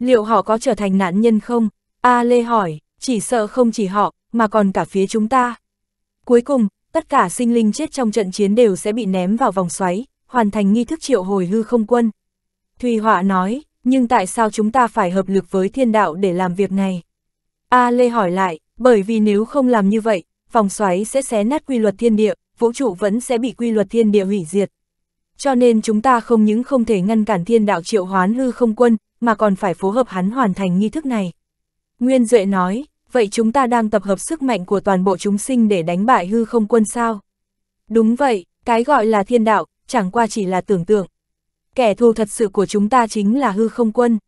Liệu họ có trở thành nạn nhân không? A Lê hỏi, chỉ sợ không chỉ họ, mà còn cả phía chúng ta. Cuối cùng, tất cả sinh linh chết trong trận chiến đều sẽ bị ném vào vòng xoáy, hoàn thành nghi thức triệu hồi hư không quân. Thùy Họa nói, nhưng tại sao chúng ta phải hợp lực với thiên đạo để làm việc này? A Lê hỏi lại, bởi vì nếu không làm như vậy, vòng xoáy sẽ xé nát quy luật thiên địa, vũ trụ vẫn sẽ bị quy luật thiên địa hủy diệt. Cho nên chúng ta không những không thể ngăn cản thiên đạo triệu hoán hư không quân, mà còn phải phối hợp hắn hoàn thành nghi thức này. Nguyên Duệ nói, vậy chúng ta đang tập hợp sức mạnh của toàn bộ chúng sinh để đánh bại hư không quân sao? Đúng vậy, cái gọi là thiên đạo, chẳng qua chỉ là tưởng tượng. Kẻ thù thật sự của chúng ta chính là hư không quân.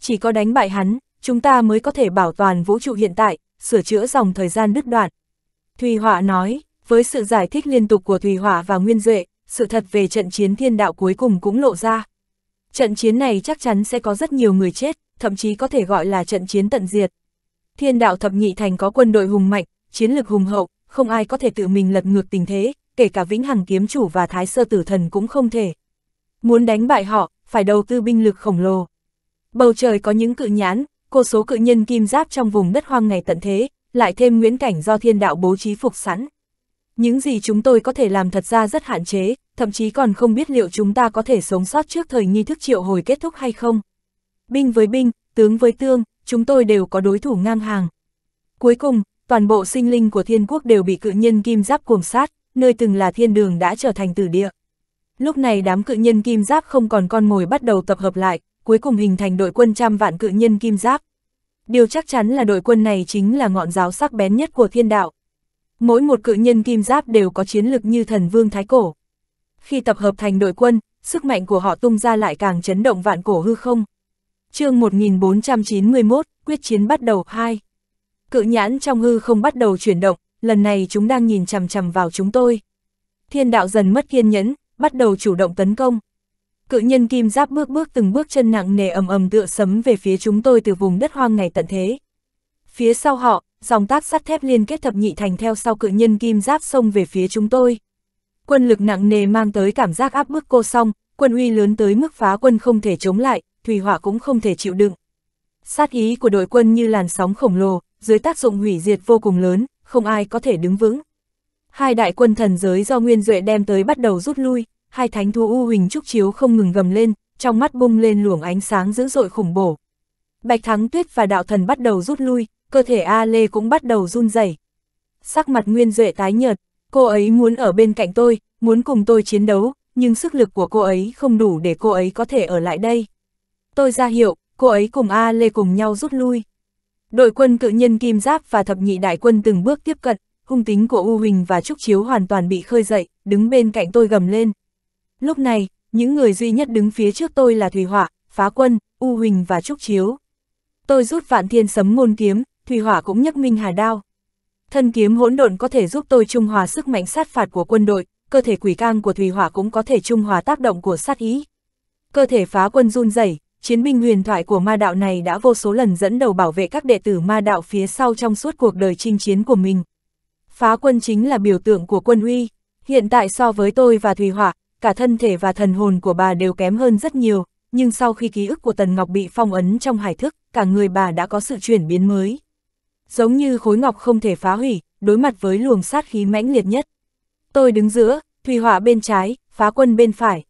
Chỉ có đánh bại hắn, chúng ta mới có thể bảo toàn vũ trụ hiện tại, sửa chữa dòng thời gian đứt đoạn. Thùy Họa nói, với sự giải thích liên tục của Thùy Họa và Nguyên Duệ, sự thật về trận chiến thiên đạo cuối cùng cũng lộ ra, Trận chiến này chắc chắn sẽ có rất nhiều người chết, thậm chí có thể gọi là trận chiến tận diệt. Thiên đạo thập nhị thành có quân đội hùng mạnh, chiến lực hùng hậu, không ai có thể tự mình lật ngược tình thế, kể cả vĩnh hằng kiếm chủ và thái sơ tử thần cũng không thể. Muốn đánh bại họ, phải đầu tư binh lực khổng lồ. Bầu trời có những cự nhãn, cô số cự nhân kim giáp trong vùng đất hoang ngày tận thế, lại thêm nguyễn cảnh do thiên đạo bố trí phục sẵn. Những gì chúng tôi có thể làm thật ra rất hạn chế, thậm chí còn không biết liệu chúng ta có thể sống sót trước thời nghi thức triệu hồi kết thúc hay không. Binh với binh, tướng với tương, chúng tôi đều có đối thủ ngang hàng. Cuối cùng, toàn bộ sinh linh của thiên quốc đều bị cự nhân kim giáp cuồng sát, nơi từng là thiên đường đã trở thành tử địa. Lúc này đám cự nhân kim giáp không còn con mồi bắt đầu tập hợp lại, cuối cùng hình thành đội quân trăm vạn cự nhân kim giáp. Điều chắc chắn là đội quân này chính là ngọn giáo sắc bén nhất của thiên đạo, Mỗi một cự nhân kim giáp đều có chiến lực như thần vương thái cổ. Khi tập hợp thành đội quân, sức mạnh của họ tung ra lại càng chấn động vạn cổ hư không. chương 1491, quyết chiến bắt đầu 2. Cự nhãn trong hư không bắt đầu chuyển động, lần này chúng đang nhìn chằm chằm vào chúng tôi. Thiên đạo dần mất kiên nhẫn, bắt đầu chủ động tấn công. Cự nhân kim giáp bước bước từng bước chân nặng nề ầm ầm tựa sấm về phía chúng tôi từ vùng đất hoang ngày tận thế. Phía sau họ, dòng tác sắt thép liên kết thập nhị thành theo sau cự nhân kim giáp xông về phía chúng tôi. Quân lực nặng nề mang tới cảm giác áp bức cô song, quân uy lớn tới mức phá quân không thể chống lại, thủy hỏa cũng không thể chịu đựng. Sát ý của đội quân như làn sóng khổng lồ, dưới tác dụng hủy diệt vô cùng lớn, không ai có thể đứng vững. Hai đại quân thần giới do Nguyên Duệ đem tới bắt đầu rút lui, hai thánh thú u huỳnh trúc chiếu không ngừng gầm lên, trong mắt bung lên luồng ánh sáng dữ dội khủng bổ. Bạch Thắng Tuyết và Đạo Thần bắt đầu rút lui, cơ thể A Lê cũng bắt đầu run rẩy. Sắc mặt Nguyên Duệ tái nhợt, cô ấy muốn ở bên cạnh tôi, muốn cùng tôi chiến đấu, nhưng sức lực của cô ấy không đủ để cô ấy có thể ở lại đây. Tôi ra hiệu, cô ấy cùng A Lê cùng nhau rút lui. Đội quân cự nhân Kim Giáp và thập nhị đại quân từng bước tiếp cận, hung tính của U Huỳnh và Trúc Chiếu hoàn toàn bị khơi dậy, đứng bên cạnh tôi gầm lên. Lúc này, những người duy nhất đứng phía trước tôi là thủy Họa, Phá Quân, U Huỳnh và Trúc Chiếu. Tôi rút vạn thiên sấm ngôn kiếm, Thủy Hỏa cũng nhấc Minh Hà đao. Thân kiếm hỗn độn có thể giúp tôi trung hòa sức mạnh sát phạt của quân đội, cơ thể quỷ cang của Thủy Hỏa cũng có thể trung hòa tác động của sát ý. Cơ thể phá quân run rẩy, chiến binh huyền thoại của ma đạo này đã vô số lần dẫn đầu bảo vệ các đệ tử ma đạo phía sau trong suốt cuộc đời chinh chiến của mình. Phá quân chính là biểu tượng của quân uy, hiện tại so với tôi và Thủy Hỏa, cả thân thể và thần hồn của bà đều kém hơn rất nhiều, nhưng sau khi ký ức của Tần Ngọc bị phong ấn trong hải thức, cả người bà đã có sự chuyển biến mới giống như khối ngọc không thể phá hủy, đối mặt với luồng sát khí mãnh liệt nhất. Tôi đứng giữa, Thùy Họa bên trái, phá quân bên phải.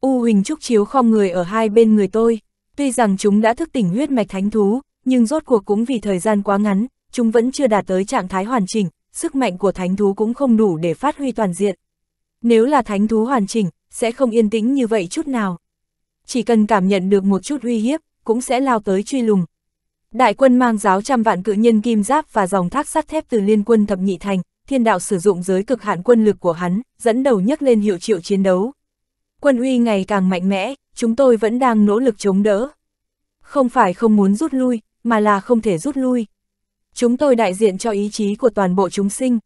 U Huỳnh Trúc Chiếu khom người ở hai bên người tôi, tuy rằng chúng đã thức tỉnh huyết mạch thánh thú, nhưng rốt cuộc cũng vì thời gian quá ngắn, chúng vẫn chưa đạt tới trạng thái hoàn chỉnh, sức mạnh của thánh thú cũng không đủ để phát huy toàn diện. Nếu là thánh thú hoàn chỉnh, sẽ không yên tĩnh như vậy chút nào. Chỉ cần cảm nhận được một chút uy hiếp, cũng sẽ lao tới truy lùng, Đại quân mang giáo trăm vạn cự nhân kim giáp và dòng thác sắt thép từ liên quân thập nhị thành, thiên đạo sử dụng giới cực hạn quân lực của hắn, dẫn đầu nhấc lên hiệu triệu chiến đấu. Quân uy ngày càng mạnh mẽ, chúng tôi vẫn đang nỗ lực chống đỡ. Không phải không muốn rút lui, mà là không thể rút lui. Chúng tôi đại diện cho ý chí của toàn bộ chúng sinh.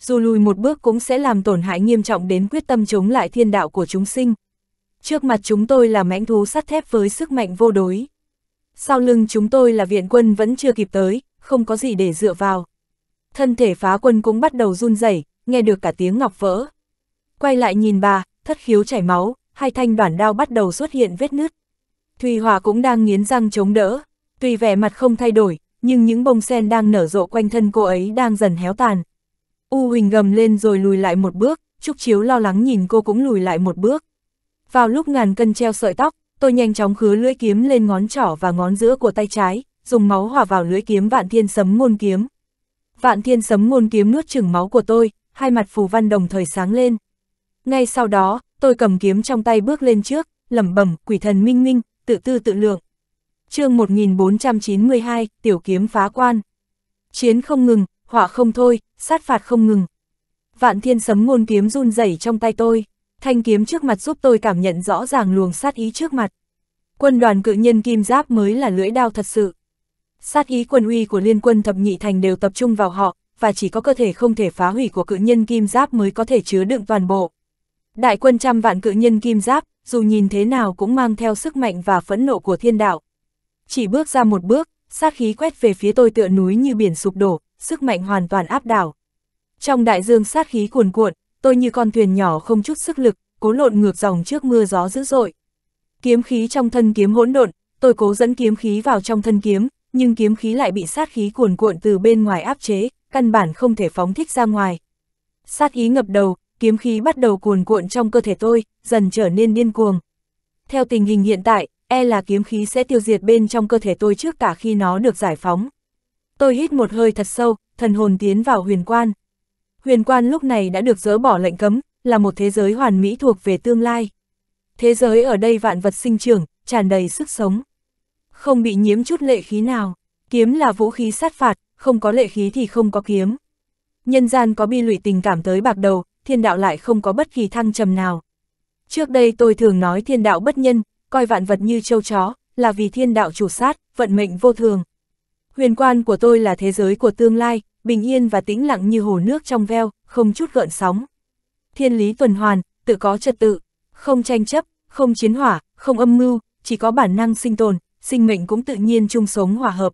Dù lùi một bước cũng sẽ làm tổn hại nghiêm trọng đến quyết tâm chống lại thiên đạo của chúng sinh. Trước mặt chúng tôi là mãnh thú sắt thép với sức mạnh vô đối sau lưng chúng tôi là viện quân vẫn chưa kịp tới, không có gì để dựa vào. Thân thể phá quân cũng bắt đầu run rẩy, nghe được cả tiếng ngọc vỡ. Quay lại nhìn bà, thất khiếu chảy máu, hai thanh đoản đao bắt đầu xuất hiện vết nứt. Thùy Hòa cũng đang nghiến răng chống đỡ, tuy vẻ mặt không thay đổi, nhưng những bông sen đang nở rộ quanh thân cô ấy đang dần héo tàn. U Huỳnh gầm lên rồi lùi lại một bước, Trúc Chiếu lo lắng nhìn cô cũng lùi lại một bước. Vào lúc ngàn cân treo sợi tóc, tôi nhanh chóng khứ lưỡi kiếm lên ngón trỏ và ngón giữa của tay trái, dùng máu hòa vào lưỡi kiếm vạn thiên sấm ngôn kiếm. Vạn thiên sấm ngôn kiếm nuốt chừng máu của tôi, hai mặt phù văn đồng thời sáng lên. Ngay sau đó, tôi cầm kiếm trong tay bước lên trước, lẩm bẩm quỷ thần minh minh, tự tư tự lượng. chương 1492, tiểu kiếm phá quan. Chiến không ngừng, họa không thôi, sát phạt không ngừng. Vạn thiên sấm ngôn kiếm run rẩy trong tay tôi thanh kiếm trước mặt giúp tôi cảm nhận rõ ràng luồng sát ý trước mặt. Quân đoàn cự nhân kim giáp mới là lưỡi đao thật sự. Sát ý quân uy của liên quân thập nhị thành đều tập trung vào họ, và chỉ có cơ thể không thể phá hủy của cự nhân kim giáp mới có thể chứa đựng toàn bộ. Đại quân trăm vạn cự nhân kim giáp, dù nhìn thế nào cũng mang theo sức mạnh và phẫn nộ của thiên đạo. Chỉ bước ra một bước, sát khí quét về phía tôi tựa núi như biển sụp đổ, sức mạnh hoàn toàn áp đảo. Trong đại dương sát khí cuồn cuộn, tôi như con thuyền nhỏ không chút sức lực, cố lộn ngược dòng trước mưa gió dữ dội. Kiếm khí trong thân kiếm hỗn độn, tôi cố dẫn kiếm khí vào trong thân kiếm, nhưng kiếm khí lại bị sát khí cuồn cuộn từ bên ngoài áp chế, căn bản không thể phóng thích ra ngoài. Sát ý ngập đầu, kiếm khí bắt đầu cuồn cuộn trong cơ thể tôi, dần trở nên điên cuồng. Theo tình hình hiện tại, e là kiếm khí sẽ tiêu diệt bên trong cơ thể tôi trước cả khi nó được giải phóng. Tôi hít một hơi thật sâu, thần hồn tiến vào huyền quan. Huyền quan lúc này đã được dỡ bỏ lệnh cấm, là một thế giới hoàn mỹ thuộc về tương lai. Thế giới ở đây vạn vật sinh trưởng, tràn đầy sức sống. Không bị nhiễm chút lệ khí nào, kiếm là vũ khí sát phạt, không có lệ khí thì không có kiếm. Nhân gian có bi lụy tình cảm tới bạc đầu, thiên đạo lại không có bất kỳ thăng trầm nào. Trước đây tôi thường nói thiên đạo bất nhân, coi vạn vật như châu chó, là vì thiên đạo chủ sát, vận mệnh vô thường. Huyền quan của tôi là thế giới của tương lai, bình yên và tĩnh lặng như hồ nước trong veo, không chút gợn sóng. Thiên lý tuần hoàn, tự có trật tự, không tranh chấp, không chiến hỏa, không âm mưu, chỉ có bản năng sinh tồn, sinh mệnh cũng tự nhiên chung sống hòa hợp.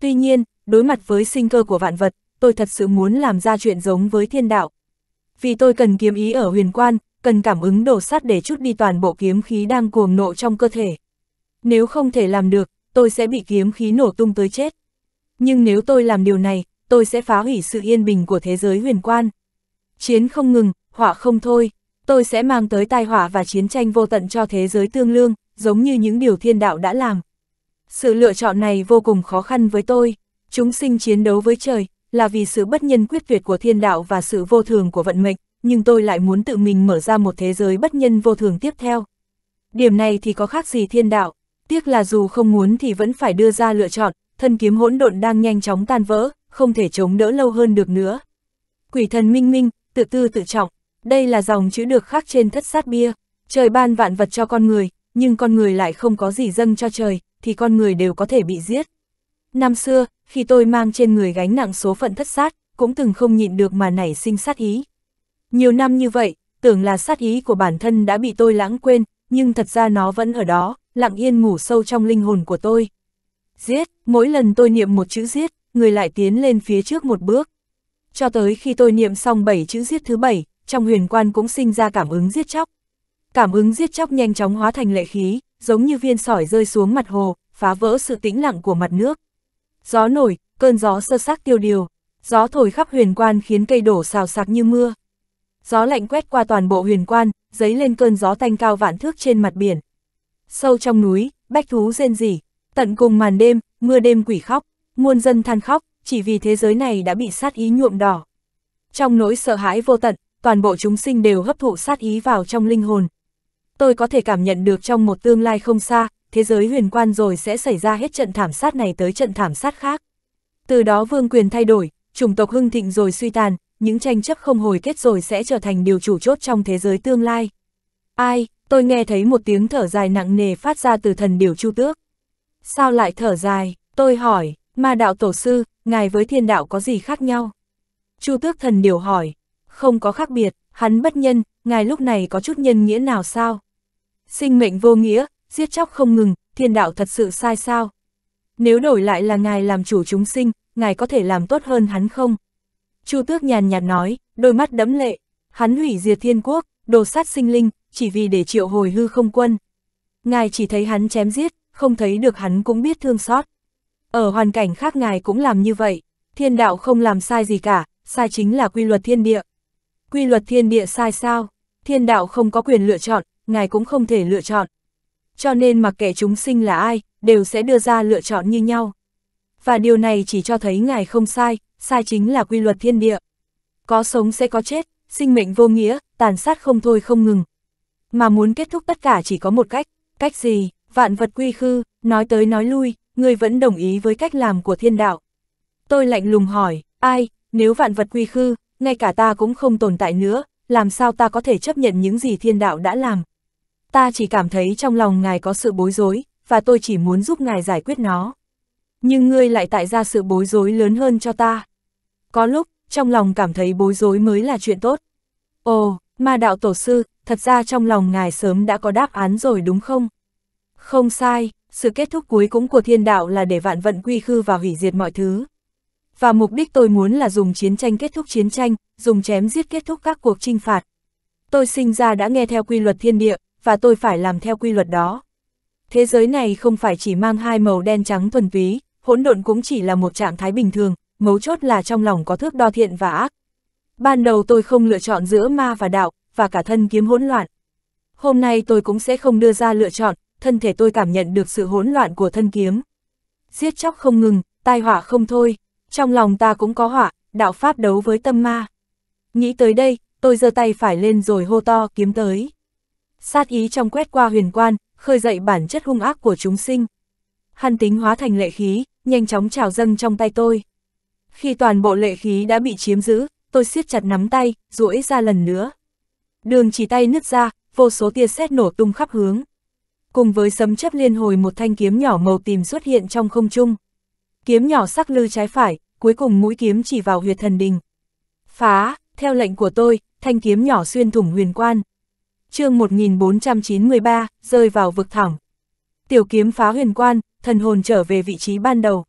Tuy nhiên, đối mặt với sinh cơ của vạn vật, tôi thật sự muốn làm ra chuyện giống với thiên đạo. Vì tôi cần kiếm ý ở huyền quan, cần cảm ứng đổ sát để chút đi toàn bộ kiếm khí đang cuồng nộ trong cơ thể. Nếu không thể làm được, tôi sẽ bị kiếm khí nổ tung tới chết. Nhưng nếu tôi làm điều này, tôi sẽ phá hủy sự yên bình của thế giới huyền quan. Chiến không ngừng, họa không thôi, tôi sẽ mang tới tai họa và chiến tranh vô tận cho thế giới tương lương, giống như những điều thiên đạo đã làm. Sự lựa chọn này vô cùng khó khăn với tôi, chúng sinh chiến đấu với trời, là vì sự bất nhân quyết tuyệt của thiên đạo và sự vô thường của vận mệnh, nhưng tôi lại muốn tự mình mở ra một thế giới bất nhân vô thường tiếp theo. Điểm này thì có khác gì thiên đạo, tiếc là dù không muốn thì vẫn phải đưa ra lựa chọn, thân kiếm hỗn độn đang nhanh chóng tan vỡ, không thể chống đỡ lâu hơn được nữa. Quỷ thần minh minh, tự tư tự trọng, đây là dòng chữ được khắc trên thất sát bia, trời ban vạn vật cho con người, nhưng con người lại không có gì dâng cho trời, thì con người đều có thể bị giết. Năm xưa, khi tôi mang trên người gánh nặng số phận thất sát, cũng từng không nhịn được mà nảy sinh sát ý. Nhiều năm như vậy, tưởng là sát ý của bản thân đã bị tôi lãng quên, nhưng thật ra nó vẫn ở đó, lặng yên ngủ sâu trong linh hồn của tôi. Giết, mỗi lần tôi niệm một chữ giết, người lại tiến lên phía trước một bước. Cho tới khi tôi niệm xong bảy chữ giết thứ bảy, trong huyền quan cũng sinh ra cảm ứng giết chóc. Cảm ứng giết chóc nhanh chóng hóa thành lệ khí, giống như viên sỏi rơi xuống mặt hồ, phá vỡ sự tĩnh lặng của mặt nước. Gió nổi, cơn gió sơ xác tiêu điều, gió thổi khắp huyền quan khiến cây đổ xào sạc như mưa. Gió lạnh quét qua toàn bộ huyền quan, giấy lên cơn gió tanh cao vạn thước trên mặt biển. Sâu trong núi, bách thú rên rỉ, tận cùng màn đêm, mưa đêm quỷ khóc. Muôn dân than khóc, chỉ vì thế giới này đã bị sát ý nhuộm đỏ. Trong nỗi sợ hãi vô tận, toàn bộ chúng sinh đều hấp thụ sát ý vào trong linh hồn. Tôi có thể cảm nhận được trong một tương lai không xa, thế giới huyền quan rồi sẽ xảy ra hết trận thảm sát này tới trận thảm sát khác. Từ đó vương quyền thay đổi, chủng tộc hưng thịnh rồi suy tàn, những tranh chấp không hồi kết rồi sẽ trở thành điều chủ chốt trong thế giới tương lai. Ai, tôi nghe thấy một tiếng thở dài nặng nề phát ra từ thần điều chu tước. Sao lại thở dài, tôi hỏi, Ma đạo tổ sư, ngài với thiên đạo có gì khác nhau? Chu tước thần điều hỏi, không có khác biệt, hắn bất nhân, ngài lúc này có chút nhân nghĩa nào sao? Sinh mệnh vô nghĩa, giết chóc không ngừng, thiên đạo thật sự sai sao? Nếu đổi lại là ngài làm chủ chúng sinh, ngài có thể làm tốt hơn hắn không? Chu tước nhàn nhạt nói, đôi mắt đẫm lệ, hắn hủy diệt thiên quốc, đồ sát sinh linh, chỉ vì để triệu hồi hư không quân. Ngài chỉ thấy hắn chém giết, không thấy được hắn cũng biết thương xót ở hoàn cảnh khác ngài cũng làm như vậy, thiên đạo không làm sai gì cả, sai chính là quy luật thiên địa. Quy luật thiên địa sai sao? Thiên đạo không có quyền lựa chọn, ngài cũng không thể lựa chọn. Cho nên mặc kệ chúng sinh là ai, đều sẽ đưa ra lựa chọn như nhau. Và điều này chỉ cho thấy ngài không sai, sai chính là quy luật thiên địa. Có sống sẽ có chết, sinh mệnh vô nghĩa, tàn sát không thôi không ngừng. Mà muốn kết thúc tất cả chỉ có một cách, cách gì, vạn vật quy khư, nói tới nói lui, ngươi vẫn đồng ý với cách làm của thiên đạo. Tôi lạnh lùng hỏi, ai, nếu vạn vật quy khư, ngay cả ta cũng không tồn tại nữa, làm sao ta có thể chấp nhận những gì thiên đạo đã làm. Ta chỉ cảm thấy trong lòng ngài có sự bối rối, và tôi chỉ muốn giúp ngài giải quyết nó. Nhưng ngươi lại tại ra sự bối rối lớn hơn cho ta. Có lúc, trong lòng cảm thấy bối rối mới là chuyện tốt. Ồ, ma đạo tổ sư, thật ra trong lòng ngài sớm đã có đáp án rồi đúng không? Không sai, sự kết thúc cuối cùng của thiên đạo là để vạn vận quy khư và hủy diệt mọi thứ. Và mục đích tôi muốn là dùng chiến tranh kết thúc chiến tranh, dùng chém giết kết thúc các cuộc trinh phạt. Tôi sinh ra đã nghe theo quy luật thiên địa, và tôi phải làm theo quy luật đó. Thế giới này không phải chỉ mang hai màu đen trắng thuần túy, hỗn độn cũng chỉ là một trạng thái bình thường, mấu chốt là trong lòng có thước đo thiện và ác. Ban đầu tôi không lựa chọn giữa ma và đạo, và cả thân kiếm hỗn loạn. Hôm nay tôi cũng sẽ không đưa ra lựa chọn, thân thể tôi cảm nhận được sự hỗn loạn của thân kiếm. Giết chóc không ngừng, tai họa không thôi, trong lòng ta cũng có họa, đạo pháp đấu với tâm ma. Nghĩ tới đây, tôi giơ tay phải lên rồi hô to kiếm tới. Sát ý trong quét qua huyền quan, khơi dậy bản chất hung ác của chúng sinh. Hàn tính hóa thành lệ khí, nhanh chóng trào dâng trong tay tôi. Khi toàn bộ lệ khí đã bị chiếm giữ, tôi siết chặt nắm tay, duỗi ra lần nữa. Đường chỉ tay nứt ra, vô số tia sét nổ tung khắp hướng cùng với sấm chấp liên hồi một thanh kiếm nhỏ màu tìm xuất hiện trong không trung. Kiếm nhỏ sắc lư trái phải, cuối cùng mũi kiếm chỉ vào huyệt thần đình. Phá, theo lệnh của tôi, thanh kiếm nhỏ xuyên thủng huyền quan. chương 1493, rơi vào vực thẳng. Tiểu kiếm phá huyền quan, thần hồn trở về vị trí ban đầu.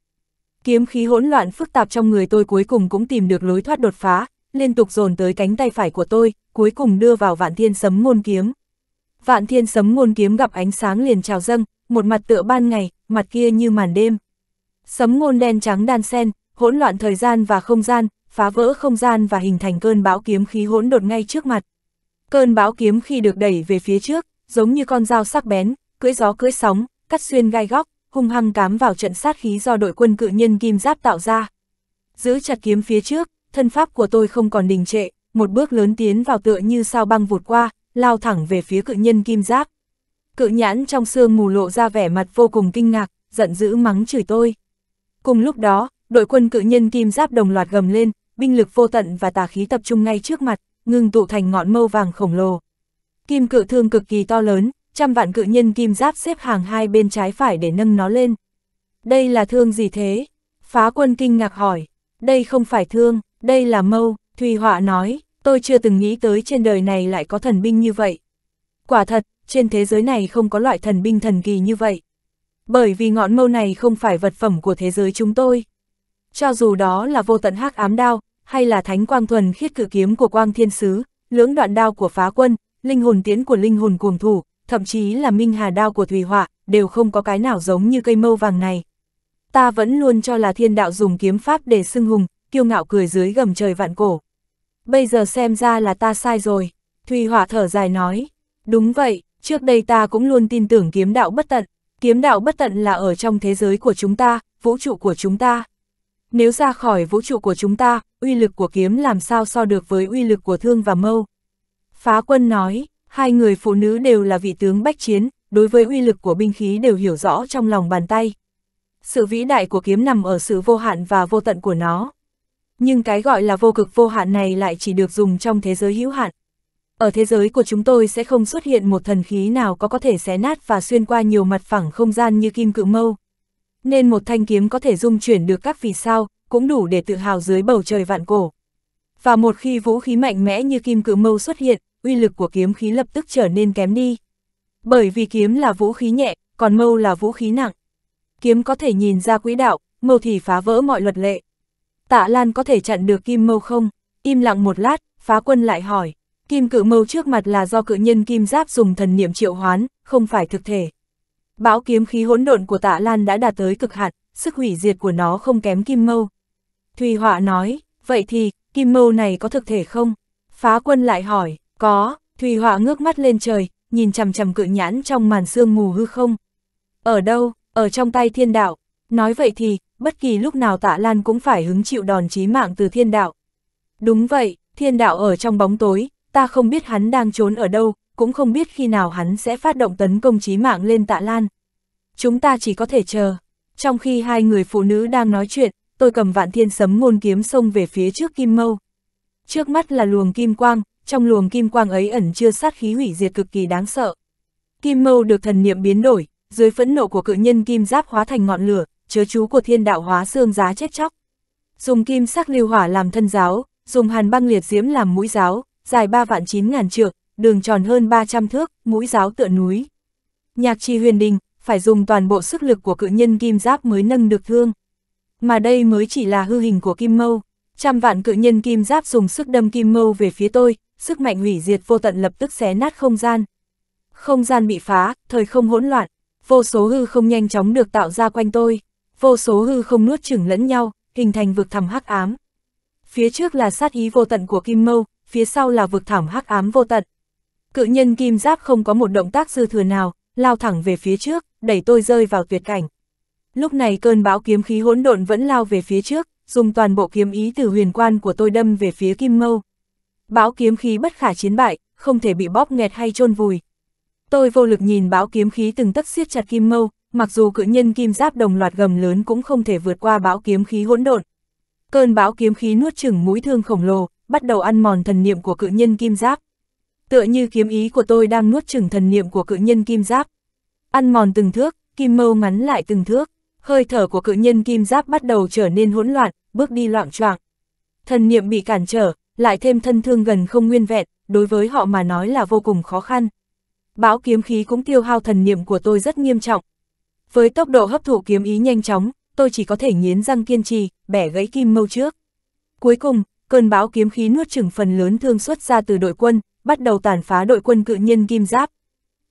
Kiếm khí hỗn loạn phức tạp trong người tôi cuối cùng cũng tìm được lối thoát đột phá, liên tục dồn tới cánh tay phải của tôi, cuối cùng đưa vào vạn thiên sấm môn kiếm. Vạn thiên sấm ngôn kiếm gặp ánh sáng liền trào dâng, một mặt tựa ban ngày, mặt kia như màn đêm. Sấm ngôn đen trắng đan sen, hỗn loạn thời gian và không gian, phá vỡ không gian và hình thành cơn bão kiếm khí hỗn đột ngay trước mặt. Cơn bão kiếm khi được đẩy về phía trước, giống như con dao sắc bén, cưỡi gió cưỡi sóng, cắt xuyên gai góc, hung hăng cám vào trận sát khí do đội quân cự nhân kim giáp tạo ra. Giữ chặt kiếm phía trước, thân pháp của tôi không còn đình trệ, một bước lớn tiến vào tựa như sao băng vụt qua, lao thẳng về phía cự nhân kim giáp. Cự nhãn trong xương mù lộ ra vẻ mặt vô cùng kinh ngạc, giận dữ mắng chửi tôi. Cùng lúc đó, đội quân cự nhân kim giáp đồng loạt gầm lên, binh lực vô tận và tà khí tập trung ngay trước mặt, ngưng tụ thành ngọn mâu vàng khổng lồ. Kim cự thương cực kỳ to lớn, trăm vạn cự nhân kim giáp xếp hàng hai bên trái phải để nâng nó lên. Đây là thương gì thế? Phá quân kinh ngạc hỏi. Đây không phải thương, đây là mâu, Thùy Họa nói tôi chưa từng nghĩ tới trên đời này lại có thần binh như vậy. Quả thật, trên thế giới này không có loại thần binh thần kỳ như vậy. Bởi vì ngọn mâu này không phải vật phẩm của thế giới chúng tôi. Cho dù đó là vô tận hắc ám đao, hay là thánh quang thuần khiết cử kiếm của quang thiên sứ, lưỡng đoạn đao của phá quân, linh hồn tiến của linh hồn cuồng thủ, thậm chí là minh hà đao của thủy họa, đều không có cái nào giống như cây mâu vàng này. Ta vẫn luôn cho là thiên đạo dùng kiếm pháp để xưng hùng, kiêu ngạo cười dưới gầm trời vạn cổ bây giờ xem ra là ta sai rồi, Thùy Hỏa thở dài nói, đúng vậy, trước đây ta cũng luôn tin tưởng kiếm đạo bất tận, kiếm đạo bất tận là ở trong thế giới của chúng ta, vũ trụ của chúng ta. Nếu ra khỏi vũ trụ của chúng ta, uy lực của kiếm làm sao so được với uy lực của thương và mâu. Phá quân nói, hai người phụ nữ đều là vị tướng bách chiến, đối với uy lực của binh khí đều hiểu rõ trong lòng bàn tay. Sự vĩ đại của kiếm nằm ở sự vô hạn và vô tận của nó nhưng cái gọi là vô cực vô hạn này lại chỉ được dùng trong thế giới hữu hạn. Ở thế giới của chúng tôi sẽ không xuất hiện một thần khí nào có có thể xé nát và xuyên qua nhiều mặt phẳng không gian như kim cự mâu. Nên một thanh kiếm có thể dung chuyển được các vì sao, cũng đủ để tự hào dưới bầu trời vạn cổ. Và một khi vũ khí mạnh mẽ như kim cự mâu xuất hiện, uy lực của kiếm khí lập tức trở nên kém đi. Bởi vì kiếm là vũ khí nhẹ, còn mâu là vũ khí nặng. Kiếm có thể nhìn ra quỹ đạo, mâu thì phá vỡ mọi luật lệ tạ Lan có thể chặn được Kim Mâu không? Im lặng một lát, phá quân lại hỏi, Kim cự mâu trước mặt là do cự nhân Kim Giáp dùng thần niệm triệu hoán, không phải thực thể. Bão kiếm khí hỗn độn của tạ Lan đã đạt tới cực hạn, sức hủy diệt của nó không kém Kim Mâu. Thùy Họa nói, vậy thì, Kim Mâu này có thực thể không? Phá quân lại hỏi, có, Thùy Họa ngước mắt lên trời, nhìn chằm chằm cự nhãn trong màn sương mù hư không. Ở đâu, ở trong tay thiên đạo, Nói vậy thì, bất kỳ lúc nào tạ Lan cũng phải hứng chịu đòn chí mạng từ thiên đạo. Đúng vậy, thiên đạo ở trong bóng tối, ta không biết hắn đang trốn ở đâu, cũng không biết khi nào hắn sẽ phát động tấn công chí mạng lên tạ Lan. Chúng ta chỉ có thể chờ. Trong khi hai người phụ nữ đang nói chuyện, tôi cầm vạn thiên sấm ngôn kiếm xông về phía trước Kim Mâu. Trước mắt là luồng kim quang, trong luồng kim quang ấy ẩn chưa sát khí hủy diệt cực kỳ đáng sợ. Kim Mâu được thần niệm biến đổi, dưới phẫn nộ của cự nhân kim giáp hóa thành ngọn lửa, chớ chú của thiên đạo hóa xương giá chết chóc. Dùng kim sắc lưu hỏa làm thân giáo, dùng hàn băng liệt diễm làm mũi giáo, dài 3 vạn 9 ngàn trượng, đường tròn hơn 300 thước, mũi giáo tựa núi. Nhạc chi huyền đình, phải dùng toàn bộ sức lực của cự nhân kim giáp mới nâng được thương. Mà đây mới chỉ là hư hình của kim mâu. Trăm vạn cự nhân kim giáp dùng sức đâm kim mâu về phía tôi, sức mạnh hủy diệt vô tận lập tức xé nát không gian. Không gian bị phá, thời không hỗn loạn, vô số hư không nhanh chóng được tạo ra quanh tôi vô số hư không nuốt chửng lẫn nhau, hình thành vực thẳm hắc ám. Phía trước là sát ý vô tận của Kim Mâu, phía sau là vực thẳm hắc ám vô tận. Cự nhân Kim Giáp không có một động tác dư thừa nào, lao thẳng về phía trước, đẩy tôi rơi vào tuyệt cảnh. Lúc này cơn bão kiếm khí hỗn độn vẫn lao về phía trước, dùng toàn bộ kiếm ý từ huyền quan của tôi đâm về phía Kim Mâu. Bão kiếm khí bất khả chiến bại, không thể bị bóp nghẹt hay chôn vùi. Tôi vô lực nhìn bão kiếm khí từng tấc siết chặt Kim Mâu, mặc dù cự nhân kim giáp đồng loạt gầm lớn cũng không thể vượt qua bão kiếm khí hỗn độn. Cơn bão kiếm khí nuốt chửng mũi thương khổng lồ, bắt đầu ăn mòn thần niệm của cự nhân kim giáp. Tựa như kiếm ý của tôi đang nuốt chửng thần niệm của cự nhân kim giáp. Ăn mòn từng thước, kim mâu ngắn lại từng thước, hơi thở của cự nhân kim giáp bắt đầu trở nên hỗn loạn, bước đi loạn choạng. Thần niệm bị cản trở, lại thêm thân thương gần không nguyên vẹn, đối với họ mà nói là vô cùng khó khăn. Bão kiếm khí cũng tiêu hao thần niệm của tôi rất nghiêm trọng, với tốc độ hấp thụ kiếm ý nhanh chóng, tôi chỉ có thể nghiến răng kiên trì, bẻ gãy kim mâu trước. Cuối cùng, cơn bão kiếm khí nuốt chửng phần lớn thương xuất ra từ đội quân, bắt đầu tàn phá đội quân cự nhân kim giáp.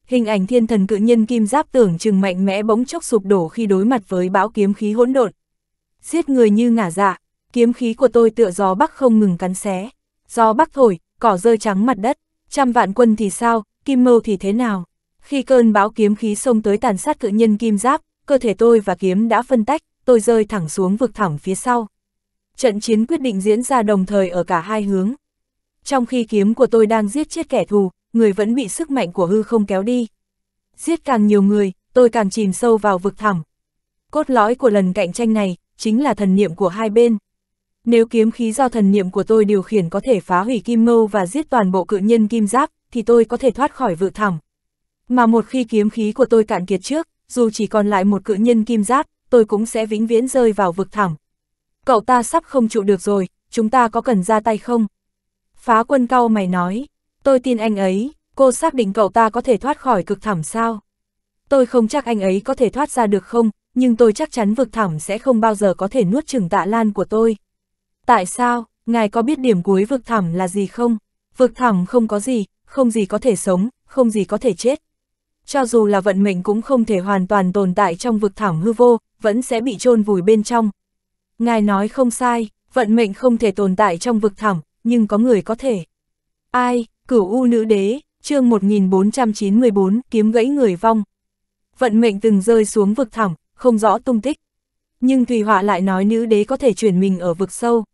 Hình ảnh thiên thần cự nhân kim giáp tưởng chừng mạnh mẽ bỗng chốc sụp đổ khi đối mặt với bão kiếm khí hỗn độn. Giết người như ngả dạ, kiếm khí của tôi tựa gió bắc không ngừng cắn xé. Gió bắc thổi, cỏ rơi trắng mặt đất, trăm vạn quân thì sao, kim mâu thì thế nào. Khi cơn bão kiếm khí xông tới tàn sát cự nhân kim giáp, cơ thể tôi và kiếm đã phân tách, tôi rơi thẳng xuống vực thẳm phía sau. Trận chiến quyết định diễn ra đồng thời ở cả hai hướng. Trong khi kiếm của tôi đang giết chết kẻ thù, người vẫn bị sức mạnh của hư không kéo đi. Giết càng nhiều người, tôi càng chìm sâu vào vực thẳm. Cốt lõi của lần cạnh tranh này, chính là thần niệm của hai bên. Nếu kiếm khí do thần niệm của tôi điều khiển có thể phá hủy kim mâu và giết toàn bộ cự nhân kim giáp, thì tôi có thể thoát khỏi vực thẳm. Mà một khi kiếm khí của tôi cạn kiệt trước, dù chỉ còn lại một cự nhân kim giáp, tôi cũng sẽ vĩnh viễn rơi vào vực thẳm. Cậu ta sắp không trụ được rồi, chúng ta có cần ra tay không? Phá quân cao mày nói, tôi tin anh ấy, cô xác định cậu ta có thể thoát khỏi cực thẳm sao? Tôi không chắc anh ấy có thể thoát ra được không, nhưng tôi chắc chắn vực thẳm sẽ không bao giờ có thể nuốt chừng tạ lan của tôi. Tại sao, ngài có biết điểm cuối vực thẳm là gì không? Vực thẳm không có gì, không gì có thể sống, không gì có thể chết, cho dù là vận mệnh cũng không thể hoàn toàn tồn tại trong vực thẳm hư vô, vẫn sẽ bị chôn vùi bên trong. Ngài nói không sai, vận mệnh không thể tồn tại trong vực thẳm, nhưng có người có thể. Ai, cửu u nữ đế, chương 1494, kiếm gãy người vong. Vận mệnh từng rơi xuống vực thẳm, không rõ tung tích. Nhưng Thùy Họa lại nói nữ đế có thể chuyển mình ở vực sâu.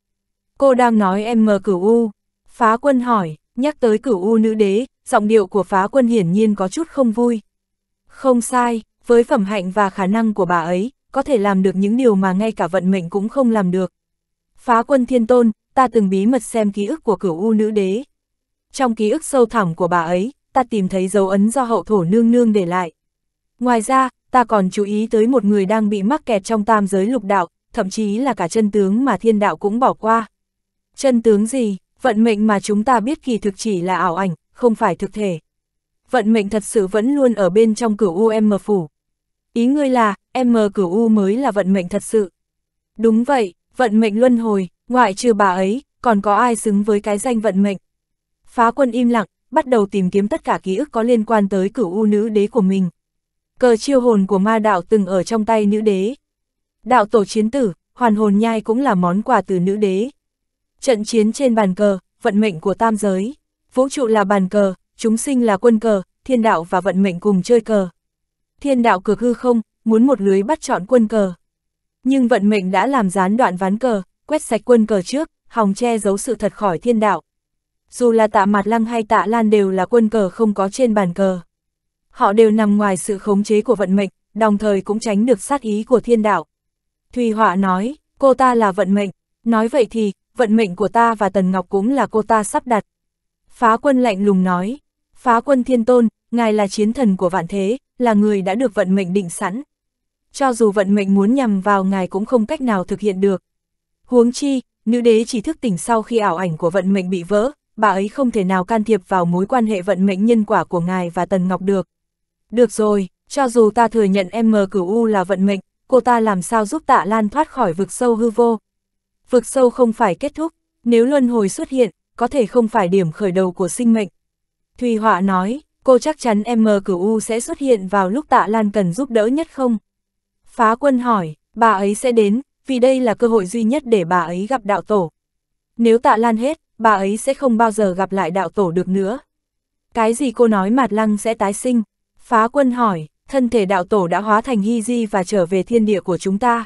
Cô đang nói em mờ cửu u. Phá quân hỏi, nhắc tới cửu u nữ đế, giọng điệu của phá quân hiển nhiên có chút không vui. Không sai, với phẩm hạnh và khả năng của bà ấy, có thể làm được những điều mà ngay cả vận mệnh cũng không làm được. Phá quân thiên tôn, ta từng bí mật xem ký ức của cửu u nữ đế. Trong ký ức sâu thẳm của bà ấy, ta tìm thấy dấu ấn do hậu thổ nương nương để lại. Ngoài ra, ta còn chú ý tới một người đang bị mắc kẹt trong tam giới lục đạo, thậm chí là cả chân tướng mà thiên đạo cũng bỏ qua. Chân tướng gì, vận mệnh mà chúng ta biết kỳ thực chỉ là ảo ảnh, không phải thực thể. Vận mệnh thật sự vẫn luôn ở bên trong cửu U M phủ. Ý ngươi là, M cửu U mới là vận mệnh thật sự. Đúng vậy, vận mệnh luân hồi, ngoại trừ bà ấy, còn có ai xứng với cái danh vận mệnh. Phá quân im lặng, bắt đầu tìm kiếm tất cả ký ức có liên quan tới cửu U nữ đế của mình. Cờ chiêu hồn của ma đạo từng ở trong tay nữ đế. Đạo tổ chiến tử, hoàn hồn nhai cũng là món quà từ nữ đế. Trận chiến trên bàn cờ, vận mệnh của tam giới vũ trụ là bàn cờ, chúng sinh là quân cờ, thiên đạo và vận mệnh cùng chơi cờ. Thiên đạo cược hư không, muốn một lưới bắt chọn quân cờ. Nhưng vận mệnh đã làm gián đoạn ván cờ, quét sạch quân cờ trước, hòng che giấu sự thật khỏi thiên đạo. Dù là tạ mặt lăng hay tạ lan đều là quân cờ không có trên bàn cờ. Họ đều nằm ngoài sự khống chế của vận mệnh, đồng thời cũng tránh được sát ý của thiên đạo. Thùy Họa nói, cô ta là vận mệnh, nói vậy thì, vận mệnh của ta và Tần Ngọc cũng là cô ta sắp đặt. Phá quân lạnh lùng nói, phá quân thiên tôn, ngài là chiến thần của vạn thế, là người đã được vận mệnh định sẵn. Cho dù vận mệnh muốn nhằm vào ngài cũng không cách nào thực hiện được. Huống chi, nữ đế chỉ thức tỉnh sau khi ảo ảnh của vận mệnh bị vỡ, bà ấy không thể nào can thiệp vào mối quan hệ vận mệnh nhân quả của ngài và Tần Ngọc được. Được rồi, cho dù ta thừa nhận M cửu U là vận mệnh, cô ta làm sao giúp tạ lan thoát khỏi vực sâu hư vô. Vực sâu không phải kết thúc, nếu luân hồi xuất hiện, có thể không phải điểm khởi đầu của sinh mệnh. Thùy Họa nói, cô chắc chắn M cửu U sẽ xuất hiện vào lúc tạ Lan cần giúp đỡ nhất không? Phá quân hỏi, bà ấy sẽ đến, vì đây là cơ hội duy nhất để bà ấy gặp đạo tổ. Nếu tạ Lan hết, bà ấy sẽ không bao giờ gặp lại đạo tổ được nữa. Cái gì cô nói mạt lăng sẽ tái sinh? Phá quân hỏi, thân thể đạo tổ đã hóa thành hy di và trở về thiên địa của chúng ta.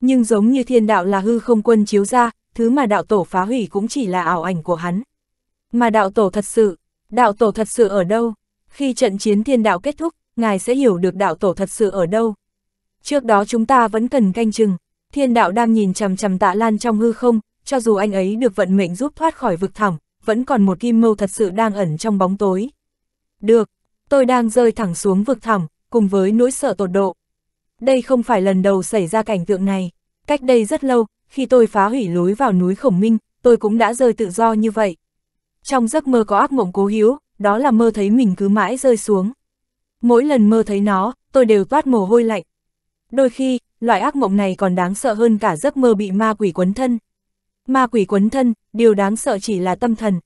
Nhưng giống như thiên đạo là hư không quân chiếu ra, thứ mà đạo tổ phá hủy cũng chỉ là ảo ảnh của hắn. Mà đạo tổ thật sự, đạo tổ thật sự ở đâu? Khi trận chiến thiên đạo kết thúc, ngài sẽ hiểu được đạo tổ thật sự ở đâu. Trước đó chúng ta vẫn cần canh chừng, thiên đạo đang nhìn chằm chằm tạ lan trong hư không, cho dù anh ấy được vận mệnh giúp thoát khỏi vực thẳm, vẫn còn một kim mâu thật sự đang ẩn trong bóng tối. Được, tôi đang rơi thẳng xuống vực thẳm, cùng với nỗi sợ tột độ. Đây không phải lần đầu xảy ra cảnh tượng này. Cách đây rất lâu, khi tôi phá hủy lối vào núi khổng minh, tôi cũng đã rơi tự do như vậy. Trong giấc mơ có ác mộng cố hiếu, đó là mơ thấy mình cứ mãi rơi xuống. Mỗi lần mơ thấy nó, tôi đều toát mồ hôi lạnh. Đôi khi, loại ác mộng này còn đáng sợ hơn cả giấc mơ bị ma quỷ quấn thân. Ma quỷ quấn thân, điều đáng sợ chỉ là tâm thần.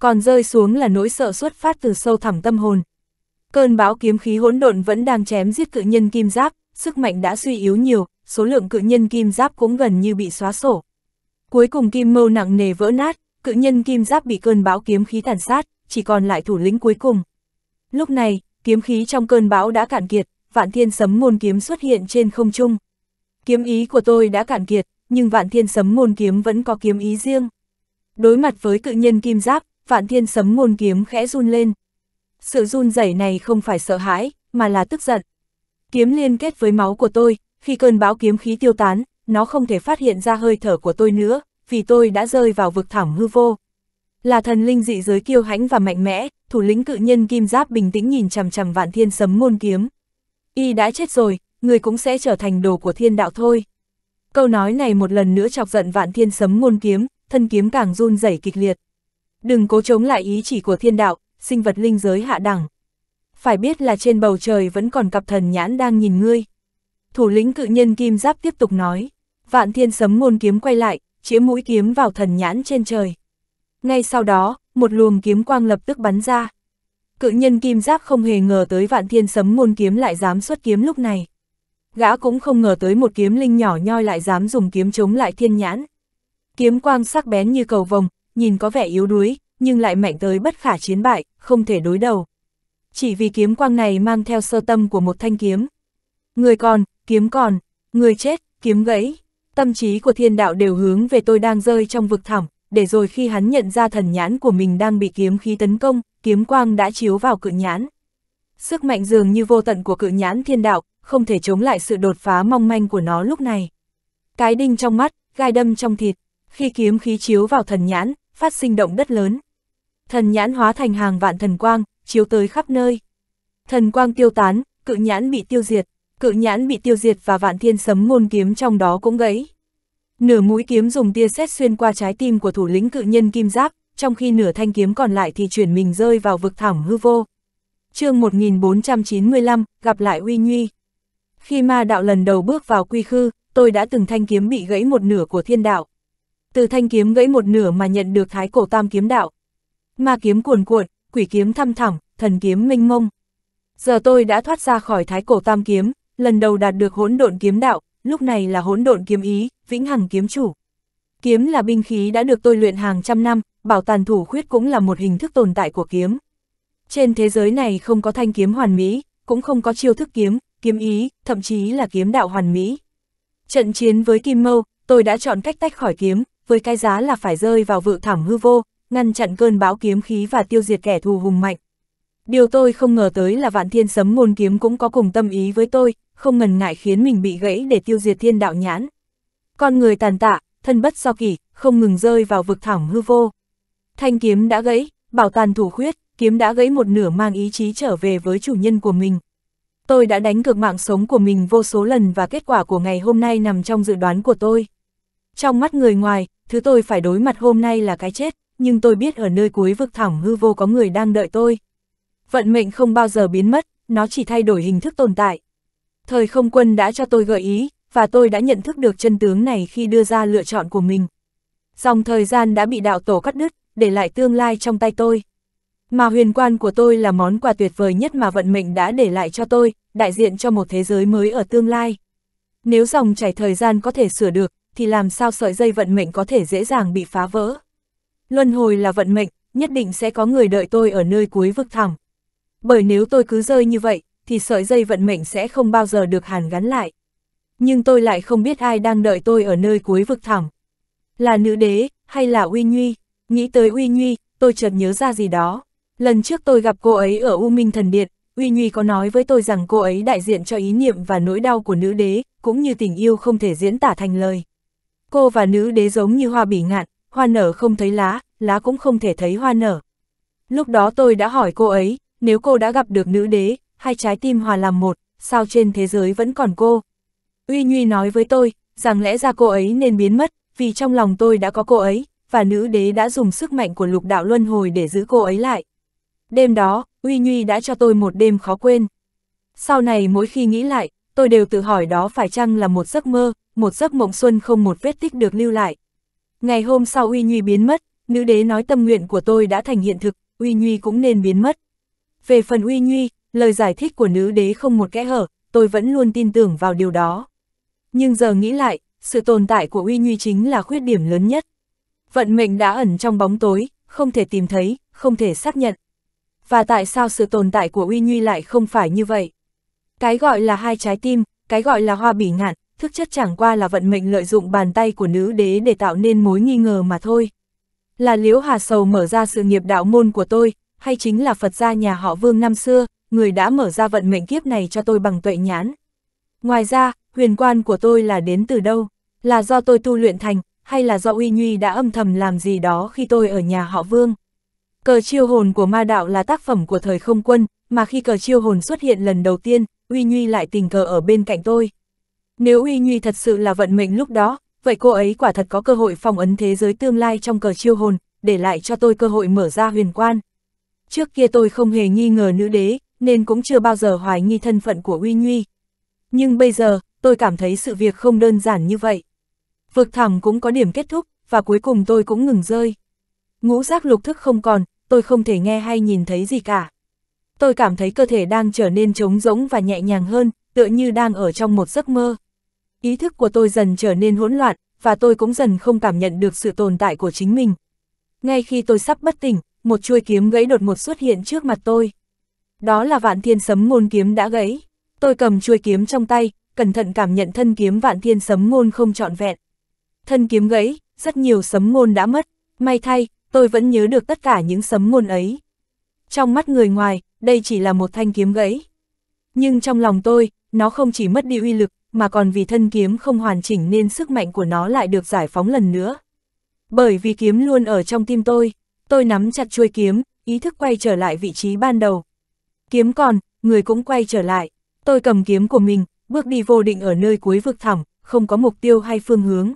Còn rơi xuống là nỗi sợ xuất phát từ sâu thẳm tâm hồn. Cơn bão kiếm khí hỗn độn vẫn đang chém giết cự nhân kim giáp, sức mạnh đã suy yếu nhiều, số lượng cự nhân kim giáp cũng gần như bị xóa sổ. Cuối cùng kim mâu nặng nề vỡ nát, cự nhân kim giáp bị cơn bão kiếm khí tàn sát, chỉ còn lại thủ lĩnh cuối cùng. Lúc này, kiếm khí trong cơn bão đã cạn kiệt, vạn thiên sấm môn kiếm xuất hiện trên không trung. Kiếm ý của tôi đã cạn kiệt, nhưng vạn thiên sấm môn kiếm vẫn có kiếm ý riêng. Đối mặt với cự nhân kim giáp, vạn thiên sấm môn kiếm khẽ run lên. Sự run rẩy này không phải sợ hãi, mà là tức giận. Kiếm liên kết với máu của tôi, khi cơn bão kiếm khí tiêu tán, nó không thể phát hiện ra hơi thở của tôi nữa, vì tôi đã rơi vào vực thẳm hư vô. Là thần linh dị giới kiêu hãnh và mạnh mẽ, thủ lĩnh cự nhân kim giáp bình tĩnh nhìn chằm chằm vạn thiên sấm môn kiếm. Y đã chết rồi, người cũng sẽ trở thành đồ của thiên đạo thôi. Câu nói này một lần nữa chọc giận vạn thiên sấm môn kiếm, thân kiếm càng run rẩy kịch liệt. Đừng cố chống lại ý chỉ của thiên đạo, sinh vật linh giới hạ đẳng, phải biết là trên bầu trời vẫn còn cặp thần nhãn đang nhìn ngươi. Thủ lĩnh cự nhân kim giáp tiếp tục nói, vạn thiên sấm ngôn kiếm quay lại, chĩa mũi kiếm vào thần nhãn trên trời. Ngay sau đó, một luồng kiếm quang lập tức bắn ra. Cự nhân kim giáp không hề ngờ tới vạn thiên sấm ngôn kiếm lại dám xuất kiếm lúc này. Gã cũng không ngờ tới một kiếm linh nhỏ nhoi lại dám dùng kiếm chống lại thiên nhãn. Kiếm quang sắc bén như cầu vồng, nhìn có vẻ yếu đuối, nhưng lại mạnh tới bất khả chiến bại, không thể đối đầu chỉ vì kiếm quang này mang theo sơ tâm của một thanh kiếm. Người còn, kiếm còn, người chết, kiếm gãy. Tâm trí của thiên đạo đều hướng về tôi đang rơi trong vực thẳm, để rồi khi hắn nhận ra thần nhãn của mình đang bị kiếm khí tấn công, kiếm quang đã chiếu vào cự nhãn. Sức mạnh dường như vô tận của cự nhãn thiên đạo, không thể chống lại sự đột phá mong manh của nó lúc này. Cái đinh trong mắt, gai đâm trong thịt, khi kiếm khí chiếu vào thần nhãn, phát sinh động đất lớn. Thần nhãn hóa thành hàng vạn thần quang, chiếu tới khắp nơi. Thần quang tiêu tán, cự nhãn bị tiêu diệt, cự nhãn bị tiêu diệt và vạn thiên sấm ngôn kiếm trong đó cũng gãy. Nửa mũi kiếm dùng tia xét xuyên qua trái tim của thủ lĩnh cự nhân kim giáp, trong khi nửa thanh kiếm còn lại thì chuyển mình rơi vào vực thẳm hư vô. chương 1495, gặp lại uy Nguy. Khi ma đạo lần đầu bước vào quy khư, tôi đã từng thanh kiếm bị gãy một nửa của thiên đạo. Từ thanh kiếm gãy một nửa mà nhận được thái cổ tam kiếm đạo. Ma kiếm cuồn cuộn, quỷ kiếm thăm thẳm, thần kiếm minh mông. Giờ tôi đã thoát ra khỏi thái cổ tam kiếm, lần đầu đạt được hỗn độn kiếm đạo, lúc này là hỗn độn kiếm ý, vĩnh hằng kiếm chủ. Kiếm là binh khí đã được tôi luyện hàng trăm năm, bảo tàn thủ khuyết cũng là một hình thức tồn tại của kiếm. Trên thế giới này không có thanh kiếm hoàn mỹ, cũng không có chiêu thức kiếm, kiếm ý, thậm chí là kiếm đạo hoàn mỹ. Trận chiến với Kim Mâu, tôi đã chọn cách tách khỏi kiếm, với cái giá là phải rơi vào vự thảm hư vô, ngăn chặn cơn bão kiếm khí và tiêu diệt kẻ thù hùng mạnh. Điều tôi không ngờ tới là vạn thiên sấm ngôn kiếm cũng có cùng tâm ý với tôi, không ngần ngại khiến mình bị gãy để tiêu diệt thiên đạo nhãn. Con người tàn tạ, thân bất do kỷ, không ngừng rơi vào vực thẳm hư vô. Thanh kiếm đã gãy, bảo tàn thủ khuyết, kiếm đã gãy một nửa mang ý chí trở về với chủ nhân của mình. Tôi đã đánh cược mạng sống của mình vô số lần và kết quả của ngày hôm nay nằm trong dự đoán của tôi. Trong mắt người ngoài, thứ tôi phải đối mặt hôm nay là cái chết nhưng tôi biết ở nơi cuối vực thẳm hư vô có người đang đợi tôi. Vận mệnh không bao giờ biến mất, nó chỉ thay đổi hình thức tồn tại. Thời không quân đã cho tôi gợi ý, và tôi đã nhận thức được chân tướng này khi đưa ra lựa chọn của mình. Dòng thời gian đã bị đạo tổ cắt đứt, để lại tương lai trong tay tôi. Mà huyền quan của tôi là món quà tuyệt vời nhất mà vận mệnh đã để lại cho tôi, đại diện cho một thế giới mới ở tương lai. Nếu dòng chảy thời gian có thể sửa được, thì làm sao sợi dây vận mệnh có thể dễ dàng bị phá vỡ? Luân hồi là vận mệnh, nhất định sẽ có người đợi tôi ở nơi cuối vực thẳm. Bởi nếu tôi cứ rơi như vậy, thì sợi dây vận mệnh sẽ không bao giờ được hàn gắn lại. Nhưng tôi lại không biết ai đang đợi tôi ở nơi cuối vực thẳm. Là nữ đế, hay là Uy Nhuy? Nghĩ tới Uy Nhuy, tôi chợt nhớ ra gì đó. Lần trước tôi gặp cô ấy ở U Minh Thần Điện, Uy Nhuy có nói với tôi rằng cô ấy đại diện cho ý niệm và nỗi đau của nữ đế, cũng như tình yêu không thể diễn tả thành lời. Cô và nữ đế giống như hoa bỉ ngạn, hoa nở không thấy lá, lá cũng không thể thấy hoa nở. Lúc đó tôi đã hỏi cô ấy, nếu cô đã gặp được nữ đế, hai trái tim hòa làm một, sao trên thế giới vẫn còn cô? Uy Nhuy nói với tôi, rằng lẽ ra cô ấy nên biến mất, vì trong lòng tôi đã có cô ấy, và nữ đế đã dùng sức mạnh của lục đạo luân hồi để giữ cô ấy lại. Đêm đó, Uy Nhuy đã cho tôi một đêm khó quên. Sau này mỗi khi nghĩ lại, tôi đều tự hỏi đó phải chăng là một giấc mơ, một giấc mộng xuân không một vết tích được lưu lại. Ngày hôm sau Uy Nhuy biến mất, nữ đế nói tâm nguyện của tôi đã thành hiện thực, Uy Nhuy cũng nên biến mất. Về phần Uy Nhuy, lời giải thích của nữ đế không một kẽ hở, tôi vẫn luôn tin tưởng vào điều đó. Nhưng giờ nghĩ lại, sự tồn tại của Uy Nhuy chính là khuyết điểm lớn nhất. Vận mệnh đã ẩn trong bóng tối, không thể tìm thấy, không thể xác nhận. Và tại sao sự tồn tại của Uy Nhuy lại không phải như vậy? Cái gọi là hai trái tim, cái gọi là hoa bỉ ngạn, thức chất chẳng qua là vận mệnh lợi dụng bàn tay của nữ đế để tạo nên mối nghi ngờ mà thôi. Là Liễu Hà Sầu mở ra sự nghiệp đạo môn của tôi, hay chính là Phật gia nhà họ Vương năm xưa, người đã mở ra vận mệnh kiếp này cho tôi bằng tuệ nhãn. Ngoài ra, huyền quan của tôi là đến từ đâu? Là do tôi tu luyện thành, hay là do Uy Nhuy đã âm thầm làm gì đó khi tôi ở nhà họ Vương? Cờ chiêu hồn của ma đạo là tác phẩm của thời không quân, mà khi cờ chiêu hồn xuất hiện lần đầu tiên, Uy Nhuy lại tình cờ ở bên cạnh tôi. Nếu uy nguy thật sự là vận mệnh lúc đó, vậy cô ấy quả thật có cơ hội phong ấn thế giới tương lai trong cờ chiêu hồn, để lại cho tôi cơ hội mở ra huyền quan. Trước kia tôi không hề nghi ngờ nữ đế, nên cũng chưa bao giờ hoài nghi thân phận của uy nguy. Nhưng bây giờ, tôi cảm thấy sự việc không đơn giản như vậy. Vực thẳm cũng có điểm kết thúc, và cuối cùng tôi cũng ngừng rơi. Ngũ giác lục thức không còn, tôi không thể nghe hay nhìn thấy gì cả. Tôi cảm thấy cơ thể đang trở nên trống rỗng và nhẹ nhàng hơn, tựa như đang ở trong một giấc mơ ý thức của tôi dần trở nên hỗn loạn, và tôi cũng dần không cảm nhận được sự tồn tại của chính mình. Ngay khi tôi sắp bất tỉnh, một chuôi kiếm gãy đột ngột xuất hiện trước mặt tôi. Đó là vạn thiên sấm ngôn kiếm đã gãy. Tôi cầm chuôi kiếm trong tay, cẩn thận cảm nhận thân kiếm vạn thiên sấm ngôn không trọn vẹn. Thân kiếm gãy, rất nhiều sấm ngôn đã mất, may thay, tôi vẫn nhớ được tất cả những sấm ngôn ấy. Trong mắt người ngoài, đây chỉ là một thanh kiếm gãy. Nhưng trong lòng tôi, nó không chỉ mất đi uy lực, mà còn vì thân kiếm không hoàn chỉnh nên sức mạnh của nó lại được giải phóng lần nữa. Bởi vì kiếm luôn ở trong tim tôi, tôi nắm chặt chuôi kiếm, ý thức quay trở lại vị trí ban đầu. Kiếm còn, người cũng quay trở lại, tôi cầm kiếm của mình, bước đi vô định ở nơi cuối vực thẳm, không có mục tiêu hay phương hướng.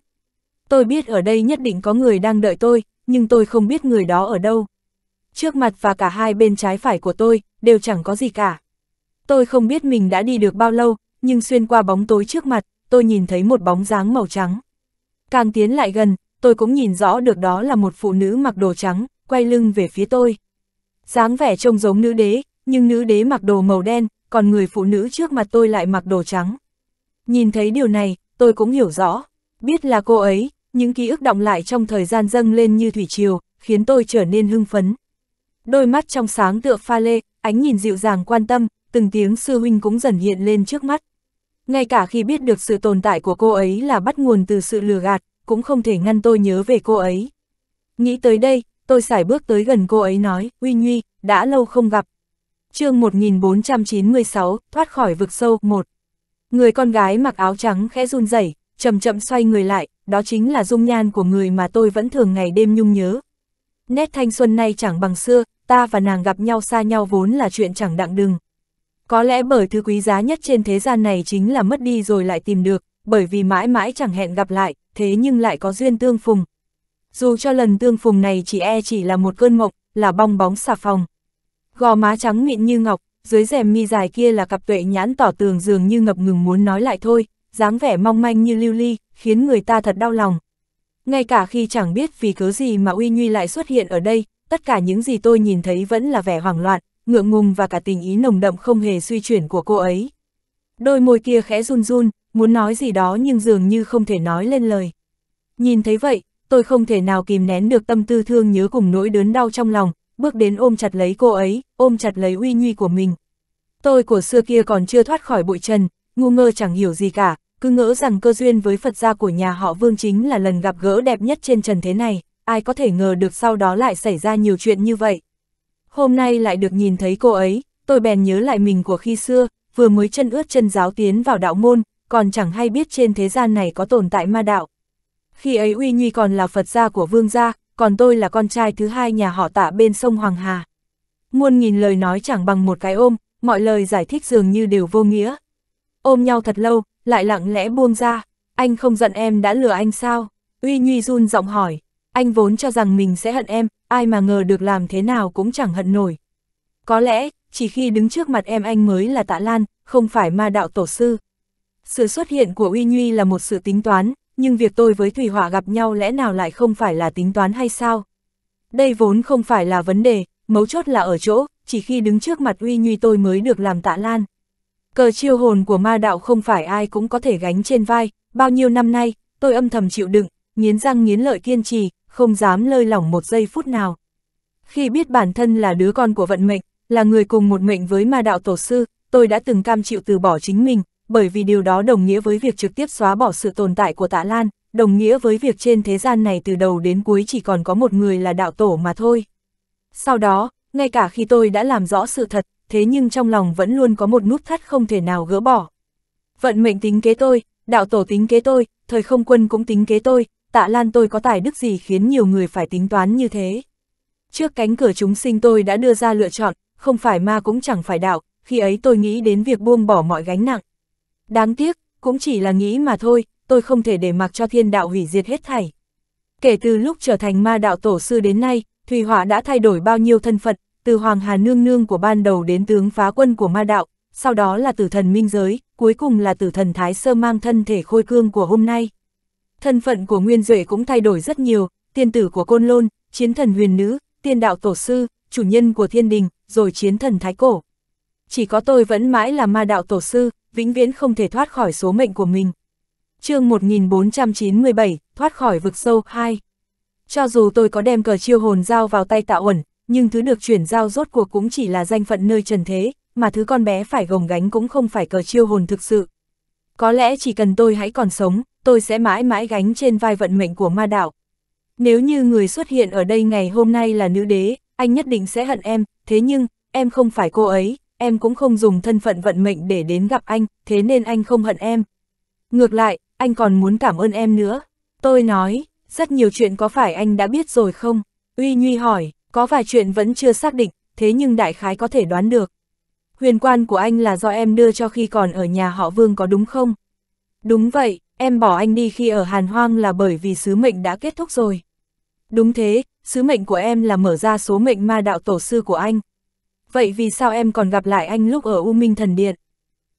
Tôi biết ở đây nhất định có người đang đợi tôi, nhưng tôi không biết người đó ở đâu. Trước mặt và cả hai bên trái phải của tôi, đều chẳng có gì cả. Tôi không biết mình đã đi được bao lâu, nhưng xuyên qua bóng tối trước mặt, tôi nhìn thấy một bóng dáng màu trắng. Càng tiến lại gần, tôi cũng nhìn rõ được đó là một phụ nữ mặc đồ trắng, quay lưng về phía tôi. dáng vẻ trông giống nữ đế, nhưng nữ đế mặc đồ màu đen, còn người phụ nữ trước mặt tôi lại mặc đồ trắng. Nhìn thấy điều này, tôi cũng hiểu rõ, biết là cô ấy, những ký ức động lại trong thời gian dâng lên như thủy triều, khiến tôi trở nên hưng phấn. Đôi mắt trong sáng tựa pha lê, ánh nhìn dịu dàng quan tâm, từng tiếng sư huynh cũng dần hiện lên trước mắt. Ngay cả khi biết được sự tồn tại của cô ấy là bắt nguồn từ sự lừa gạt, cũng không thể ngăn tôi nhớ về cô ấy. Nghĩ tới đây, tôi xài bước tới gần cô ấy nói, uy nhuy, đã lâu không gặp. chương 1496, thoát khỏi vực sâu, 1. Người con gái mặc áo trắng khẽ run rẩy chậm chậm xoay người lại, đó chính là dung nhan của người mà tôi vẫn thường ngày đêm nhung nhớ. Nét thanh xuân nay chẳng bằng xưa, ta và nàng gặp nhau xa nhau vốn là chuyện chẳng đặng đừng, có lẽ bởi thứ quý giá nhất trên thế gian này chính là mất đi rồi lại tìm được, bởi vì mãi mãi chẳng hẹn gặp lại, thế nhưng lại có duyên tương phùng. Dù cho lần tương phùng này chỉ e chỉ là một cơn mộng, là bong bóng xà phòng. Gò má trắng mịn như ngọc, dưới rèm mi dài kia là cặp tuệ nhãn tỏ tường dường như ngập ngừng muốn nói lại thôi, dáng vẻ mong manh như lưu ly, khiến người ta thật đau lòng. Ngay cả khi chẳng biết vì cớ gì mà Uy Nhuy lại xuất hiện ở đây, tất cả những gì tôi nhìn thấy vẫn là vẻ hoảng loạn, ngượng ngùng và cả tình ý nồng đậm không hề suy chuyển của cô ấy. Đôi môi kia khẽ run run, muốn nói gì đó nhưng dường như không thể nói lên lời. Nhìn thấy vậy, tôi không thể nào kìm nén được tâm tư thương nhớ cùng nỗi đớn đau trong lòng, bước đến ôm chặt lấy cô ấy, ôm chặt lấy uy nhuy của mình. Tôi của xưa kia còn chưa thoát khỏi bụi trần, ngu ngơ chẳng hiểu gì cả, cứ ngỡ rằng cơ duyên với Phật gia của nhà họ Vương chính là lần gặp gỡ đẹp nhất trên trần thế này, ai có thể ngờ được sau đó lại xảy ra nhiều chuyện như vậy. Hôm nay lại được nhìn thấy cô ấy, tôi bèn nhớ lại mình của khi xưa, vừa mới chân ướt chân giáo tiến vào đạo môn, còn chẳng hay biết trên thế gian này có tồn tại ma đạo. Khi ấy Uy Nhi còn là Phật gia của Vương gia, còn tôi là con trai thứ hai nhà họ tạ bên sông Hoàng Hà. Muôn nghìn lời nói chẳng bằng một cái ôm, mọi lời giải thích dường như đều vô nghĩa. Ôm nhau thật lâu, lại lặng lẽ buông ra, anh không giận em đã lừa anh sao? Uy Nhi run giọng hỏi, anh vốn cho rằng mình sẽ hận em, ai mà ngờ được làm thế nào cũng chẳng hận nổi. Có lẽ, chỉ khi đứng trước mặt em anh mới là tạ lan, không phải ma đạo tổ sư. Sự xuất hiện của Uy Nhuy là một sự tính toán, nhưng việc tôi với Thủy Hỏa gặp nhau lẽ nào lại không phải là tính toán hay sao? Đây vốn không phải là vấn đề, mấu chốt là ở chỗ, chỉ khi đứng trước mặt Uy Nhuy tôi mới được làm tạ lan. Cờ chiêu hồn của ma đạo không phải ai cũng có thể gánh trên vai, bao nhiêu năm nay, tôi âm thầm chịu đựng, nghiến răng nghiến lợi kiên trì, không dám lơi lỏng một giây phút nào. Khi biết bản thân là đứa con của vận mệnh, là người cùng một mệnh với ma đạo tổ sư, tôi đã từng cam chịu từ bỏ chính mình, bởi vì điều đó đồng nghĩa với việc trực tiếp xóa bỏ sự tồn tại của tạ Lan, đồng nghĩa với việc trên thế gian này từ đầu đến cuối chỉ còn có một người là đạo tổ mà thôi. Sau đó, ngay cả khi tôi đã làm rõ sự thật, thế nhưng trong lòng vẫn luôn có một nút thắt không thể nào gỡ bỏ. Vận mệnh tính kế tôi, đạo tổ tính kế tôi, thời không quân cũng tính kế tôi, tạ lan tôi có tài đức gì khiến nhiều người phải tính toán như thế. Trước cánh cửa chúng sinh tôi đã đưa ra lựa chọn, không phải ma cũng chẳng phải đạo, khi ấy tôi nghĩ đến việc buông bỏ mọi gánh nặng. Đáng tiếc, cũng chỉ là nghĩ mà thôi, tôi không thể để mặc cho thiên đạo hủy diệt hết thảy. Kể từ lúc trở thành ma đạo tổ sư đến nay, Thùy Hỏa đã thay đổi bao nhiêu thân phận, từ Hoàng Hà Nương Nương của ban đầu đến tướng phá quân của ma đạo, sau đó là tử thần minh giới, cuối cùng là tử thần Thái Sơ mang thân thể khôi cương của hôm nay. Thân phận của Nguyên Duệ cũng thay đổi rất nhiều, tiên tử của Côn Lôn, chiến thần huyền nữ, tiên đạo tổ sư, chủ nhân của thiên đình, rồi chiến thần thái cổ. Chỉ có tôi vẫn mãi là ma đạo tổ sư, vĩnh viễn không thể thoát khỏi số mệnh của mình. chương 1497, thoát khỏi vực sâu 2. Cho dù tôi có đem cờ chiêu hồn giao vào tay tạo ẩn, nhưng thứ được chuyển giao rốt cuộc cũng chỉ là danh phận nơi trần thế, mà thứ con bé phải gồng gánh cũng không phải cờ chiêu hồn thực sự. Có lẽ chỉ cần tôi hãy còn sống, tôi sẽ mãi mãi gánh trên vai vận mệnh của ma đạo. Nếu như người xuất hiện ở đây ngày hôm nay là nữ đế, anh nhất định sẽ hận em, thế nhưng, em không phải cô ấy, em cũng không dùng thân phận vận mệnh để đến gặp anh, thế nên anh không hận em. Ngược lại, anh còn muốn cảm ơn em nữa. Tôi nói, rất nhiều chuyện có phải anh đã biết rồi không? Uy Nhuy hỏi, có vài chuyện vẫn chưa xác định, thế nhưng đại khái có thể đoán được. Huyền quan của anh là do em đưa cho khi còn ở nhà họ Vương có đúng không? Đúng vậy, em bỏ anh đi khi ở Hàn Hoang là bởi vì sứ mệnh đã kết thúc rồi. Đúng thế, sứ mệnh của em là mở ra số mệnh ma đạo tổ sư của anh. Vậy vì sao em còn gặp lại anh lúc ở U Minh Thần Điện?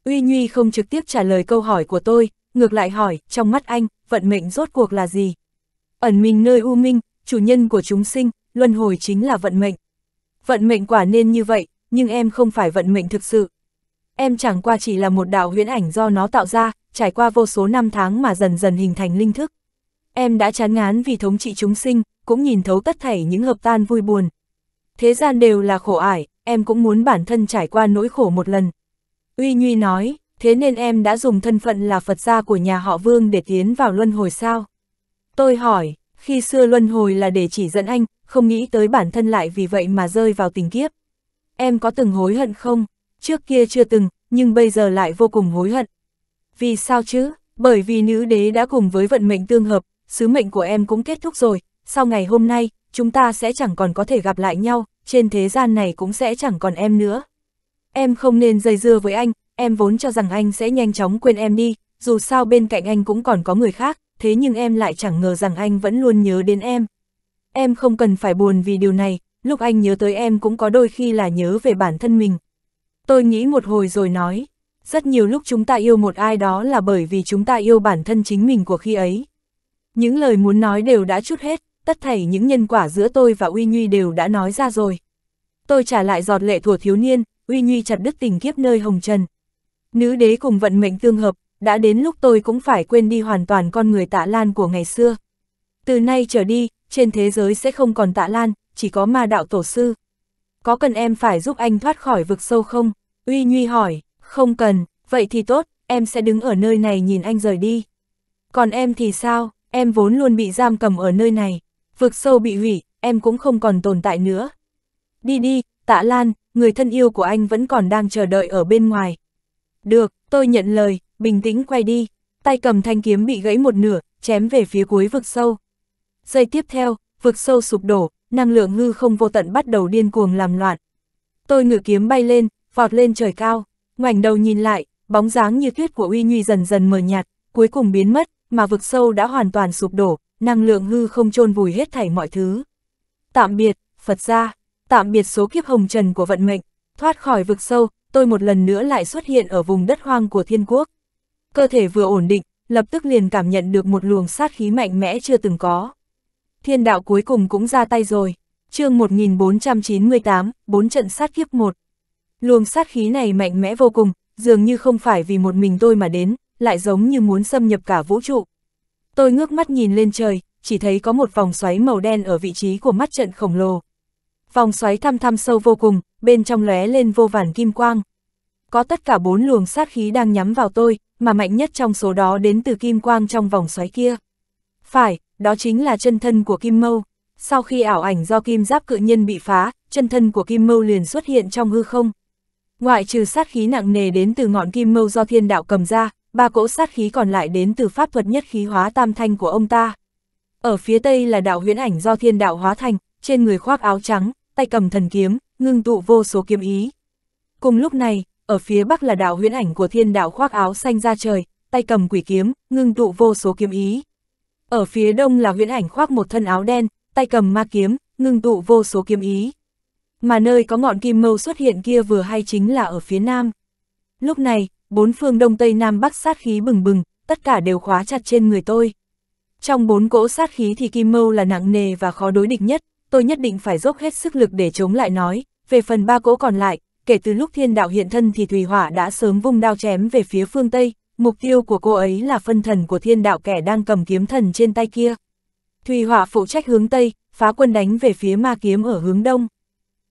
Uy Nhuy không trực tiếp trả lời câu hỏi của tôi, ngược lại hỏi, trong mắt anh, vận mệnh rốt cuộc là gì? Ẩn mình nơi U Minh, chủ nhân của chúng sinh, luân hồi chính là vận mệnh. Vận mệnh quả nên như vậy, nhưng em không phải vận mệnh thực sự em chẳng qua chỉ là một đạo huyễn ảnh do nó tạo ra, trải qua vô số năm tháng mà dần dần hình thành linh thức. Em đã chán ngán vì thống trị chúng sinh, cũng nhìn thấu tất thảy những hợp tan vui buồn. Thế gian đều là khổ ải, em cũng muốn bản thân trải qua nỗi khổ một lần. Uy Nhuy nói, thế nên em đã dùng thân phận là Phật gia của nhà họ Vương để tiến vào luân hồi sao? Tôi hỏi, khi xưa luân hồi là để chỉ dẫn anh, không nghĩ tới bản thân lại vì vậy mà rơi vào tình kiếp. Em có từng hối hận không? trước kia chưa từng, nhưng bây giờ lại vô cùng hối hận. Vì sao chứ? Bởi vì nữ đế đã cùng với vận mệnh tương hợp, sứ mệnh của em cũng kết thúc rồi, sau ngày hôm nay, chúng ta sẽ chẳng còn có thể gặp lại nhau, trên thế gian này cũng sẽ chẳng còn em nữa. Em không nên dây dưa với anh, em vốn cho rằng anh sẽ nhanh chóng quên em đi, dù sao bên cạnh anh cũng còn có người khác, thế nhưng em lại chẳng ngờ rằng anh vẫn luôn nhớ đến em. Em không cần phải buồn vì điều này, lúc anh nhớ tới em cũng có đôi khi là nhớ về bản thân mình. Tôi nghĩ một hồi rồi nói, rất nhiều lúc chúng ta yêu một ai đó là bởi vì chúng ta yêu bản thân chính mình của khi ấy. Những lời muốn nói đều đã chút hết, tất thảy những nhân quả giữa tôi và Uy Nhuy đều đã nói ra rồi. Tôi trả lại giọt lệ thủa thiếu niên, Uy Nhuy chặt đứt tình kiếp nơi hồng trần. Nữ đế cùng vận mệnh tương hợp, đã đến lúc tôi cũng phải quên đi hoàn toàn con người tạ lan của ngày xưa. Từ nay trở đi, trên thế giới sẽ không còn tạ lan, chỉ có ma đạo tổ sư có cần em phải giúp anh thoát khỏi vực sâu không? Uy Nhuy hỏi, không cần, vậy thì tốt, em sẽ đứng ở nơi này nhìn anh rời đi. Còn em thì sao, em vốn luôn bị giam cầm ở nơi này, vực sâu bị hủy, em cũng không còn tồn tại nữa. Đi đi, tạ Lan, người thân yêu của anh vẫn còn đang chờ đợi ở bên ngoài. Được, tôi nhận lời, bình tĩnh quay đi, tay cầm thanh kiếm bị gãy một nửa, chém về phía cuối vực sâu. Giây tiếp theo, vực sâu sụp đổ, năng lượng hư không vô tận bắt đầu điên cuồng làm loạn. Tôi ngự kiếm bay lên, vọt lên trời cao, ngoảnh đầu nhìn lại, bóng dáng như tuyết của uy nhuy dần dần mờ nhạt, cuối cùng biến mất, mà vực sâu đã hoàn toàn sụp đổ, năng lượng hư không chôn vùi hết thảy mọi thứ. Tạm biệt, Phật gia, tạm biệt số kiếp hồng trần của vận mệnh, thoát khỏi vực sâu, tôi một lần nữa lại xuất hiện ở vùng đất hoang của thiên quốc. Cơ thể vừa ổn định, lập tức liền cảm nhận được một luồng sát khí mạnh mẽ chưa từng có thiên đạo cuối cùng cũng ra tay rồi. chương 1498, 4 trận sát kiếp 1. Luồng sát khí này mạnh mẽ vô cùng, dường như không phải vì một mình tôi mà đến, lại giống như muốn xâm nhập cả vũ trụ. Tôi ngước mắt nhìn lên trời, chỉ thấy có một vòng xoáy màu đen ở vị trí của mắt trận khổng lồ. Vòng xoáy thăm thăm sâu vô cùng, bên trong lóe lên vô vàn kim quang. Có tất cả bốn luồng sát khí đang nhắm vào tôi, mà mạnh nhất trong số đó đến từ kim quang trong vòng xoáy kia. Phải, đó chính là chân thân của Kim Mâu. Sau khi ảo ảnh do Kim Giáp cự nhân bị phá, chân thân của Kim Mâu liền xuất hiện trong hư không. Ngoại trừ sát khí nặng nề đến từ ngọn Kim Mâu do thiên đạo cầm ra, ba cỗ sát khí còn lại đến từ pháp thuật nhất khí hóa tam thanh của ông ta. Ở phía tây là đạo huyễn ảnh do thiên đạo hóa thành, trên người khoác áo trắng, tay cầm thần kiếm, ngưng tụ vô số kiếm ý. Cùng lúc này, ở phía bắc là đạo huyễn ảnh của thiên đạo khoác áo xanh ra trời, tay cầm quỷ kiếm, ngưng tụ vô số kiếm ý. Ở phía đông là huyễn ảnh khoác một thân áo đen, tay cầm ma kiếm, ngưng tụ vô số kiếm ý. Mà nơi có ngọn kim mâu xuất hiện kia vừa hay chính là ở phía nam. Lúc này, bốn phương đông tây nam bắc sát khí bừng bừng, tất cả đều khóa chặt trên người tôi. Trong bốn cỗ sát khí thì kim mâu là nặng nề và khó đối địch nhất, tôi nhất định phải dốc hết sức lực để chống lại nói, về phần ba cỗ còn lại, kể từ lúc thiên đạo hiện thân thì Thùy Hỏa đã sớm vung đao chém về phía phương Tây, mục tiêu của cô ấy là phân thần của thiên đạo kẻ đang cầm kiếm thần trên tay kia. Thùy Họa phụ trách hướng Tây, phá quân đánh về phía ma kiếm ở hướng Đông.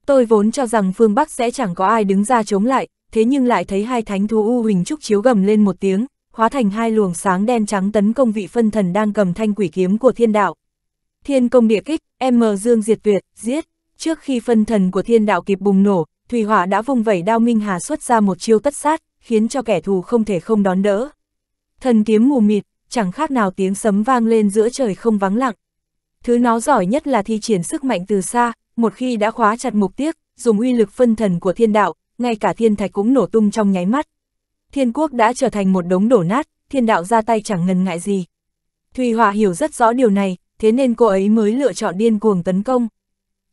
Tôi vốn cho rằng phương Bắc sẽ chẳng có ai đứng ra chống lại, thế nhưng lại thấy hai thánh thú U Huỳnh Trúc chiếu gầm lên một tiếng, hóa thành hai luồng sáng đen trắng tấn công vị phân thần đang cầm thanh quỷ kiếm của thiên đạo. Thiên công địa kích, M Dương diệt tuyệt, giết. Trước khi phân thần của thiên đạo kịp bùng nổ, Thùy Hỏa đã vùng vẩy đao Minh Hà xuất ra một chiêu tất sát, khiến cho kẻ thù không thể không đón đỡ. Thần kiếm mù mịt, chẳng khác nào tiếng sấm vang lên giữa trời không vắng lặng. Thứ nó giỏi nhất là thi triển sức mạnh từ xa, một khi đã khóa chặt mục tiêu, dùng uy lực phân thần của thiên đạo, ngay cả thiên thạch cũng nổ tung trong nháy mắt. Thiên quốc đã trở thành một đống đổ nát, thiên đạo ra tay chẳng ngần ngại gì. Thùy Hòa hiểu rất rõ điều này, thế nên cô ấy mới lựa chọn điên cuồng tấn công.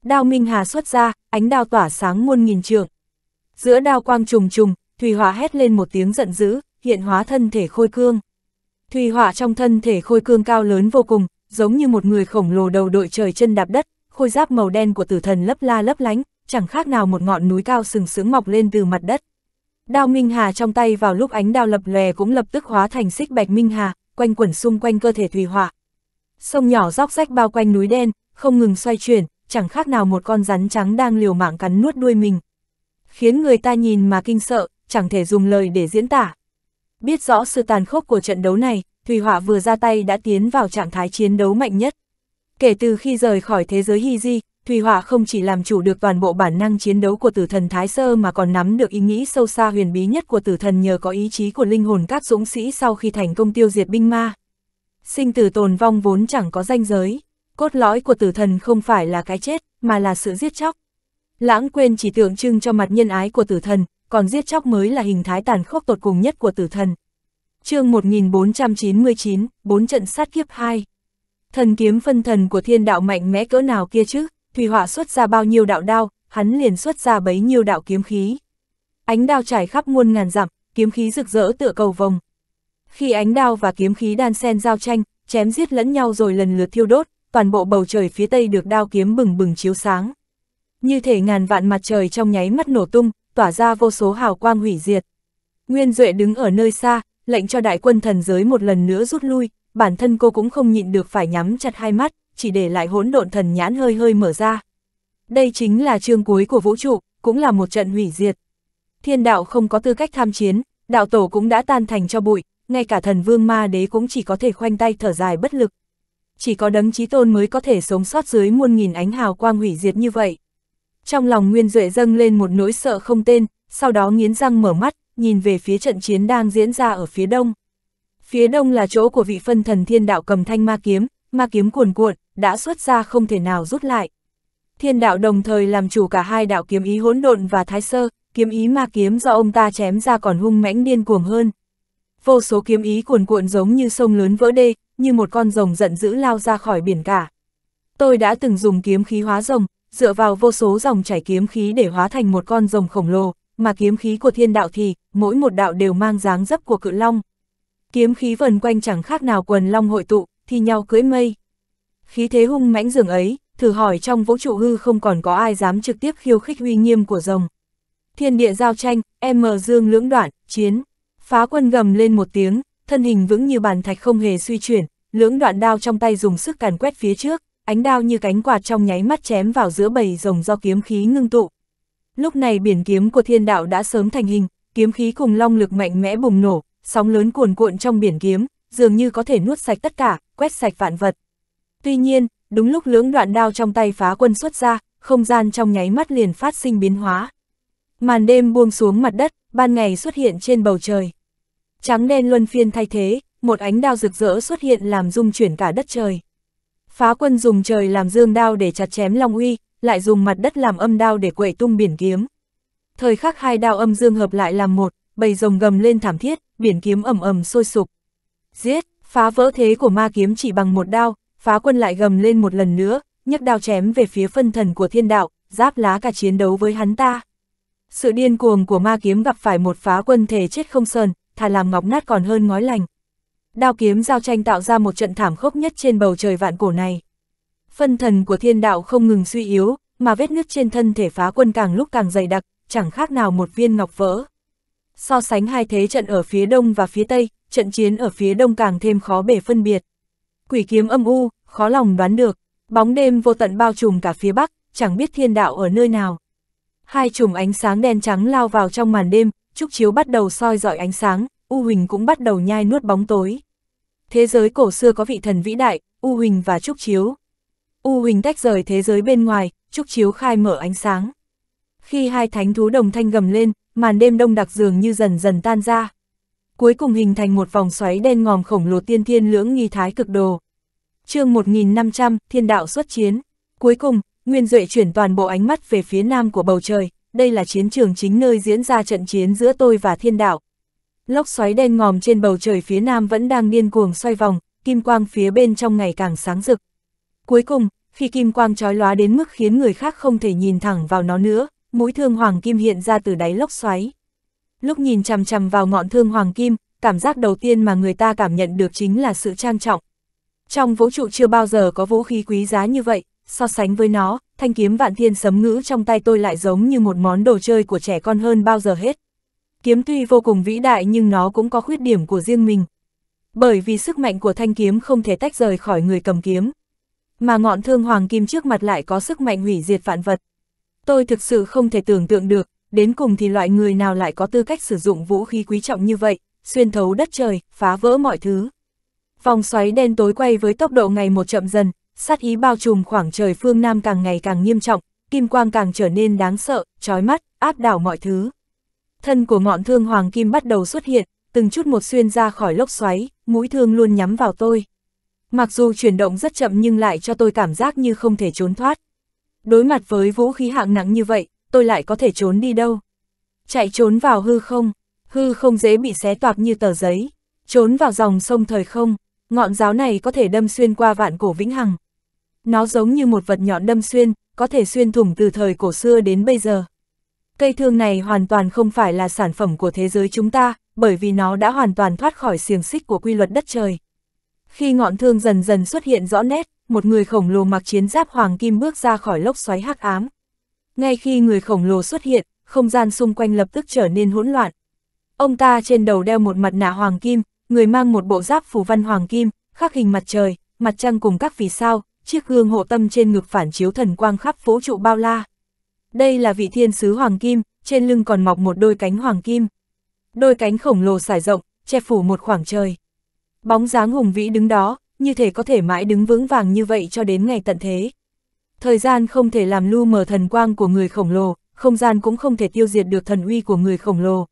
Đao Minh Hà xuất ra, ánh đao tỏa sáng muôn nghìn trượng. Giữa đao quang trùng trùng, Thùy Hỏa hét lên một tiếng giận dữ, hiện hóa thân thể khôi cương. Thùy Hỏa trong thân thể khôi cương cao lớn vô cùng, giống như một người khổng lồ đầu đội trời chân đạp đất, khôi giáp màu đen của tử thần lấp la lấp lánh, chẳng khác nào một ngọn núi cao sừng sững mọc lên từ mặt đất. Đao Minh Hà trong tay vào lúc ánh đao lập lòe cũng lập tức hóa thành xích bạch Minh Hà, quanh quẩn xung quanh cơ thể Thùy Hỏa. Sông nhỏ róc rách bao quanh núi đen, không ngừng xoay chuyển, chẳng khác nào một con rắn trắng đang liều mạng cắn nuốt đuôi mình. Khiến người ta nhìn mà kinh sợ, chẳng thể dùng lời để diễn tả. Biết rõ sự tàn khốc của trận đấu này, Thủy Hỏa vừa ra tay đã tiến vào trạng thái chiến đấu mạnh nhất. Kể từ khi rời khỏi thế giới Hy Di, Thủy Hỏa không chỉ làm chủ được toàn bộ bản năng chiến đấu của tử thần Thái Sơ mà còn nắm được ý nghĩ sâu xa huyền bí nhất của tử thần nhờ có ý chí của linh hồn các dũng sĩ sau khi thành công tiêu diệt binh ma. Sinh tử tồn vong vốn chẳng có danh giới, cốt lõi của tử thần không phải là cái chết, mà là sự giết chóc. Lãng quên chỉ tượng trưng cho mặt nhân ái của tử thần, còn giết chóc mới là hình thái tàn khốc tột cùng nhất của tử thần. chương 1499, 4 trận sát kiếp 2 Thần kiếm phân thần của thiên đạo mạnh mẽ cỡ nào kia chứ, Thủy Hỏa xuất ra bao nhiêu đạo đao, hắn liền xuất ra bấy nhiêu đạo kiếm khí. Ánh đao trải khắp muôn ngàn dặm, kiếm khí rực rỡ tựa cầu vồng. Khi ánh đao và kiếm khí đan xen giao tranh, chém giết lẫn nhau rồi lần lượt thiêu đốt, toàn bộ bầu trời phía tây được đao kiếm bừng bừng chiếu sáng. Như thể ngàn vạn mặt trời trong nháy mắt nổ tung, tỏa ra vô số hào quang hủy diệt. Nguyên Duệ đứng ở nơi xa, lệnh cho đại quân thần giới một lần nữa rút lui, bản thân cô cũng không nhịn được phải nhắm chặt hai mắt, chỉ để lại hỗn độn thần nhãn hơi hơi mở ra. Đây chính là chương cuối của vũ trụ, cũng là một trận hủy diệt. Thiên đạo không có tư cách tham chiến, đạo tổ cũng đã tan thành cho bụi, ngay cả thần vương ma đế cũng chỉ có thể khoanh tay thở dài bất lực. Chỉ có đấng chí tôn mới có thể sống sót dưới muôn nghìn ánh hào quang hủy diệt như vậy. Trong lòng Nguyên Duệ dâng lên một nỗi sợ không tên, sau đó nghiến răng mở mắt, nhìn về phía trận chiến đang diễn ra ở phía đông. Phía đông là chỗ của vị phân thần thiên đạo cầm thanh ma kiếm, ma kiếm cuồn cuộn, đã xuất ra không thể nào rút lại. Thiên đạo đồng thời làm chủ cả hai đạo kiếm ý hỗn độn và thái sơ, kiếm ý ma kiếm do ông ta chém ra còn hung mãnh điên cuồng hơn. Vô số kiếm ý cuồn cuộn giống như sông lớn vỡ đê, như một con rồng giận dữ lao ra khỏi biển cả. Tôi đã từng dùng kiếm khí hóa rồng, dựa vào vô số dòng chảy kiếm khí để hóa thành một con rồng khổng lồ, mà kiếm khí của thiên đạo thì, mỗi một đạo đều mang dáng dấp của cự long. Kiếm khí vần quanh chẳng khác nào quần long hội tụ, thì nhau cưỡi mây. Khí thế hung mãnh dường ấy, thử hỏi trong vũ trụ hư không còn có ai dám trực tiếp khiêu khích uy nghiêm của rồng. Thiên địa giao tranh, em mờ dương lưỡng đoạn, chiến. Phá quân gầm lên một tiếng, thân hình vững như bàn thạch không hề suy chuyển, lưỡng đoạn đao trong tay dùng sức càn quét phía trước ánh đao như cánh quạt trong nháy mắt chém vào giữa bầy rồng do kiếm khí ngưng tụ. Lúc này biển kiếm của thiên đạo đã sớm thành hình, kiếm khí cùng long lực mạnh mẽ bùng nổ, sóng lớn cuồn cuộn trong biển kiếm, dường như có thể nuốt sạch tất cả, quét sạch vạn vật. Tuy nhiên, đúng lúc lưỡng đoạn đao trong tay phá quân xuất ra, không gian trong nháy mắt liền phát sinh biến hóa. Màn đêm buông xuống mặt đất, ban ngày xuất hiện trên bầu trời. Trắng đen luân phiên thay thế, một ánh đao rực rỡ xuất hiện làm rung chuyển cả đất trời. Phá quân dùng trời làm dương đao để chặt chém Long Uy, lại dùng mặt đất làm âm đao để quậy tung biển kiếm. Thời khắc hai đao âm dương hợp lại làm một, bầy rồng gầm lên thảm thiết, biển kiếm ầm ầm sôi sục. Giết, phá vỡ thế của ma kiếm chỉ bằng một đao, phá quân lại gầm lên một lần nữa, nhấc đao chém về phía phân thần của thiên đạo, giáp lá cả chiến đấu với hắn ta. Sự điên cuồng của ma kiếm gặp phải một phá quân thể chết không sờn, thà làm ngọc nát còn hơn ngói lành. Đao kiếm giao tranh tạo ra một trận thảm khốc nhất trên bầu trời vạn cổ này. Phân thần của thiên đạo không ngừng suy yếu, mà vết nứt trên thân thể phá quân càng lúc càng dày đặc, chẳng khác nào một viên ngọc vỡ. So sánh hai thế trận ở phía đông và phía tây, trận chiến ở phía đông càng thêm khó bể phân biệt. Quỷ kiếm âm u, khó lòng đoán được, bóng đêm vô tận bao trùm cả phía bắc, chẳng biết thiên đạo ở nơi nào. Hai chùm ánh sáng đen trắng lao vào trong màn đêm, trúc chiếu bắt đầu soi dọi ánh sáng, U Huỳnh cũng bắt đầu nhai nuốt bóng tối. Thế giới cổ xưa có vị thần vĩ đại, U Huỳnh và Trúc Chiếu. U Huỳnh tách rời thế giới bên ngoài, Trúc Chiếu khai mở ánh sáng. Khi hai thánh thú đồng thanh gầm lên, màn đêm đông đặc dường như dần dần tan ra. Cuối cùng hình thành một vòng xoáy đen ngòm khổng lồ tiên thiên lưỡng nghi thái cực đồ. chương 1500, thiên đạo xuất chiến. Cuối cùng, Nguyên Duệ chuyển toàn bộ ánh mắt về phía nam của bầu trời, đây là chiến trường chính nơi diễn ra trận chiến giữa tôi và thiên đạo. Lốc xoáy đen ngòm trên bầu trời phía nam vẫn đang điên cuồng xoay vòng, kim quang phía bên trong ngày càng sáng rực. Cuối cùng, khi kim quang trói lóa đến mức khiến người khác không thể nhìn thẳng vào nó nữa, mũi thương hoàng kim hiện ra từ đáy lốc xoáy. Lúc nhìn chằm chằm vào ngọn thương hoàng kim, cảm giác đầu tiên mà người ta cảm nhận được chính là sự trang trọng. Trong vũ trụ chưa bao giờ có vũ khí quý giá như vậy, so sánh với nó, thanh kiếm vạn thiên sấm ngữ trong tay tôi lại giống như một món đồ chơi của trẻ con hơn bao giờ hết kiếm tuy vô cùng vĩ đại nhưng nó cũng có khuyết điểm của riêng mình. Bởi vì sức mạnh của thanh kiếm không thể tách rời khỏi người cầm kiếm. Mà ngọn thương hoàng kim trước mặt lại có sức mạnh hủy diệt vạn vật. Tôi thực sự không thể tưởng tượng được, đến cùng thì loại người nào lại có tư cách sử dụng vũ khí quý trọng như vậy, xuyên thấu đất trời, phá vỡ mọi thứ. Vòng xoáy đen tối quay với tốc độ ngày một chậm dần, sát ý bao trùm khoảng trời phương Nam càng ngày càng nghiêm trọng, kim quang càng trở nên đáng sợ, trói mắt, áp đảo mọi thứ. Thân của ngọn thương hoàng kim bắt đầu xuất hiện, từng chút một xuyên ra khỏi lốc xoáy, mũi thương luôn nhắm vào tôi. Mặc dù chuyển động rất chậm nhưng lại cho tôi cảm giác như không thể trốn thoát. Đối mặt với vũ khí hạng nặng như vậy, tôi lại có thể trốn đi đâu? Chạy trốn vào hư không, hư không dễ bị xé toạc như tờ giấy. Trốn vào dòng sông thời không, ngọn giáo này có thể đâm xuyên qua vạn cổ vĩnh hằng. Nó giống như một vật nhọn đâm xuyên, có thể xuyên thủng từ thời cổ xưa đến bây giờ. Cây thương này hoàn toàn không phải là sản phẩm của thế giới chúng ta, bởi vì nó đã hoàn toàn thoát khỏi xiềng xích của quy luật đất trời. Khi ngọn thương dần dần xuất hiện rõ nét, một người khổng lồ mặc chiến giáp hoàng kim bước ra khỏi lốc xoáy hắc ám. Ngay khi người khổng lồ xuất hiện, không gian xung quanh lập tức trở nên hỗn loạn. Ông ta trên đầu đeo một mặt nạ hoàng kim, người mang một bộ giáp phù văn hoàng kim, khắc hình mặt trời, mặt trăng cùng các vì sao, chiếc gương hộ tâm trên ngực phản chiếu thần quang khắp vũ trụ bao la. Đây là vị thiên sứ hoàng kim, trên lưng còn mọc một đôi cánh hoàng kim. Đôi cánh khổng lồ xải rộng, che phủ một khoảng trời. Bóng dáng hùng vĩ đứng đó, như thể có thể mãi đứng vững vàng như vậy cho đến ngày tận thế. Thời gian không thể làm lu mờ thần quang của người khổng lồ, không gian cũng không thể tiêu diệt được thần uy của người khổng lồ.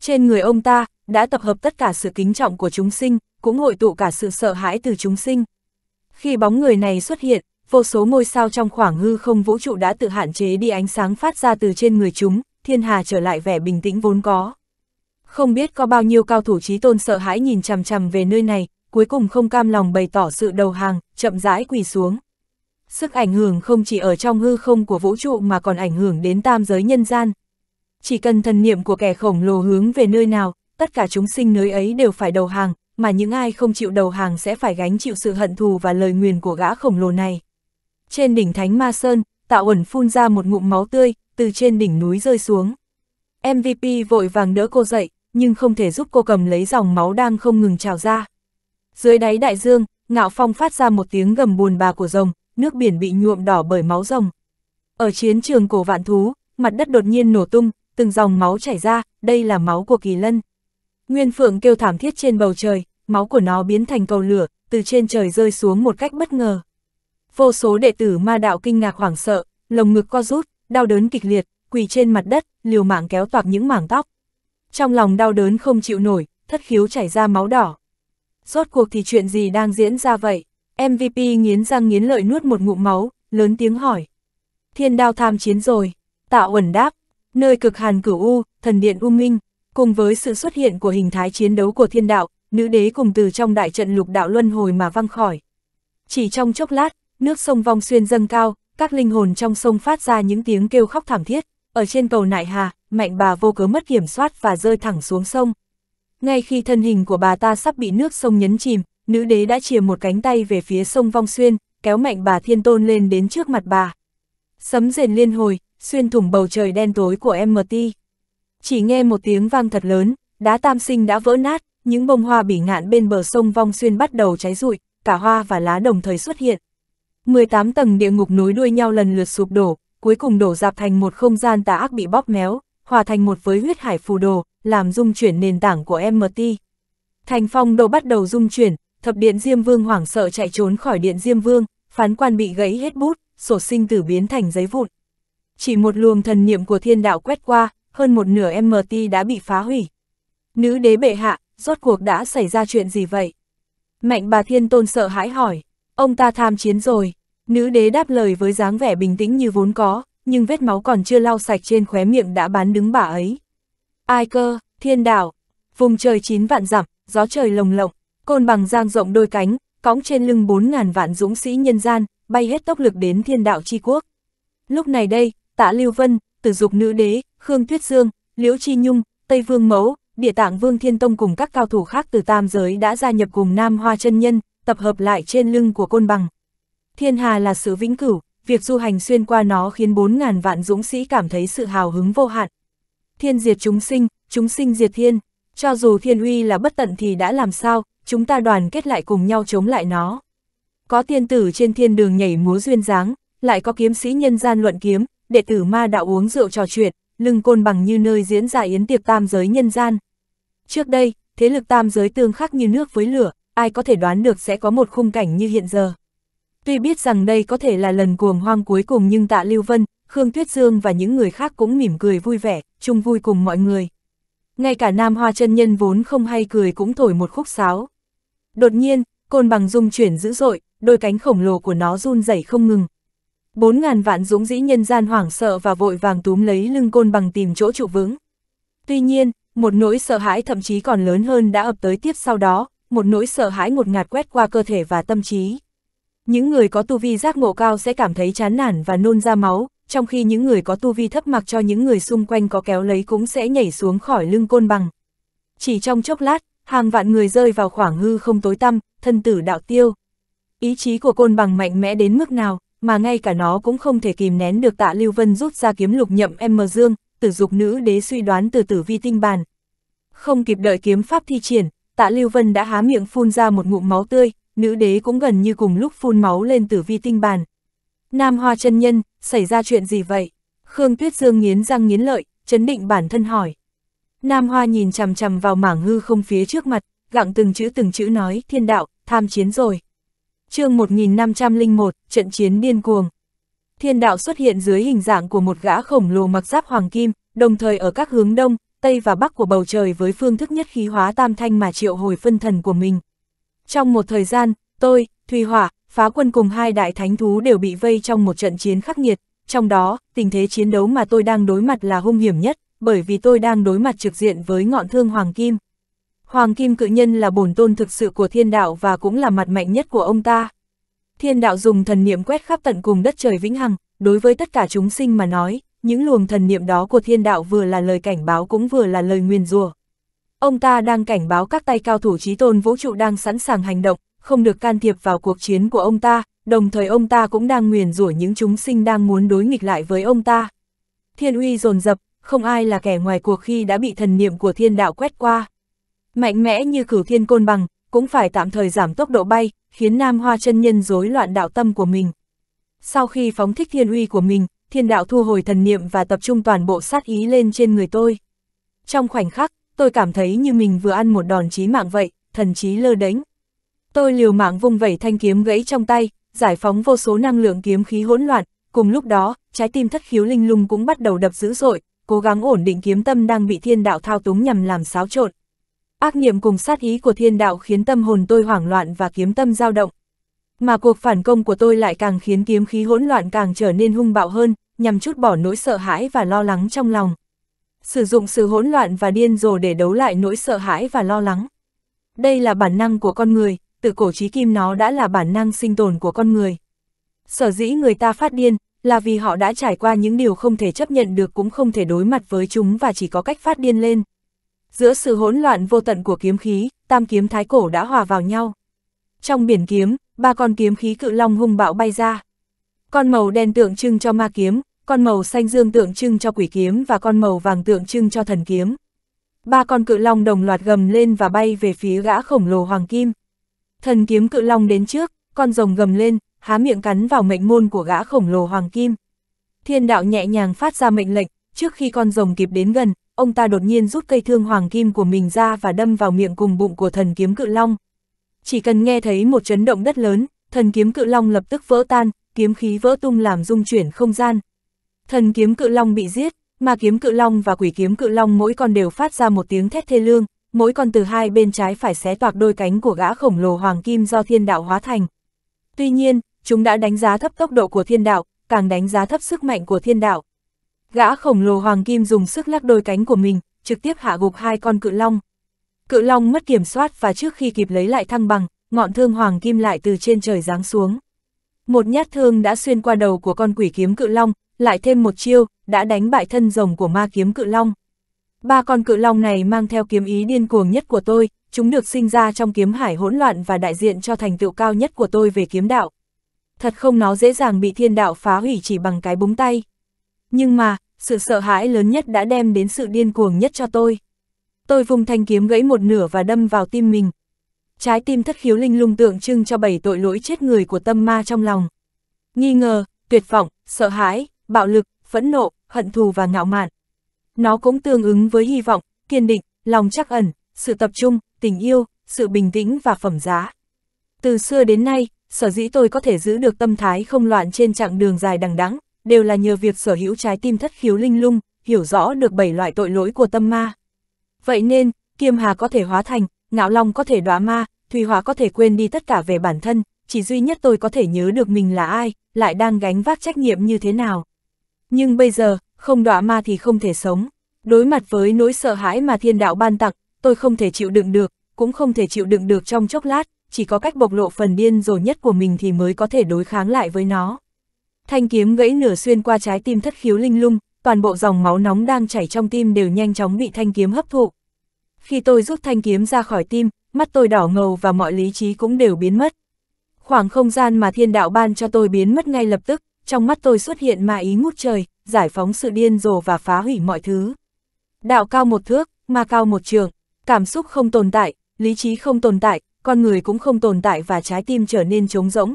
Trên người ông ta, đã tập hợp tất cả sự kính trọng của chúng sinh, cũng hội tụ cả sự sợ hãi từ chúng sinh. Khi bóng người này xuất hiện, vô số ngôi sao trong khoảng hư không vũ trụ đã tự hạn chế đi ánh sáng phát ra từ trên người chúng, thiên hà trở lại vẻ bình tĩnh vốn có. Không biết có bao nhiêu cao thủ trí tôn sợ hãi nhìn chằm chằm về nơi này, cuối cùng không cam lòng bày tỏ sự đầu hàng, chậm rãi quỳ xuống. Sức ảnh hưởng không chỉ ở trong hư không của vũ trụ mà còn ảnh hưởng đến tam giới nhân gian. Chỉ cần thần niệm của kẻ khổng lồ hướng về nơi nào, tất cả chúng sinh nơi ấy đều phải đầu hàng, mà những ai không chịu đầu hàng sẽ phải gánh chịu sự hận thù và lời nguyền của gã khổng lồ này trên đỉnh Thánh Ma Sơn, Tạo ẩn phun ra một ngụm máu tươi, từ trên đỉnh núi rơi xuống. MVP vội vàng đỡ cô dậy, nhưng không thể giúp cô cầm lấy dòng máu đang không ngừng trào ra. Dưới đáy đại dương, ngạo phong phát ra một tiếng gầm buồn bà của rồng, nước biển bị nhuộm đỏ bởi máu rồng. Ở chiến trường cổ vạn thú, mặt đất đột nhiên nổ tung, từng dòng máu chảy ra, đây là máu của kỳ lân. Nguyên phượng kêu thảm thiết trên bầu trời, máu của nó biến thành cầu lửa, từ trên trời rơi xuống một cách bất ngờ vô số đệ tử ma đạo kinh ngạc hoảng sợ, lồng ngực co rút, đau đớn kịch liệt, quỳ trên mặt đất, liều mạng kéo toạc những mảng tóc. Trong lòng đau đớn không chịu nổi, thất khiếu chảy ra máu đỏ. Rốt cuộc thì chuyện gì đang diễn ra vậy? MVP nghiến răng nghiến lợi nuốt một ngụm máu, lớn tiếng hỏi. Thiên đao tham chiến rồi, tạo ẩn đáp, nơi cực hàn cửu U, thần điện U Minh, cùng với sự xuất hiện của hình thái chiến đấu của thiên đạo, nữ đế cùng từ trong đại trận lục đạo luân hồi mà văng khỏi. Chỉ trong chốc lát, nước sông Vong Xuyên dâng cao, các linh hồn trong sông phát ra những tiếng kêu khóc thảm thiết, ở trên cầu Nại Hà, mạnh bà vô cớ mất kiểm soát và rơi thẳng xuống sông. Ngay khi thân hình của bà ta sắp bị nước sông nhấn chìm, nữ đế đã chìa một cánh tay về phía sông Vong Xuyên, kéo mạnh bà thiên tôn lên đến trước mặt bà. Sấm rền liên hồi, xuyên thủng bầu trời đen tối của MT. Chỉ nghe một tiếng vang thật lớn, đá tam sinh đã vỡ nát, những bông hoa bỉ ngạn bên bờ sông Vong Xuyên bắt đầu cháy rụi, cả hoa và lá đồng thời xuất hiện, 18 tầng địa ngục núi đuôi nhau lần lượt sụp đổ, cuối cùng đổ dạp thành một không gian tà ác bị bóp méo, hòa thành một với huyết hải phù đồ, làm dung chuyển nền tảng của MT. Thành phong đồ bắt đầu dung chuyển, thập điện Diêm Vương hoảng sợ chạy trốn khỏi điện Diêm Vương, phán quan bị gãy hết bút, sổ sinh tử biến thành giấy vụn. Chỉ một luồng thần niệm của thiên đạo quét qua, hơn một nửa MT đã bị phá hủy. Nữ đế bệ hạ, rốt cuộc đã xảy ra chuyện gì vậy? Mạnh bà thiên tôn sợ hãi hỏi. Ông ta tham chiến rồi. Nữ đế đáp lời với dáng vẻ bình tĩnh như vốn có, nhưng vết máu còn chưa lau sạch trên khóe miệng đã bán đứng bà ấy. Ai cơ, thiên đảo, vùng trời chín vạn dặm, gió trời lồng lộng, côn bằng giang rộng đôi cánh, cõng trên lưng bốn ngàn vạn dũng sĩ nhân gian, bay hết tốc lực đến thiên đạo chi quốc. Lúc này đây, tạ Lưu Vân, tử dục nữ đế, Khương Tuyết Dương, Liễu Chi Nhung, Tây Vương Mẫu, Địa Tạng Vương Thiên Tông cùng các cao thủ khác từ tam giới đã gia nhập cùng Nam Hoa chân Nhân, tập hợp lại trên lưng của côn bằng. Thiên hà là sự vĩnh cửu, việc du hành xuyên qua nó khiến 4.000 vạn dũng sĩ cảm thấy sự hào hứng vô hạn. Thiên diệt chúng sinh, chúng sinh diệt thiên, cho dù thiên uy là bất tận thì đã làm sao, chúng ta đoàn kết lại cùng nhau chống lại nó. Có tiên tử trên thiên đường nhảy múa duyên dáng, lại có kiếm sĩ nhân gian luận kiếm, đệ tử ma đạo uống rượu trò chuyện, lưng côn bằng như nơi diễn ra yến tiệc tam giới nhân gian. Trước đây, thế lực tam giới tương khắc như nước với lửa, ai có thể đoán được sẽ có một khung cảnh như hiện giờ. Tuy biết rằng đây có thể là lần cuồng hoang cuối cùng nhưng tạ Lưu Vân, Khương Tuyết Dương và những người khác cũng mỉm cười vui vẻ, chung vui cùng mọi người. Ngay cả Nam Hoa chân Nhân vốn không hay cười cũng thổi một khúc sáo. Đột nhiên, côn bằng dung chuyển dữ dội, đôi cánh khổng lồ của nó run rẩy không ngừng. Bốn ngàn vạn dũng dĩ nhân gian hoảng sợ và vội vàng túm lấy lưng côn bằng tìm chỗ trụ vững. Tuy nhiên, một nỗi sợ hãi thậm chí còn lớn hơn đã ập tới tiếp sau đó, một nỗi sợ hãi ngột ngạt quét qua cơ thể và tâm trí. Những người có tu vi giác ngộ cao sẽ cảm thấy chán nản và nôn ra máu, trong khi những người có tu vi thấp mặc cho những người xung quanh có kéo lấy cũng sẽ nhảy xuống khỏi lưng côn bằng. Chỉ trong chốc lát, hàng vạn người rơi vào khoảng hư không tối tăm, thân tử đạo tiêu. Ý chí của côn bằng mạnh mẽ đến mức nào, mà ngay cả nó cũng không thể kìm nén được tạ Lưu Vân rút ra kiếm lục nhậm em mờ dương, tử dục nữ đế suy đoán từ tử vi tinh bàn. Không kịp đợi kiếm pháp thi triển, tạ Lưu Vân đã há miệng phun ra một ngụm máu tươi, nữ đế cũng gần như cùng lúc phun máu lên tử vi tinh bàn. Nam Hoa chân Nhân, xảy ra chuyện gì vậy? Khương Tuyết Dương nghiến răng nghiến lợi, chấn định bản thân hỏi. Nam Hoa nhìn chằm chằm vào mảng hư không phía trước mặt, gặng từng chữ từng chữ nói, thiên đạo, tham chiến rồi. chương 1501, trận chiến điên cuồng. Thiên đạo xuất hiện dưới hình dạng của một gã khổng lồ mặc giáp hoàng kim, đồng thời ở các hướng đông, Tây và Bắc của bầu trời với phương thức nhất khí hóa tam thanh mà triệu hồi phân thần của mình. Trong một thời gian, tôi, Thùy Hỏa, phá quân cùng hai đại thánh thú đều bị vây trong một trận chiến khắc nghiệt, trong đó, tình thế chiến đấu mà tôi đang đối mặt là hung hiểm nhất, bởi vì tôi đang đối mặt trực diện với ngọn thương Hoàng Kim. Hoàng Kim cự nhân là bổn tôn thực sự của thiên đạo và cũng là mặt mạnh nhất của ông ta. Thiên đạo dùng thần niệm quét khắp tận cùng đất trời vĩnh hằng, đối với tất cả chúng sinh mà nói, những luồng thần niệm đó của thiên đạo vừa là lời cảnh báo cũng vừa là lời nguyền rùa. Ông ta đang cảnh báo các tay cao thủ trí tôn vũ trụ đang sẵn sàng hành động, không được can thiệp vào cuộc chiến của ông ta, đồng thời ông ta cũng đang nguyền rủa những chúng sinh đang muốn đối nghịch lại với ông ta. Thiên uy dồn dập, không ai là kẻ ngoài cuộc khi đã bị thần niệm của thiên đạo quét qua. Mạnh mẽ như cửu thiên côn bằng, cũng phải tạm thời giảm tốc độ bay, khiến Nam Hoa chân nhân rối loạn đạo tâm của mình. Sau khi phóng thích thiên uy của mình, thiên đạo thu hồi thần niệm và tập trung toàn bộ sát ý lên trên người tôi. Trong khoảnh khắc, tôi cảm thấy như mình vừa ăn một đòn chí mạng vậy, thần chí lơ đánh. Tôi liều mạng vung vẩy thanh kiếm gãy trong tay, giải phóng vô số năng lượng kiếm khí hỗn loạn, cùng lúc đó, trái tim thất khiếu linh lung cũng bắt đầu đập dữ dội, cố gắng ổn định kiếm tâm đang bị thiên đạo thao túng nhằm làm xáo trộn. Ác niệm cùng sát ý của thiên đạo khiến tâm hồn tôi hoảng loạn và kiếm tâm dao động. Mà cuộc phản công của tôi lại càng khiến kiếm khí hỗn loạn càng trở nên hung bạo hơn, nhằm chút bỏ nỗi sợ hãi và lo lắng trong lòng. Sử dụng sự hỗn loạn và điên rồ để đấu lại nỗi sợ hãi và lo lắng. Đây là bản năng của con người, từ cổ trí kim nó đã là bản năng sinh tồn của con người. Sở dĩ người ta phát điên, là vì họ đã trải qua những điều không thể chấp nhận được cũng không thể đối mặt với chúng và chỉ có cách phát điên lên. Giữa sự hỗn loạn vô tận của kiếm khí, tam kiếm thái cổ đã hòa vào nhau. Trong biển kiếm, ba con kiếm khí cự long hung bạo bay ra. Con màu đen tượng trưng cho ma kiếm, con màu xanh dương tượng trưng cho quỷ kiếm và con màu vàng tượng trưng cho thần kiếm. Ba con cự long đồng loạt gầm lên và bay về phía gã khổng lồ hoàng kim. Thần kiếm cự long đến trước, con rồng gầm lên, há miệng cắn vào mệnh môn của gã khổng lồ hoàng kim. Thiên đạo nhẹ nhàng phát ra mệnh lệnh, trước khi con rồng kịp đến gần, ông ta đột nhiên rút cây thương hoàng kim của mình ra và đâm vào miệng cùng bụng của thần kiếm cự long. Chỉ cần nghe thấy một chấn động đất lớn, thần kiếm cự long lập tức vỡ tan, kiếm khí vỡ tung làm dung chuyển không gian. Thần kiếm cự long bị giết, mà kiếm cự long và quỷ kiếm cự long mỗi con đều phát ra một tiếng thét thê lương, mỗi con từ hai bên trái phải xé toạc đôi cánh của gã khổng lồ hoàng kim do thiên đạo hóa thành. Tuy nhiên, chúng đã đánh giá thấp tốc độ của thiên đạo, càng đánh giá thấp sức mạnh của thiên đạo. Gã khổng lồ hoàng kim dùng sức lắc đôi cánh của mình, trực tiếp hạ gục hai con cự long. Cự long mất kiểm soát và trước khi kịp lấy lại thăng bằng, ngọn thương hoàng kim lại từ trên trời giáng xuống. Một nhát thương đã xuyên qua đầu của con quỷ kiếm cự long, lại thêm một chiêu, đã đánh bại thân rồng của ma kiếm cự long. Ba con cự long này mang theo kiếm ý điên cuồng nhất của tôi, chúng được sinh ra trong kiếm hải hỗn loạn và đại diện cho thành tựu cao nhất của tôi về kiếm đạo. Thật không nó dễ dàng bị thiên đạo phá hủy chỉ bằng cái búng tay. Nhưng mà, sự sợ hãi lớn nhất đã đem đến sự điên cuồng nhất cho tôi. Tôi vùng thanh kiếm gãy một nửa và đâm vào tim mình, Trái tim thất khiếu linh lung tượng trưng cho bảy tội lỗi chết người của tâm ma trong lòng. Nghi ngờ, tuyệt vọng, sợ hãi, bạo lực, phẫn nộ, hận thù và ngạo mạn. Nó cũng tương ứng với hy vọng, kiên định, lòng chắc ẩn, sự tập trung, tình yêu, sự bình tĩnh và phẩm giá. Từ xưa đến nay, sở dĩ tôi có thể giữ được tâm thái không loạn trên chặng đường dài đằng đẵng đều là nhờ việc sở hữu trái tim thất khiếu linh lung, hiểu rõ được bảy loại tội lỗi của tâm ma. Vậy nên, kiêm hà có thể hóa thành, ngạo long có thể đóa ma, Thùy Hóa có thể quên đi tất cả về bản thân, chỉ duy nhất tôi có thể nhớ được mình là ai, lại đang gánh vác trách nhiệm như thế nào. Nhưng bây giờ, không đọa ma thì không thể sống. Đối mặt với nỗi sợ hãi mà thiên đạo ban tặng, tôi không thể chịu đựng được, cũng không thể chịu đựng được trong chốc lát, chỉ có cách bộc lộ phần điên rồi nhất của mình thì mới có thể đối kháng lại với nó. Thanh kiếm gãy nửa xuyên qua trái tim thất khiếu linh lung, toàn bộ dòng máu nóng đang chảy trong tim đều nhanh chóng bị thanh kiếm hấp thụ. Khi tôi rút thanh kiếm ra khỏi tim, mắt tôi đỏ ngầu và mọi lý trí cũng đều biến mất. Khoảng không gian mà thiên đạo ban cho tôi biến mất ngay lập tức, trong mắt tôi xuất hiện ma ý ngút trời, giải phóng sự điên rồ và phá hủy mọi thứ. Đạo cao một thước, ma cao một trường, cảm xúc không tồn tại, lý trí không tồn tại, con người cũng không tồn tại và trái tim trở nên trống rỗng.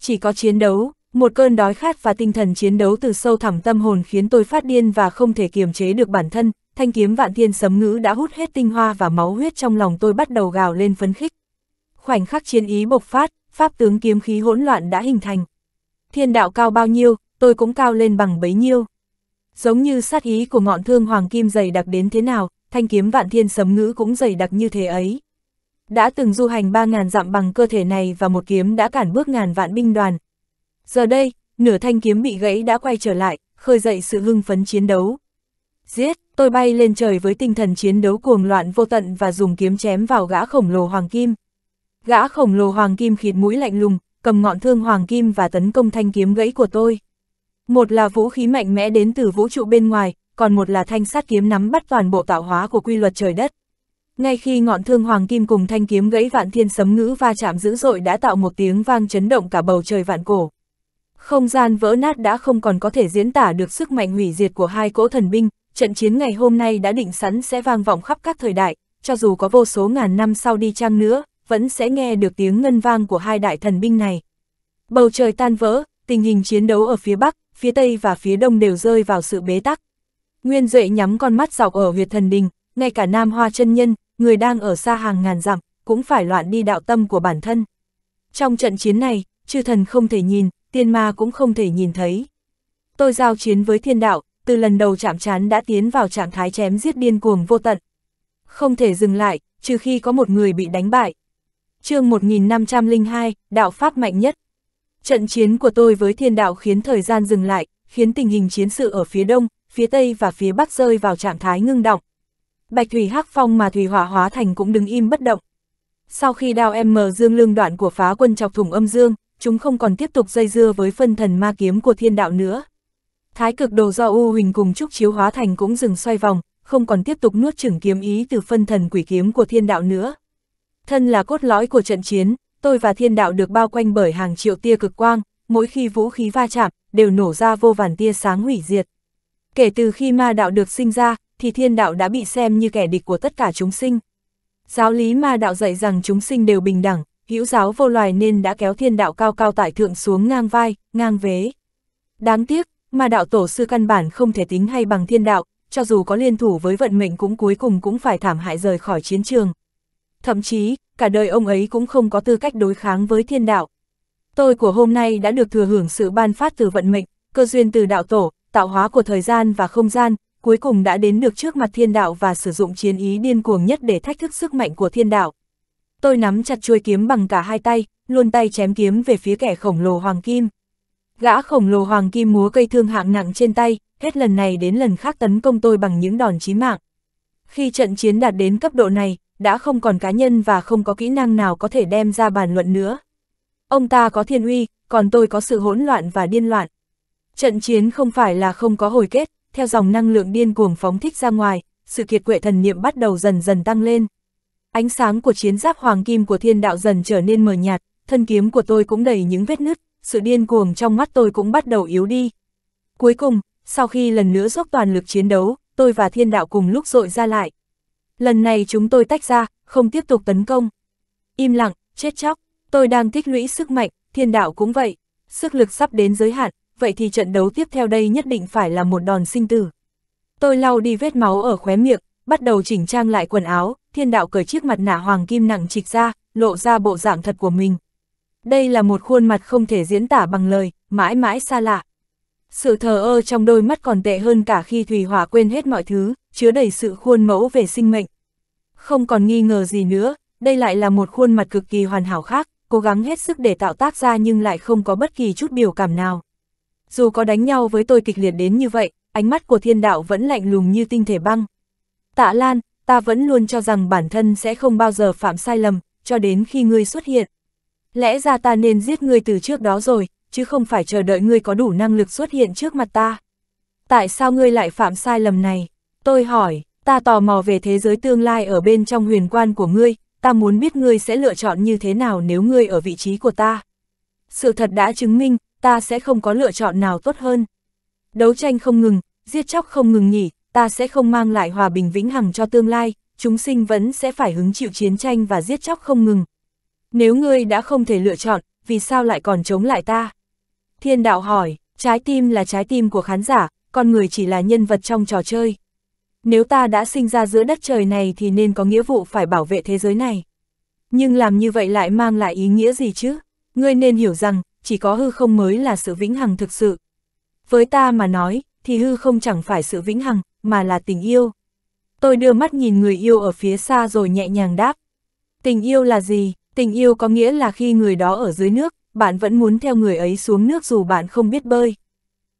Chỉ có chiến đấu, một cơn đói khát và tinh thần chiến đấu từ sâu thẳm tâm hồn khiến tôi phát điên và không thể kiềm chế được bản thân, thanh kiếm vạn thiên sấm ngữ đã hút hết tinh hoa và máu huyết trong lòng tôi bắt đầu gào lên phấn khích. Khoảnh khắc chiến ý bộc phát, pháp tướng kiếm khí hỗn loạn đã hình thành. Thiên đạo cao bao nhiêu, tôi cũng cao lên bằng bấy nhiêu. Giống như sát ý của ngọn thương hoàng kim dày đặc đến thế nào, thanh kiếm vạn thiên sấm ngữ cũng dày đặc như thế ấy. Đã từng du hành ba ngàn dặm bằng cơ thể này và một kiếm đã cản bước ngàn vạn binh đoàn. Giờ đây, nửa thanh kiếm bị gãy đã quay trở lại, khơi dậy sự hưng phấn chiến đấu. Giết! tôi bay lên trời với tinh thần chiến đấu cuồng loạn vô tận và dùng kiếm chém vào gã khổng lồ hoàng kim. Gã khổng lồ hoàng kim khịt mũi lạnh lùng, cầm ngọn thương hoàng kim và tấn công thanh kiếm gãy của tôi. Một là vũ khí mạnh mẽ đến từ vũ trụ bên ngoài, còn một là thanh sát kiếm nắm bắt toàn bộ tạo hóa của quy luật trời đất. Ngay khi ngọn thương hoàng kim cùng thanh kiếm gãy vạn thiên sấm ngữ va chạm dữ dội đã tạo một tiếng vang chấn động cả bầu trời vạn cổ. Không gian vỡ nát đã không còn có thể diễn tả được sức mạnh hủy diệt của hai cỗ thần binh, trận chiến ngày hôm nay đã định sẵn sẽ vang vọng khắp các thời đại, cho dù có vô số ngàn năm sau đi chăng nữa, vẫn sẽ nghe được tiếng ngân vang của hai đại thần binh này. Bầu trời tan vỡ, tình hình chiến đấu ở phía Bắc, phía Tây và phía Đông đều rơi vào sự bế tắc. Nguyên Duệ nhắm con mắt dọc ở huyệt thần đình, ngay cả Nam Hoa chân Nhân, người đang ở xa hàng ngàn dặm, cũng phải loạn đi đạo tâm của bản thân. Trong trận chiến này, chư thần không thể nhìn, tiên ma cũng không thể nhìn thấy. Tôi giao chiến với thiên đạo, từ lần đầu chạm trán đã tiến vào trạng thái chém giết điên cuồng vô tận. Không thể dừng lại, trừ khi có một người bị đánh bại. chương 1502, Đạo Pháp mạnh nhất. Trận chiến của tôi với thiên đạo khiến thời gian dừng lại, khiến tình hình chiến sự ở phía đông, phía tây và phía bắc rơi vào trạng thái ngưng động. Bạch Thủy Hắc Phong mà Thủy Hỏa Hóa Thành cũng đứng im bất động. Sau khi đao em mở dương lương đoạn của phá quân chọc thủng âm dương, chúng không còn tiếp tục dây dưa với phân thần ma kiếm của thiên đạo nữa. Thái cực đồ do U Huỳnh cùng Trúc Chiếu hóa thành cũng dừng xoay vòng, không còn tiếp tục nuốt chửng kiếm ý từ phân thần quỷ kiếm của thiên đạo nữa. Thân là cốt lõi của trận chiến, tôi và thiên đạo được bao quanh bởi hàng triệu tia cực quang, mỗi khi vũ khí va chạm, đều nổ ra vô vàn tia sáng hủy diệt. Kể từ khi ma đạo được sinh ra, thì thiên đạo đã bị xem như kẻ địch của tất cả chúng sinh. Giáo lý ma đạo dạy rằng chúng sinh đều bình đẳng, hữu giáo vô loài nên đã kéo thiên đạo cao cao tại thượng xuống ngang vai, ngang vế. Đáng tiếc, mà đạo tổ sư căn bản không thể tính hay bằng thiên đạo, cho dù có liên thủ với vận mệnh cũng cuối cùng cũng phải thảm hại rời khỏi chiến trường. Thậm chí, cả đời ông ấy cũng không có tư cách đối kháng với thiên đạo. Tôi của hôm nay đã được thừa hưởng sự ban phát từ vận mệnh, cơ duyên từ đạo tổ, tạo hóa của thời gian và không gian, cuối cùng đã đến được trước mặt thiên đạo và sử dụng chiến ý điên cuồng nhất để thách thức sức mạnh của thiên đạo. Tôi nắm chặt chuôi kiếm bằng cả hai tay, luôn tay chém kiếm về phía kẻ khổng lồ hoàng kim. Gã khổng lồ hoàng kim múa cây thương hạng nặng trên tay, hết lần này đến lần khác tấn công tôi bằng những đòn chí mạng. Khi trận chiến đạt đến cấp độ này, đã không còn cá nhân và không có kỹ năng nào có thể đem ra bàn luận nữa. Ông ta có thiên uy, còn tôi có sự hỗn loạn và điên loạn. Trận chiến không phải là không có hồi kết, theo dòng năng lượng điên cuồng phóng thích ra ngoài, sự kiệt quệ thần niệm bắt đầu dần dần tăng lên. Ánh sáng của chiến giáp hoàng kim của thiên đạo dần trở nên mờ nhạt, thân kiếm của tôi cũng đầy những vết nứt, sự điên cuồng trong mắt tôi cũng bắt đầu yếu đi. Cuối cùng, sau khi lần nữa dốc toàn lực chiến đấu, tôi và thiên đạo cùng lúc dội ra lại. Lần này chúng tôi tách ra, không tiếp tục tấn công. Im lặng, chết chóc, tôi đang tích lũy sức mạnh, thiên đạo cũng vậy. Sức lực sắp đến giới hạn, vậy thì trận đấu tiếp theo đây nhất định phải là một đòn sinh tử. Tôi lau đi vết máu ở khóe miệng, bắt đầu chỉnh trang lại quần áo, thiên đạo cởi chiếc mặt nạ hoàng kim nặng trịch ra, lộ ra bộ dạng thật của mình. Đây là một khuôn mặt không thể diễn tả bằng lời, mãi mãi xa lạ. Sự thờ ơ trong đôi mắt còn tệ hơn cả khi Thủy Hỏa quên hết mọi thứ, chứa đầy sự khuôn mẫu về sinh mệnh. Không còn nghi ngờ gì nữa, đây lại là một khuôn mặt cực kỳ hoàn hảo khác, cố gắng hết sức để tạo tác ra nhưng lại không có bất kỳ chút biểu cảm nào. Dù có đánh nhau với tôi kịch liệt đến như vậy, ánh mắt của thiên đạo vẫn lạnh lùng như tinh thể băng. Tạ Lan, ta vẫn luôn cho rằng bản thân sẽ không bao giờ phạm sai lầm, cho đến khi ngươi xuất hiện lẽ ra ta nên giết ngươi từ trước đó rồi, chứ không phải chờ đợi ngươi có đủ năng lực xuất hiện trước mặt ta. Tại sao ngươi lại phạm sai lầm này? Tôi hỏi, ta tò mò về thế giới tương lai ở bên trong huyền quan của ngươi, ta muốn biết ngươi sẽ lựa chọn như thế nào nếu ngươi ở vị trí của ta. Sự thật đã chứng minh, ta sẽ không có lựa chọn nào tốt hơn. Đấu tranh không ngừng, giết chóc không ngừng nghỉ, ta sẽ không mang lại hòa bình vĩnh hằng cho tương lai, chúng sinh vẫn sẽ phải hứng chịu chiến tranh và giết chóc không ngừng, nếu ngươi đã không thể lựa chọn, vì sao lại còn chống lại ta? Thiên đạo hỏi, trái tim là trái tim của khán giả, con người chỉ là nhân vật trong trò chơi. Nếu ta đã sinh ra giữa đất trời này thì nên có nghĩa vụ phải bảo vệ thế giới này. Nhưng làm như vậy lại mang lại ý nghĩa gì chứ? Ngươi nên hiểu rằng, chỉ có hư không mới là sự vĩnh hằng thực sự. Với ta mà nói, thì hư không chẳng phải sự vĩnh hằng, mà là tình yêu. Tôi đưa mắt nhìn người yêu ở phía xa rồi nhẹ nhàng đáp. Tình yêu là gì? Tình yêu có nghĩa là khi người đó ở dưới nước, bạn vẫn muốn theo người ấy xuống nước dù bạn không biết bơi.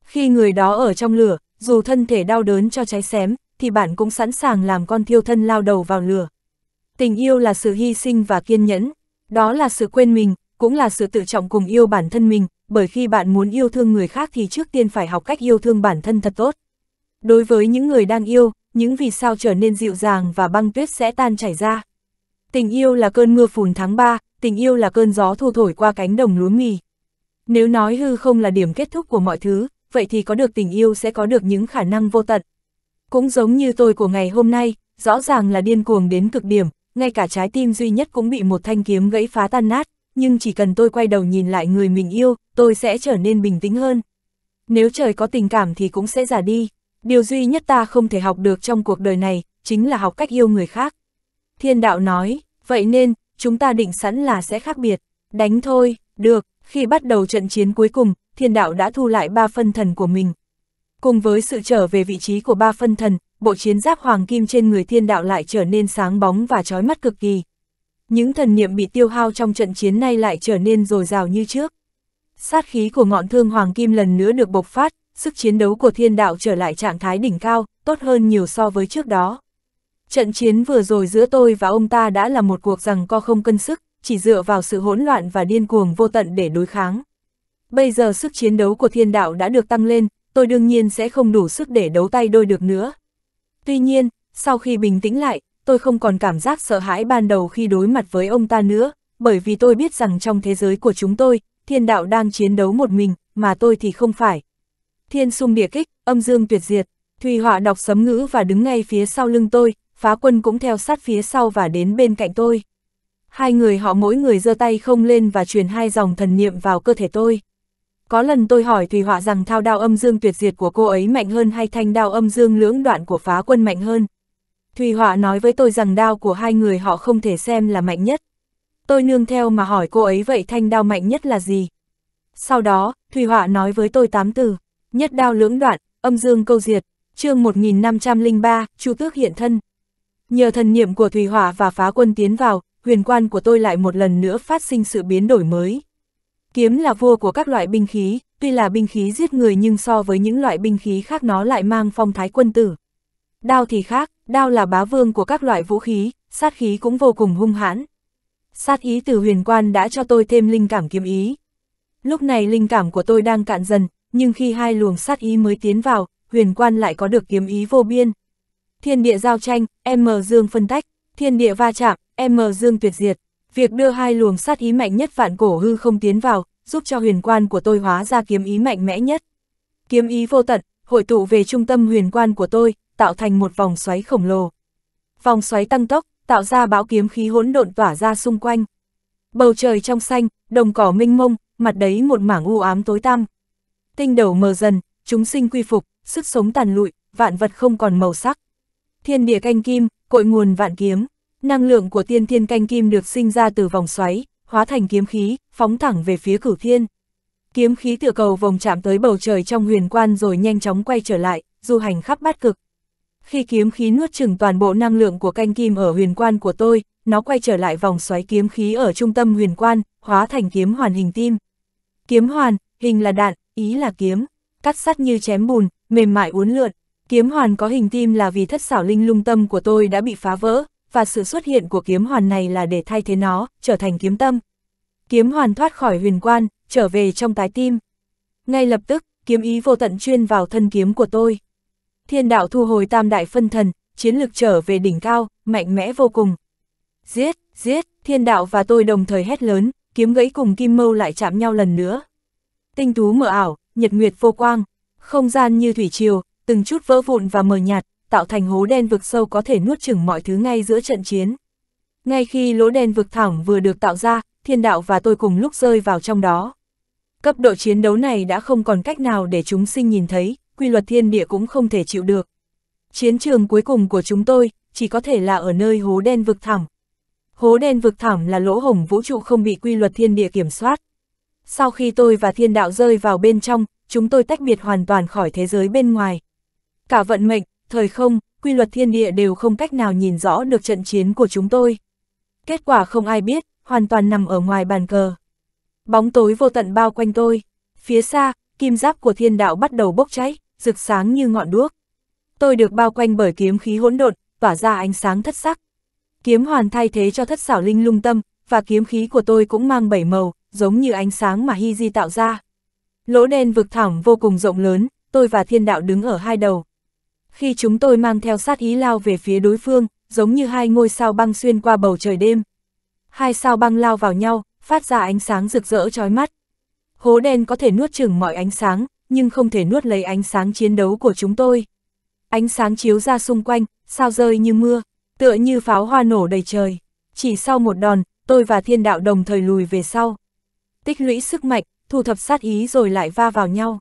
Khi người đó ở trong lửa, dù thân thể đau đớn cho cháy xém, thì bạn cũng sẵn sàng làm con thiêu thân lao đầu vào lửa. Tình yêu là sự hy sinh và kiên nhẫn, đó là sự quên mình, cũng là sự tự trọng cùng yêu bản thân mình, bởi khi bạn muốn yêu thương người khác thì trước tiên phải học cách yêu thương bản thân thật tốt. Đối với những người đang yêu, những vì sao trở nên dịu dàng và băng tuyết sẽ tan chảy ra. Tình yêu là cơn mưa phùn tháng 3, tình yêu là cơn gió thu thổi qua cánh đồng lúa mì. Nếu nói hư không là điểm kết thúc của mọi thứ, vậy thì có được tình yêu sẽ có được những khả năng vô tận. Cũng giống như tôi của ngày hôm nay, rõ ràng là điên cuồng đến cực điểm, ngay cả trái tim duy nhất cũng bị một thanh kiếm gãy phá tan nát, nhưng chỉ cần tôi quay đầu nhìn lại người mình yêu, tôi sẽ trở nên bình tĩnh hơn. Nếu trời có tình cảm thì cũng sẽ giả đi. Điều duy nhất ta không thể học được trong cuộc đời này, chính là học cách yêu người khác. Thiên đạo nói, Vậy nên, chúng ta định sẵn là sẽ khác biệt. Đánh thôi, được, khi bắt đầu trận chiến cuối cùng, thiên đạo đã thu lại ba phân thần của mình. Cùng với sự trở về vị trí của ba phân thần, bộ chiến giáp hoàng kim trên người thiên đạo lại trở nên sáng bóng và trói mắt cực kỳ. Những thần niệm bị tiêu hao trong trận chiến nay lại trở nên dồi dào như trước. Sát khí của ngọn thương hoàng kim lần nữa được bộc phát, sức chiến đấu của thiên đạo trở lại trạng thái đỉnh cao, tốt hơn nhiều so với trước đó. Trận chiến vừa rồi giữa tôi và ông ta đã là một cuộc rằng co không cân sức, chỉ dựa vào sự hỗn loạn và điên cuồng vô tận để đối kháng. Bây giờ sức chiến đấu của thiên đạo đã được tăng lên, tôi đương nhiên sẽ không đủ sức để đấu tay đôi được nữa. Tuy nhiên, sau khi bình tĩnh lại, tôi không còn cảm giác sợ hãi ban đầu khi đối mặt với ông ta nữa, bởi vì tôi biết rằng trong thế giới của chúng tôi, thiên đạo đang chiến đấu một mình, mà tôi thì không phải. Thiên sung địa kích, âm dương tuyệt diệt, Thùy Họa đọc sấm ngữ và đứng ngay phía sau lưng tôi, phá quân cũng theo sát phía sau và đến bên cạnh tôi. Hai người họ mỗi người giơ tay không lên và truyền hai dòng thần niệm vào cơ thể tôi. Có lần tôi hỏi Thùy Họa rằng thao đao âm dương tuyệt diệt của cô ấy mạnh hơn hay thanh đao âm dương lưỡng đoạn của phá quân mạnh hơn. Thùy Họa nói với tôi rằng đao của hai người họ không thể xem là mạnh nhất. Tôi nương theo mà hỏi cô ấy vậy thanh đao mạnh nhất là gì? Sau đó, Thùy Họa nói với tôi tám từ, nhất đao lưỡng đoạn, âm dương câu diệt, chương 1503, Chu Tước hiện thân. Nhờ thần niệm của Thủy Hỏa và phá quân tiến vào, huyền quan của tôi lại một lần nữa phát sinh sự biến đổi mới. Kiếm là vua của các loại binh khí, tuy là binh khí giết người nhưng so với những loại binh khí khác nó lại mang phong thái quân tử. Đao thì khác, đao là bá vương của các loại vũ khí, sát khí cũng vô cùng hung hãn. Sát ý từ huyền quan đã cho tôi thêm linh cảm kiếm ý. Lúc này linh cảm của tôi đang cạn dần, nhưng khi hai luồng sát ý mới tiến vào, huyền quan lại có được kiếm ý vô biên, thiên địa giao tranh, M dương phân tách, thiên địa va chạm, M dương tuyệt diệt. Việc đưa hai luồng sát ý mạnh nhất vạn cổ hư không tiến vào, giúp cho huyền quan của tôi hóa ra kiếm ý mạnh mẽ nhất. Kiếm ý vô tận, hội tụ về trung tâm huyền quan của tôi, tạo thành một vòng xoáy khổng lồ. Vòng xoáy tăng tốc, tạo ra bão kiếm khí hỗn độn tỏa ra xung quanh. Bầu trời trong xanh, đồng cỏ minh mông, mặt đấy một mảng u ám tối tăm. Tinh đầu mờ dần, chúng sinh quy phục, sức sống tàn lụi, vạn vật không còn màu sắc thiên địa canh kim, cội nguồn vạn kiếm. Năng lượng của tiên thiên canh kim được sinh ra từ vòng xoáy, hóa thành kiếm khí, phóng thẳng về phía cửu thiên. Kiếm khí tựa cầu vòng chạm tới bầu trời trong huyền quan rồi nhanh chóng quay trở lại, du hành khắp bát cực. Khi kiếm khí nuốt chừng toàn bộ năng lượng của canh kim ở huyền quan của tôi, nó quay trở lại vòng xoáy kiếm khí ở trung tâm huyền quan, hóa thành kiếm hoàn hình tim. Kiếm hoàn, hình là đạn, ý là kiếm, cắt sắt như chém bùn, mềm mại uốn lượn, Kiếm hoàn có hình tim là vì thất xảo linh lung tâm của tôi đã bị phá vỡ, và sự xuất hiện của kiếm hoàn này là để thay thế nó, trở thành kiếm tâm. Kiếm hoàn thoát khỏi huyền quan, trở về trong tái tim. Ngay lập tức, kiếm ý vô tận chuyên vào thân kiếm của tôi. Thiên đạo thu hồi tam đại phân thần, chiến lực trở về đỉnh cao, mạnh mẽ vô cùng. Giết, giết, thiên đạo và tôi đồng thời hét lớn, kiếm gãy cùng kim mâu lại chạm nhau lần nữa. Tinh tú mở ảo, nhật nguyệt vô quang, không gian như thủy triều, từng chút vỡ vụn và mờ nhạt, tạo thành hố đen vực sâu có thể nuốt chửng mọi thứ ngay giữa trận chiến. Ngay khi lỗ đen vực thẳng vừa được tạo ra, thiên đạo và tôi cùng lúc rơi vào trong đó. Cấp độ chiến đấu này đã không còn cách nào để chúng sinh nhìn thấy, quy luật thiên địa cũng không thể chịu được. Chiến trường cuối cùng của chúng tôi chỉ có thể là ở nơi hố đen vực thẳm. Hố đen vực thẳm là lỗ hổng vũ trụ không bị quy luật thiên địa kiểm soát. Sau khi tôi và thiên đạo rơi vào bên trong, chúng tôi tách biệt hoàn toàn khỏi thế giới bên ngoài. Cả vận mệnh, thời không, quy luật thiên địa đều không cách nào nhìn rõ được trận chiến của chúng tôi. Kết quả không ai biết, hoàn toàn nằm ở ngoài bàn cờ. Bóng tối vô tận bao quanh tôi. Phía xa, kim giáp của thiên đạo bắt đầu bốc cháy, rực sáng như ngọn đuốc. Tôi được bao quanh bởi kiếm khí hỗn độn, tỏa ra ánh sáng thất sắc. Kiếm hoàn thay thế cho thất xảo linh lung tâm, và kiếm khí của tôi cũng mang bảy màu, giống như ánh sáng mà Hi Di tạo ra. Lỗ đen vực thẳm vô cùng rộng lớn, tôi và thiên đạo đứng ở hai đầu, khi chúng tôi mang theo sát ý lao về phía đối phương, giống như hai ngôi sao băng xuyên qua bầu trời đêm. Hai sao băng lao vào nhau, phát ra ánh sáng rực rỡ chói mắt. Hố đen có thể nuốt chửng mọi ánh sáng, nhưng không thể nuốt lấy ánh sáng chiến đấu của chúng tôi. Ánh sáng chiếu ra xung quanh, sao rơi như mưa, tựa như pháo hoa nổ đầy trời. Chỉ sau một đòn, tôi và thiên đạo đồng thời lùi về sau. Tích lũy sức mạnh, thu thập sát ý rồi lại va vào nhau.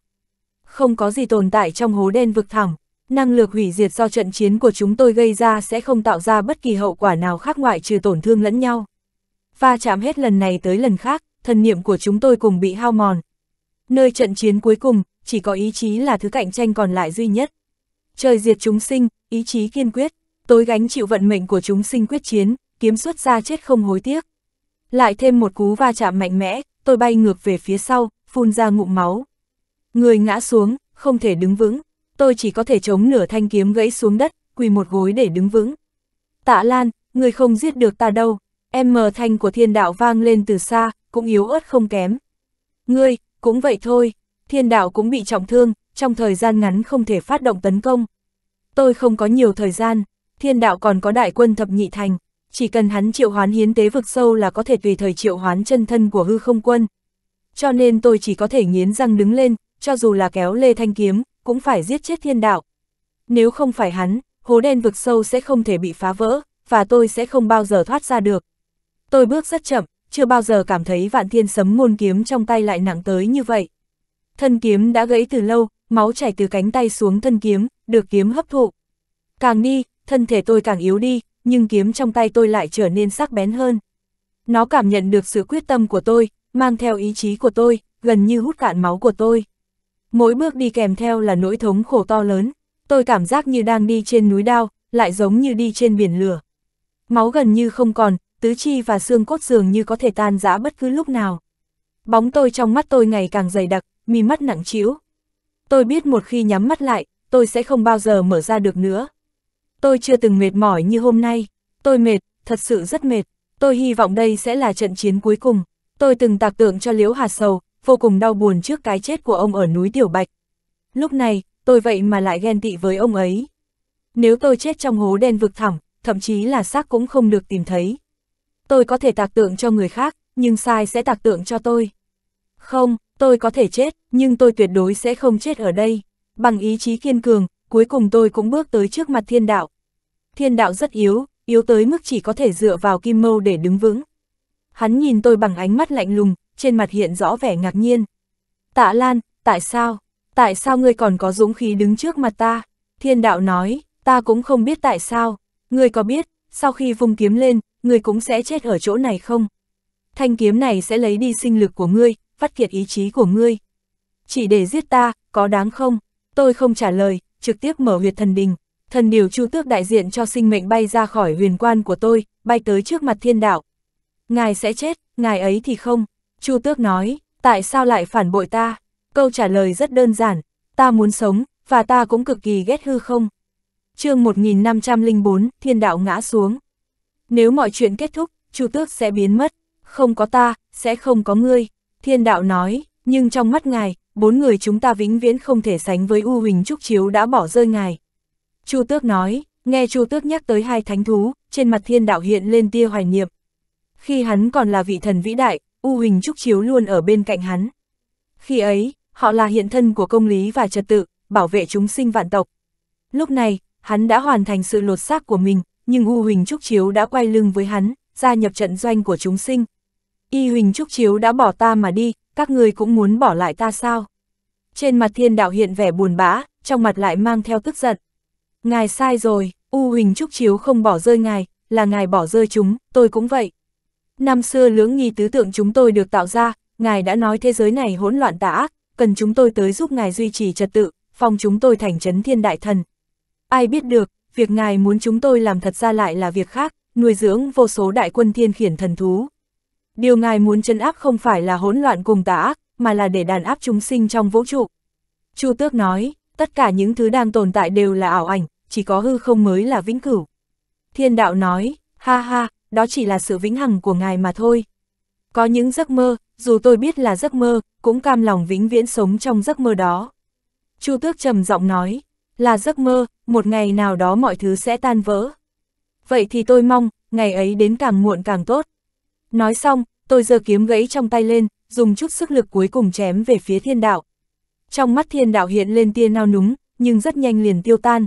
Không có gì tồn tại trong hố đen vực thẳm, năng lực hủy diệt do trận chiến của chúng tôi gây ra sẽ không tạo ra bất kỳ hậu quả nào khác ngoại trừ tổn thương lẫn nhau. Pha chạm hết lần này tới lần khác, thần niệm của chúng tôi cùng bị hao mòn. Nơi trận chiến cuối cùng, chỉ có ý chí là thứ cạnh tranh còn lại duy nhất. Trời diệt chúng sinh, ý chí kiên quyết, Tôi gánh chịu vận mệnh của chúng sinh quyết chiến, kiếm xuất ra chết không hối tiếc. Lại thêm một cú va chạm mạnh mẽ, tôi bay ngược về phía sau, phun ra ngụm máu. Người ngã xuống, không thể đứng vững tôi chỉ có thể chống nửa thanh kiếm gãy xuống đất, quỳ một gối để đứng vững. Tạ Lan, người không giết được ta đâu, em mờ thanh của thiên đạo vang lên từ xa, cũng yếu ớt không kém. Ngươi, cũng vậy thôi, thiên đạo cũng bị trọng thương, trong thời gian ngắn không thể phát động tấn công. Tôi không có nhiều thời gian, thiên đạo còn có đại quân thập nhị thành, chỉ cần hắn triệu hoán hiến tế vực sâu là có thể tùy thời triệu hoán chân thân của hư không quân. Cho nên tôi chỉ có thể nghiến răng đứng lên, cho dù là kéo lê thanh kiếm, cũng phải giết chết thiên đạo. Nếu không phải hắn, hố đen vực sâu sẽ không thể bị phá vỡ, và tôi sẽ không bao giờ thoát ra được. Tôi bước rất chậm, chưa bao giờ cảm thấy vạn thiên sấm môn kiếm trong tay lại nặng tới như vậy. Thân kiếm đã gãy từ lâu, máu chảy từ cánh tay xuống thân kiếm, được kiếm hấp thụ. Càng đi, thân thể tôi càng yếu đi, nhưng kiếm trong tay tôi lại trở nên sắc bén hơn. Nó cảm nhận được sự quyết tâm của tôi, mang theo ý chí của tôi, gần như hút cạn máu của tôi mỗi bước đi kèm theo là nỗi thống khổ to lớn, tôi cảm giác như đang đi trên núi đao, lại giống như đi trên biển lửa. Máu gần như không còn, tứ chi và xương cốt dường như có thể tan rã bất cứ lúc nào. Bóng tôi trong mắt tôi ngày càng dày đặc, mi mắt nặng trĩu. Tôi biết một khi nhắm mắt lại, tôi sẽ không bao giờ mở ra được nữa. Tôi chưa từng mệt mỏi như hôm nay, tôi mệt, thật sự rất mệt, tôi hy vọng đây sẽ là trận chiến cuối cùng. Tôi từng tạc tượng cho Liễu Hà Sầu, vô cùng đau buồn trước cái chết của ông ở núi Tiểu Bạch. Lúc này, tôi vậy mà lại ghen tị với ông ấy. Nếu tôi chết trong hố đen vực thẳm, thậm chí là xác cũng không được tìm thấy. Tôi có thể tạc tượng cho người khác, nhưng sai sẽ tạc tượng cho tôi. Không, tôi có thể chết, nhưng tôi tuyệt đối sẽ không chết ở đây. Bằng ý chí kiên cường, cuối cùng tôi cũng bước tới trước mặt thiên đạo. Thiên đạo rất yếu, yếu tới mức chỉ có thể dựa vào kim mâu để đứng vững. Hắn nhìn tôi bằng ánh mắt lạnh lùng, trên mặt hiện rõ vẻ ngạc nhiên. Tạ Lan, tại sao? Tại sao ngươi còn có dũng khí đứng trước mặt ta? Thiên đạo nói, ta cũng không biết tại sao. Ngươi có biết, sau khi vung kiếm lên, ngươi cũng sẽ chết ở chỗ này không? Thanh kiếm này sẽ lấy đi sinh lực của ngươi, phát kiệt ý chí của ngươi. Chỉ để giết ta, có đáng không? Tôi không trả lời, trực tiếp mở huyệt thần đình. Thần điều chu tước đại diện cho sinh mệnh bay ra khỏi huyền quan của tôi, bay tới trước mặt thiên đạo. Ngài sẽ chết, ngài ấy thì không. Chu Tước nói, tại sao lại phản bội ta? Câu trả lời rất đơn giản, ta muốn sống, và ta cũng cực kỳ ghét hư không. chương 1504, thiên đạo ngã xuống. Nếu mọi chuyện kết thúc, Chu Tước sẽ biến mất, không có ta, sẽ không có ngươi. Thiên đạo nói, nhưng trong mắt ngài, bốn người chúng ta vĩnh viễn không thể sánh với U Huỳnh Trúc Chiếu đã bỏ rơi ngài. Chu Tước nói, nghe Chu Tước nhắc tới hai thánh thú, trên mặt thiên đạo hiện lên tia hoài niệm. Khi hắn còn là vị thần vĩ đại, U Huỳnh Trúc Chiếu luôn ở bên cạnh hắn. Khi ấy, họ là hiện thân của công lý và trật tự, bảo vệ chúng sinh vạn tộc. Lúc này, hắn đã hoàn thành sự lột xác của mình, nhưng U Huỳnh Trúc Chiếu đã quay lưng với hắn, gia nhập trận doanh của chúng sinh. Y Huỳnh Trúc Chiếu đã bỏ ta mà đi, các người cũng muốn bỏ lại ta sao? Trên mặt thiên đạo hiện vẻ buồn bã, trong mặt lại mang theo tức giận. Ngài sai rồi, U Huỳnh Trúc Chiếu không bỏ rơi ngài, là ngài bỏ rơi chúng, tôi cũng vậy. Năm xưa lưỡng nghi tứ tượng chúng tôi được tạo ra, ngài đã nói thế giới này hỗn loạn tà ác, cần chúng tôi tới giúp ngài duy trì trật tự, phong chúng tôi thành chấn thiên đại thần. Ai biết được, việc ngài muốn chúng tôi làm thật ra lại là việc khác, nuôi dưỡng vô số đại quân thiên khiển thần thú. Điều ngài muốn chấn áp không phải là hỗn loạn cùng tà ác, mà là để đàn áp chúng sinh trong vũ trụ. Chu Tước nói, tất cả những thứ đang tồn tại đều là ảo ảnh, chỉ có hư không mới là vĩnh cửu. Thiên đạo nói, ha ha, đó chỉ là sự vĩnh hằng của ngài mà thôi. Có những giấc mơ, dù tôi biết là giấc mơ, cũng cam lòng vĩnh viễn sống trong giấc mơ đó. Chu Tước trầm giọng nói, là giấc mơ, một ngày nào đó mọi thứ sẽ tan vỡ. Vậy thì tôi mong, ngày ấy đến càng muộn càng tốt. Nói xong, tôi giơ kiếm gãy trong tay lên, dùng chút sức lực cuối cùng chém về phía thiên đạo. Trong mắt thiên đạo hiện lên tia nao núng, nhưng rất nhanh liền tiêu tan.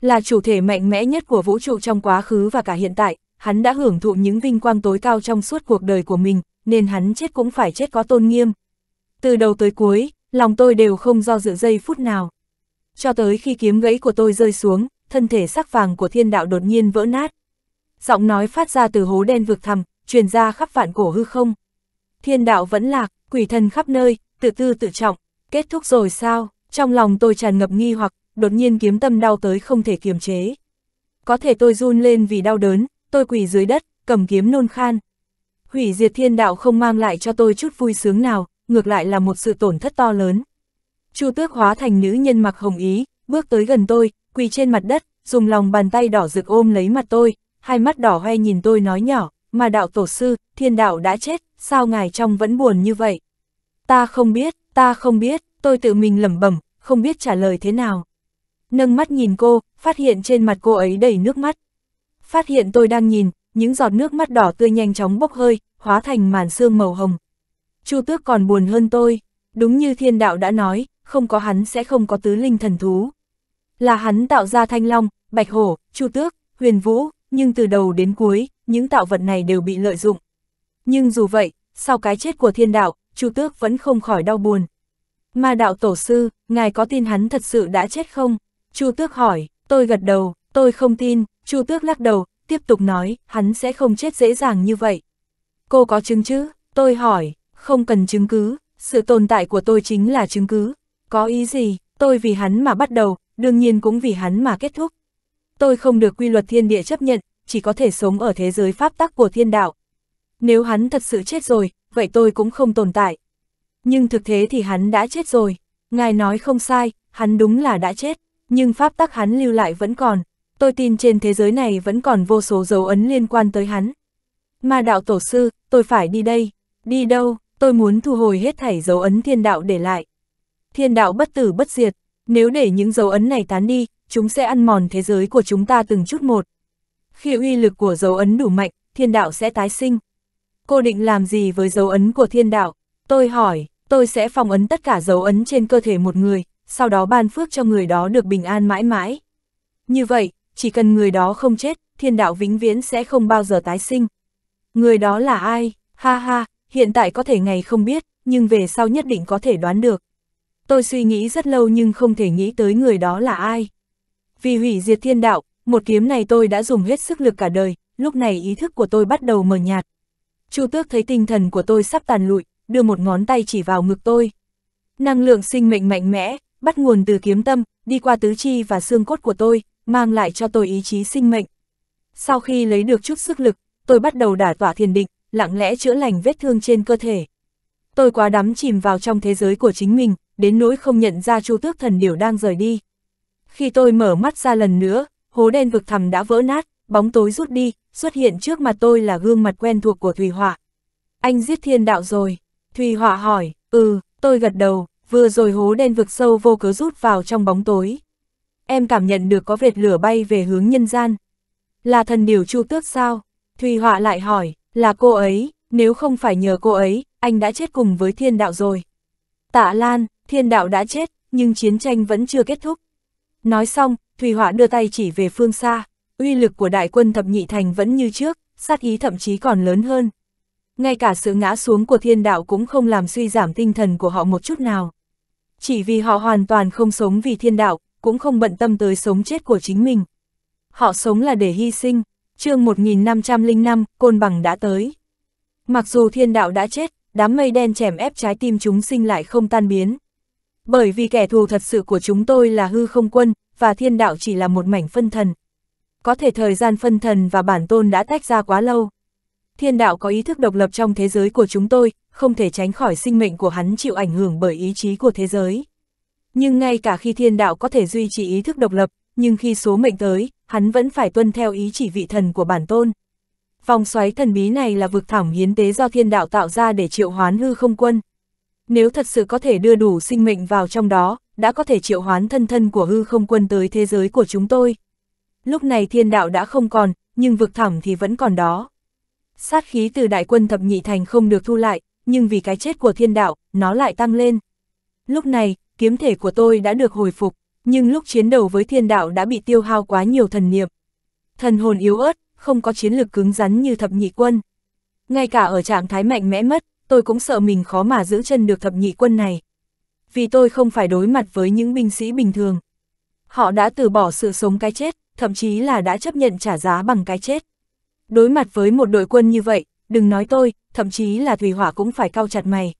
Là chủ thể mạnh mẽ nhất của vũ trụ trong quá khứ và cả hiện tại, hắn đã hưởng thụ những vinh quang tối cao trong suốt cuộc đời của mình, nên hắn chết cũng phải chết có tôn nghiêm. Từ đầu tới cuối, lòng tôi đều không do dự giây phút nào. Cho tới khi kiếm gãy của tôi rơi xuống, thân thể sắc vàng của thiên đạo đột nhiên vỡ nát. Giọng nói phát ra từ hố đen vực thẳm, truyền ra khắp vạn cổ hư không. Thiên đạo vẫn lạc, quỷ thần khắp nơi, tự tư tự trọng, kết thúc rồi sao? Trong lòng tôi tràn ngập nghi hoặc, đột nhiên kiếm tâm đau tới không thể kiềm chế. Có thể tôi run lên vì đau đớn, tôi quỳ dưới đất, cầm kiếm nôn khan. Hủy diệt thiên đạo không mang lại cho tôi chút vui sướng nào, ngược lại là một sự tổn thất to lớn. Chu tước hóa thành nữ nhân mặc hồng ý, bước tới gần tôi, quỳ trên mặt đất, dùng lòng bàn tay đỏ rực ôm lấy mặt tôi, hai mắt đỏ hoe nhìn tôi nói nhỏ, mà đạo tổ sư, thiên đạo đã chết, sao ngài trong vẫn buồn như vậy? Ta không biết, ta không biết, tôi tự mình lẩm bẩm, không biết trả lời thế nào. Nâng mắt nhìn cô, phát hiện trên mặt cô ấy đầy nước mắt, phát hiện tôi đang nhìn, những giọt nước mắt đỏ tươi nhanh chóng bốc hơi, hóa thành màn sương màu hồng. Chu tước còn buồn hơn tôi, đúng như thiên đạo đã nói, không có hắn sẽ không có tứ linh thần thú. Là hắn tạo ra thanh long, bạch hổ, chu tước, huyền vũ, nhưng từ đầu đến cuối, những tạo vật này đều bị lợi dụng. Nhưng dù vậy, sau cái chết của thiên đạo, chu tước vẫn không khỏi đau buồn. Ma đạo tổ sư, ngài có tin hắn thật sự đã chết không? Chu tước hỏi, tôi gật đầu, tôi không tin, Chu Tước lắc đầu, tiếp tục nói, hắn sẽ không chết dễ dàng như vậy. Cô có chứng chứ? Tôi hỏi, không cần chứng cứ, sự tồn tại của tôi chính là chứng cứ. Có ý gì, tôi vì hắn mà bắt đầu, đương nhiên cũng vì hắn mà kết thúc. Tôi không được quy luật thiên địa chấp nhận, chỉ có thể sống ở thế giới pháp tắc của thiên đạo. Nếu hắn thật sự chết rồi, vậy tôi cũng không tồn tại. Nhưng thực thế thì hắn đã chết rồi. Ngài nói không sai, hắn đúng là đã chết, nhưng pháp tắc hắn lưu lại vẫn còn tôi tin trên thế giới này vẫn còn vô số dấu ấn liên quan tới hắn. Mà đạo tổ sư, tôi phải đi đây, đi đâu, tôi muốn thu hồi hết thảy dấu ấn thiên đạo để lại. Thiên đạo bất tử bất diệt, nếu để những dấu ấn này tán đi, chúng sẽ ăn mòn thế giới của chúng ta từng chút một. Khi uy lực của dấu ấn đủ mạnh, thiên đạo sẽ tái sinh. Cô định làm gì với dấu ấn của thiên đạo? Tôi hỏi, tôi sẽ phòng ấn tất cả dấu ấn trên cơ thể một người, sau đó ban phước cho người đó được bình an mãi mãi. Như vậy, chỉ cần người đó không chết, thiên đạo vĩnh viễn sẽ không bao giờ tái sinh. Người đó là ai? Ha ha, hiện tại có thể ngày không biết, nhưng về sau nhất định có thể đoán được. Tôi suy nghĩ rất lâu nhưng không thể nghĩ tới người đó là ai. Vì hủy diệt thiên đạo, một kiếm này tôi đã dùng hết sức lực cả đời, lúc này ý thức của tôi bắt đầu mờ nhạt. Chu Tước thấy tinh thần của tôi sắp tàn lụi, đưa một ngón tay chỉ vào ngực tôi. Năng lượng sinh mệnh mạnh mẽ, bắt nguồn từ kiếm tâm, đi qua tứ chi và xương cốt của tôi, mang lại cho tôi ý chí sinh mệnh. Sau khi lấy được chút sức lực, tôi bắt đầu đả tỏa thiền định, lặng lẽ chữa lành vết thương trên cơ thể. Tôi quá đắm chìm vào trong thế giới của chính mình, đến nỗi không nhận ra chu tước thần điểu đang rời đi. Khi tôi mở mắt ra lần nữa, hố đen vực thẳm đã vỡ nát, bóng tối rút đi, xuất hiện trước mặt tôi là gương mặt quen thuộc của Thùy Họa. Anh giết thiên đạo rồi. Thùy Họa hỏi, ừ, tôi gật đầu, vừa rồi hố đen vực sâu vô cớ rút vào trong bóng tối em cảm nhận được có vệt lửa bay về hướng nhân gian. Là thần điều chu tước sao? Thùy Họa lại hỏi, là cô ấy, nếu không phải nhờ cô ấy, anh đã chết cùng với thiên đạo rồi. Tạ Lan, thiên đạo đã chết, nhưng chiến tranh vẫn chưa kết thúc. Nói xong, Thùy Họa đưa tay chỉ về phương xa, uy lực của đại quân thập nhị thành vẫn như trước, sát ý thậm chí còn lớn hơn. Ngay cả sự ngã xuống của thiên đạo cũng không làm suy giảm tinh thần của họ một chút nào. Chỉ vì họ hoàn toàn không sống vì thiên đạo, cũng không bận tâm tới sống chết của chính mình. Họ sống là để hy sinh, chương 1505, côn bằng đã tới. Mặc dù thiên đạo đã chết, đám mây đen chèm ép trái tim chúng sinh lại không tan biến. Bởi vì kẻ thù thật sự của chúng tôi là hư không quân, và thiên đạo chỉ là một mảnh phân thần. Có thể thời gian phân thần và bản tôn đã tách ra quá lâu. Thiên đạo có ý thức độc lập trong thế giới của chúng tôi, không thể tránh khỏi sinh mệnh của hắn chịu ảnh hưởng bởi ý chí của thế giới. Nhưng ngay cả khi thiên đạo có thể duy trì ý thức độc lập, nhưng khi số mệnh tới, hắn vẫn phải tuân theo ý chỉ vị thần của bản tôn. Vòng xoáy thần bí này là vực thẳm hiến tế do thiên đạo tạo ra để triệu hoán hư không quân. Nếu thật sự có thể đưa đủ sinh mệnh vào trong đó, đã có thể triệu hoán thân thân của hư không quân tới thế giới của chúng tôi. Lúc này thiên đạo đã không còn, nhưng vực thẳm thì vẫn còn đó. Sát khí từ đại quân thập nhị thành không được thu lại, nhưng vì cái chết của thiên đạo, nó lại tăng lên. Lúc này, kiếm thể của tôi đã được hồi phục, nhưng lúc chiến đấu với thiên đạo đã bị tiêu hao quá nhiều thần niệm. Thần hồn yếu ớt, không có chiến lực cứng rắn như thập nhị quân. Ngay cả ở trạng thái mạnh mẽ mất, tôi cũng sợ mình khó mà giữ chân được thập nhị quân này. Vì tôi không phải đối mặt với những binh sĩ bình thường. Họ đã từ bỏ sự sống cái chết, thậm chí là đã chấp nhận trả giá bằng cái chết. Đối mặt với một đội quân như vậy, đừng nói tôi, thậm chí là Thủy Hỏa cũng phải cao chặt mày.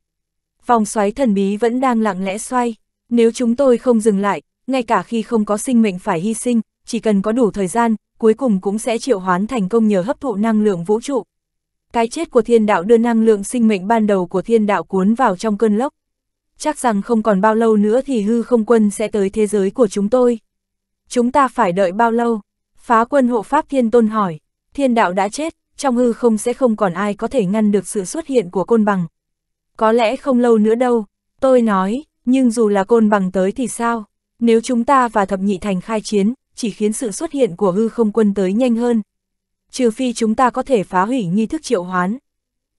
Vòng xoáy thần bí vẫn đang lặng lẽ xoay. Nếu chúng tôi không dừng lại, ngay cả khi không có sinh mệnh phải hy sinh, chỉ cần có đủ thời gian, cuối cùng cũng sẽ triệu hoán thành công nhờ hấp thụ năng lượng vũ trụ. Cái chết của thiên đạo đưa năng lượng sinh mệnh ban đầu của thiên đạo cuốn vào trong cơn lốc. Chắc rằng không còn bao lâu nữa thì hư không quân sẽ tới thế giới của chúng tôi. Chúng ta phải đợi bao lâu? Phá quân hộ pháp thiên tôn hỏi. Thiên đạo đã chết, trong hư không sẽ không còn ai có thể ngăn được sự xuất hiện của côn bằng. Có lẽ không lâu nữa đâu, tôi nói, nhưng dù là côn bằng tới thì sao? Nếu chúng ta và thập nhị thành khai chiến, chỉ khiến sự xuất hiện của hư không quân tới nhanh hơn. Trừ phi chúng ta có thể phá hủy nghi thức triệu hoán.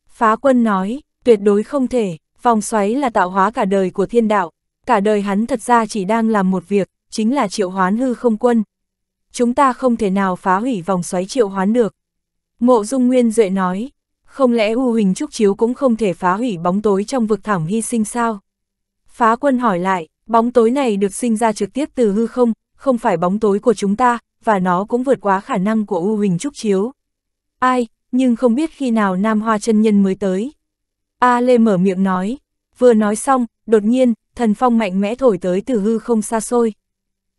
Phá quân nói, tuyệt đối không thể, vòng xoáy là tạo hóa cả đời của thiên đạo. Cả đời hắn thật ra chỉ đang làm một việc, chính là triệu hoán hư không quân. Chúng ta không thể nào phá hủy vòng xoáy triệu hoán được. Mộ Dung Nguyên Duệ nói, không lẽ U Huỳnh Trúc Chiếu cũng không thể phá hủy bóng tối trong vực thẳm hy sinh sao? Phá quân hỏi lại, bóng tối này được sinh ra trực tiếp từ hư không, không phải bóng tối của chúng ta, và nó cũng vượt quá khả năng của U Huỳnh Trúc Chiếu. Ai, nhưng không biết khi nào Nam Hoa chân Nhân mới tới. A Lê mở miệng nói, vừa nói xong, đột nhiên, thần phong mạnh mẽ thổi tới từ hư không xa xôi.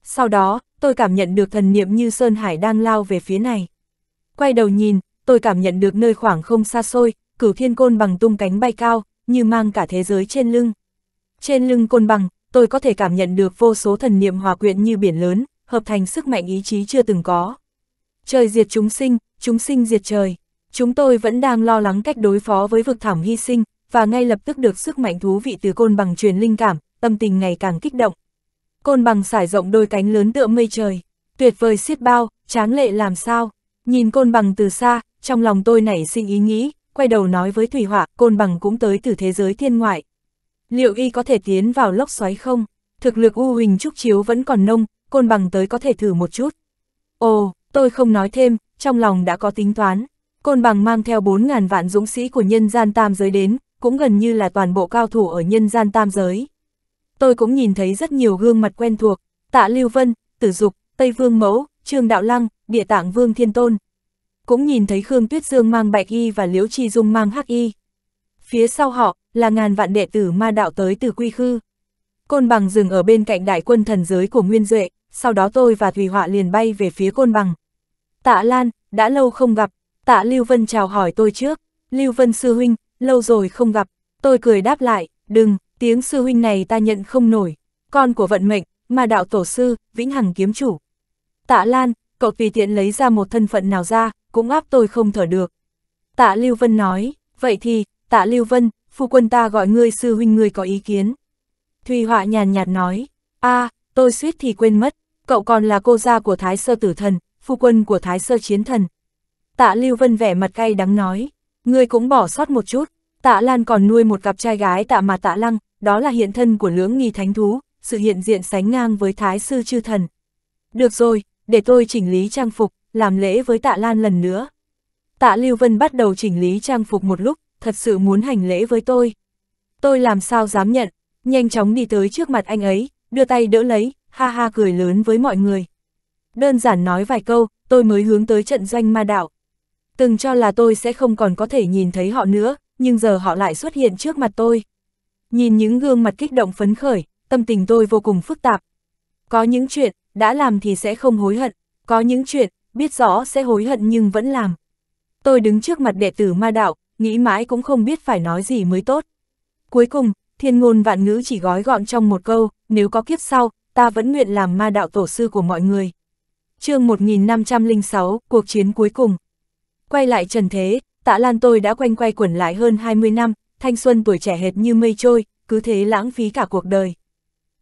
Sau đó, tôi cảm nhận được thần niệm như Sơn Hải đang lao về phía này. Quay đầu nhìn, tôi cảm nhận được nơi khoảng không xa xôi, cửu thiên côn bằng tung cánh bay cao, như mang cả thế giới trên lưng. Trên lưng côn bằng, tôi có thể cảm nhận được vô số thần niệm hòa quyện như biển lớn, hợp thành sức mạnh ý chí chưa từng có. Trời diệt chúng sinh, chúng sinh diệt trời. Chúng tôi vẫn đang lo lắng cách đối phó với vực thảm hy sinh, và ngay lập tức được sức mạnh thú vị từ côn bằng truyền linh cảm, tâm tình ngày càng kích động. Côn bằng sải rộng đôi cánh lớn tựa mây trời. Tuyệt vời xiết bao, tráng lệ làm sao. Nhìn côn bằng từ xa, trong lòng tôi nảy sinh ý nghĩ, quay đầu nói với Thủy Họa, côn bằng cũng tới từ thế giới thiên ngoại. Liệu y có thể tiến vào lốc xoáy không? Thực lực U Huỳnh Trúc Chiếu vẫn còn nông, côn bằng tới có thể thử một chút. Ồ, tôi không nói thêm, trong lòng đã có tính toán. Côn bằng mang theo 4.000 vạn dũng sĩ của nhân gian tam giới đến, cũng gần như là toàn bộ cao thủ ở nhân gian tam giới. Tôi cũng nhìn thấy rất nhiều gương mặt quen thuộc, tạ Lưu Vân, Tử Dục, Tây Vương Mẫu, Trương Đạo Lăng, Địa Tạng Vương Thiên Tôn. Cũng nhìn thấy Khương Tuyết Dương mang bạch y và Liễu Chi Dung mang hắc y phía sau họ là ngàn vạn đệ tử ma đạo tới từ quy khư. Côn bằng dừng ở bên cạnh đại quân thần giới của Nguyên Duệ, sau đó tôi và Thùy Họa liền bay về phía côn bằng. Tạ Lan, đã lâu không gặp, tạ Lưu Vân chào hỏi tôi trước, Lưu Vân sư huynh, lâu rồi không gặp, tôi cười đáp lại, đừng, tiếng sư huynh này ta nhận không nổi, con của vận mệnh, ma đạo tổ sư, vĩnh hằng kiếm chủ. Tạ Lan, cậu tùy tiện lấy ra một thân phận nào ra, cũng áp tôi không thở được. Tạ Lưu Vân nói, vậy thì, tạ Lưu Vân, phu quân ta gọi ngươi sư huynh ngươi có ý kiến. Thùy Họa nhàn nhạt nói, a à, tôi suýt thì quên mất, cậu còn là cô gia của Thái Sơ Tử Thần, phu quân của Thái Sơ Chiến Thần. Tạ Lưu Vân vẻ mặt cay đắng nói, ngươi cũng bỏ sót một chút, Tạ Lan còn nuôi một cặp trai gái tạ mà Tạ Lăng, đó là hiện thân của lưỡng nghi thánh thú, sự hiện diện sánh ngang với Thái Sư Chư Thần. Được rồi, để tôi chỉnh lý trang phục, làm lễ với Tạ Lan lần nữa. Tạ Lưu Vân bắt đầu chỉnh lý trang phục một lúc, thật sự muốn hành lễ với tôi. Tôi làm sao dám nhận, nhanh chóng đi tới trước mặt anh ấy, đưa tay đỡ lấy, ha ha cười lớn với mọi người. Đơn giản nói vài câu, tôi mới hướng tới trận doanh ma đạo. Từng cho là tôi sẽ không còn có thể nhìn thấy họ nữa, nhưng giờ họ lại xuất hiện trước mặt tôi. Nhìn những gương mặt kích động phấn khởi, tâm tình tôi vô cùng phức tạp. Có những chuyện, đã làm thì sẽ không hối hận, có những chuyện, biết rõ sẽ hối hận nhưng vẫn làm. Tôi đứng trước mặt đệ tử ma đạo, nghĩ mãi cũng không biết phải nói gì mới tốt. Cuối cùng, thiên ngôn vạn ngữ chỉ gói gọn trong một câu, nếu có kiếp sau, ta vẫn nguyện làm ma đạo tổ sư của mọi người. chương 1506, cuộc chiến cuối cùng. Quay lại trần thế, tạ lan tôi đã quanh quay quẩn lại hơn 20 năm, thanh xuân tuổi trẻ hệt như mây trôi, cứ thế lãng phí cả cuộc đời.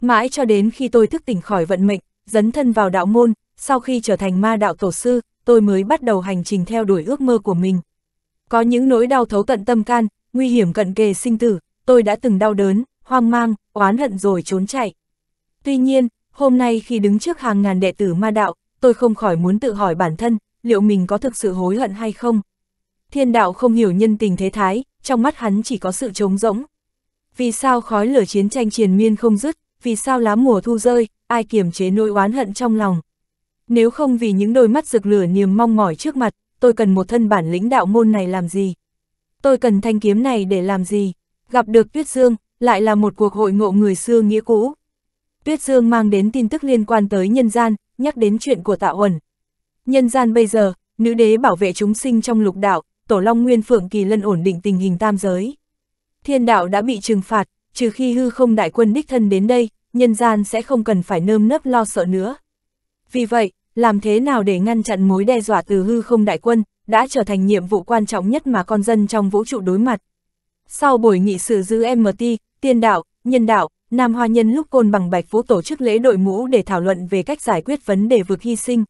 Mãi cho đến khi tôi thức tỉnh khỏi vận mệnh, dấn thân vào đạo môn, sau khi trở thành ma đạo tổ sư, tôi mới bắt đầu hành trình theo đuổi ước mơ của mình. Có những nỗi đau thấu tận tâm can, nguy hiểm cận kề sinh tử, tôi đã từng đau đớn, hoang mang, oán hận rồi trốn chạy. Tuy nhiên, hôm nay khi đứng trước hàng ngàn đệ tử ma đạo, tôi không khỏi muốn tự hỏi bản thân, liệu mình có thực sự hối hận hay không? Thiên đạo không hiểu nhân tình thế thái, trong mắt hắn chỉ có sự trống rỗng. Vì sao khói lửa chiến tranh triền miên không dứt, vì sao lá mùa thu rơi, ai kiềm chế nỗi oán hận trong lòng? Nếu không vì những đôi mắt rực lửa niềm mong mỏi trước mặt, tôi cần một thân bản lĩnh đạo môn này làm gì? Tôi cần thanh kiếm này để làm gì? Gặp được Tuyết Dương, lại là một cuộc hội ngộ người xưa nghĩa cũ. Tuyết Dương mang đến tin tức liên quan tới nhân gian, nhắc đến chuyện của Tạ Uẩn. Nhân gian bây giờ, nữ đế bảo vệ chúng sinh trong lục đạo, Tổ Long Nguyên Phượng Kỳ Lân ổn định tình hình tam giới. Thiên đạo đã bị trừng phạt, trừ khi hư không đại quân đích thân đến đây, nhân gian sẽ không cần phải nơm nớp lo sợ nữa. Vì vậy, làm thế nào để ngăn chặn mối đe dọa từ hư không đại quân, đã trở thành nhiệm vụ quan trọng nhất mà con dân trong vũ trụ đối mặt. Sau buổi nghị sự giữa MT, tiên đạo, nhân đạo, Nam Hoa Nhân lúc côn bằng Bạch Vũ tổ chức lễ đội mũ để thảo luận về cách giải quyết vấn đề vực hy sinh.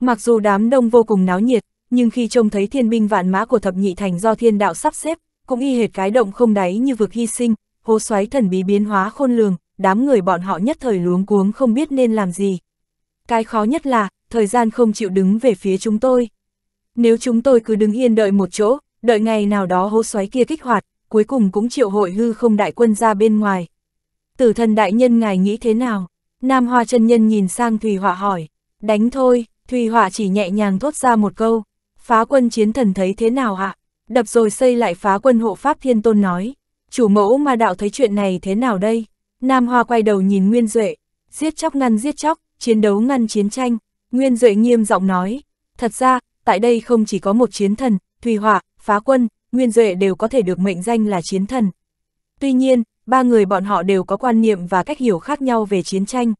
Mặc dù đám đông vô cùng náo nhiệt, nhưng khi trông thấy thiên binh vạn mã của thập nhị thành do thiên đạo sắp xếp, cũng y hệt cái động không đáy như vực hy sinh, hố xoáy thần bí biến hóa khôn lường, đám người bọn họ nhất thời luống cuống không biết nên làm gì cái khó nhất là, thời gian không chịu đứng về phía chúng tôi. Nếu chúng tôi cứ đứng yên đợi một chỗ, đợi ngày nào đó hố xoáy kia kích hoạt, cuối cùng cũng triệu hội hư không đại quân ra bên ngoài. Tử thần đại nhân ngài nghĩ thế nào? Nam Hoa chân nhân nhìn sang Thùy Họa hỏi. Đánh thôi, Thùy Họa chỉ nhẹ nhàng thốt ra một câu. Phá quân chiến thần thấy thế nào ạ? Đập rồi xây lại phá quân hộ pháp thiên tôn nói. Chủ mẫu ma đạo thấy chuyện này thế nào đây? Nam Hoa quay đầu nhìn Nguyên Duệ. Giết chóc ngăn giết chóc, chiến đấu ngăn chiến tranh, Nguyên Duệ nghiêm giọng nói, thật ra, tại đây không chỉ có một chiến thần, Thùy Họa, Phá Quân, Nguyên Duệ đều có thể được mệnh danh là chiến thần. Tuy nhiên, ba người bọn họ đều có quan niệm và cách hiểu khác nhau về chiến tranh.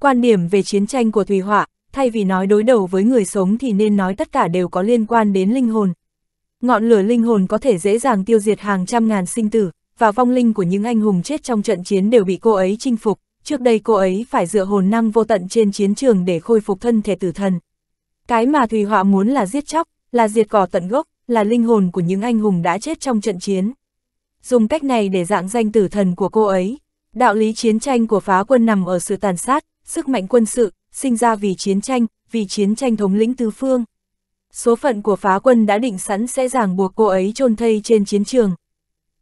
Quan điểm về chiến tranh của Thùy Họa, thay vì nói đối đầu với người sống thì nên nói tất cả đều có liên quan đến linh hồn. Ngọn lửa linh hồn có thể dễ dàng tiêu diệt hàng trăm ngàn sinh tử, và vong linh của những anh hùng chết trong trận chiến đều bị cô ấy chinh phục trước đây cô ấy phải dựa hồn năng vô tận trên chiến trường để khôi phục thân thể tử thần. Cái mà Thùy Họa muốn là giết chóc, là diệt cỏ tận gốc, là linh hồn của những anh hùng đã chết trong trận chiến. Dùng cách này để dạng danh tử thần của cô ấy. Đạo lý chiến tranh của phá quân nằm ở sự tàn sát, sức mạnh quân sự, sinh ra vì chiến tranh, vì chiến tranh thống lĩnh tứ phương. Số phận của phá quân đã định sẵn sẽ ràng buộc cô ấy chôn thây trên chiến trường.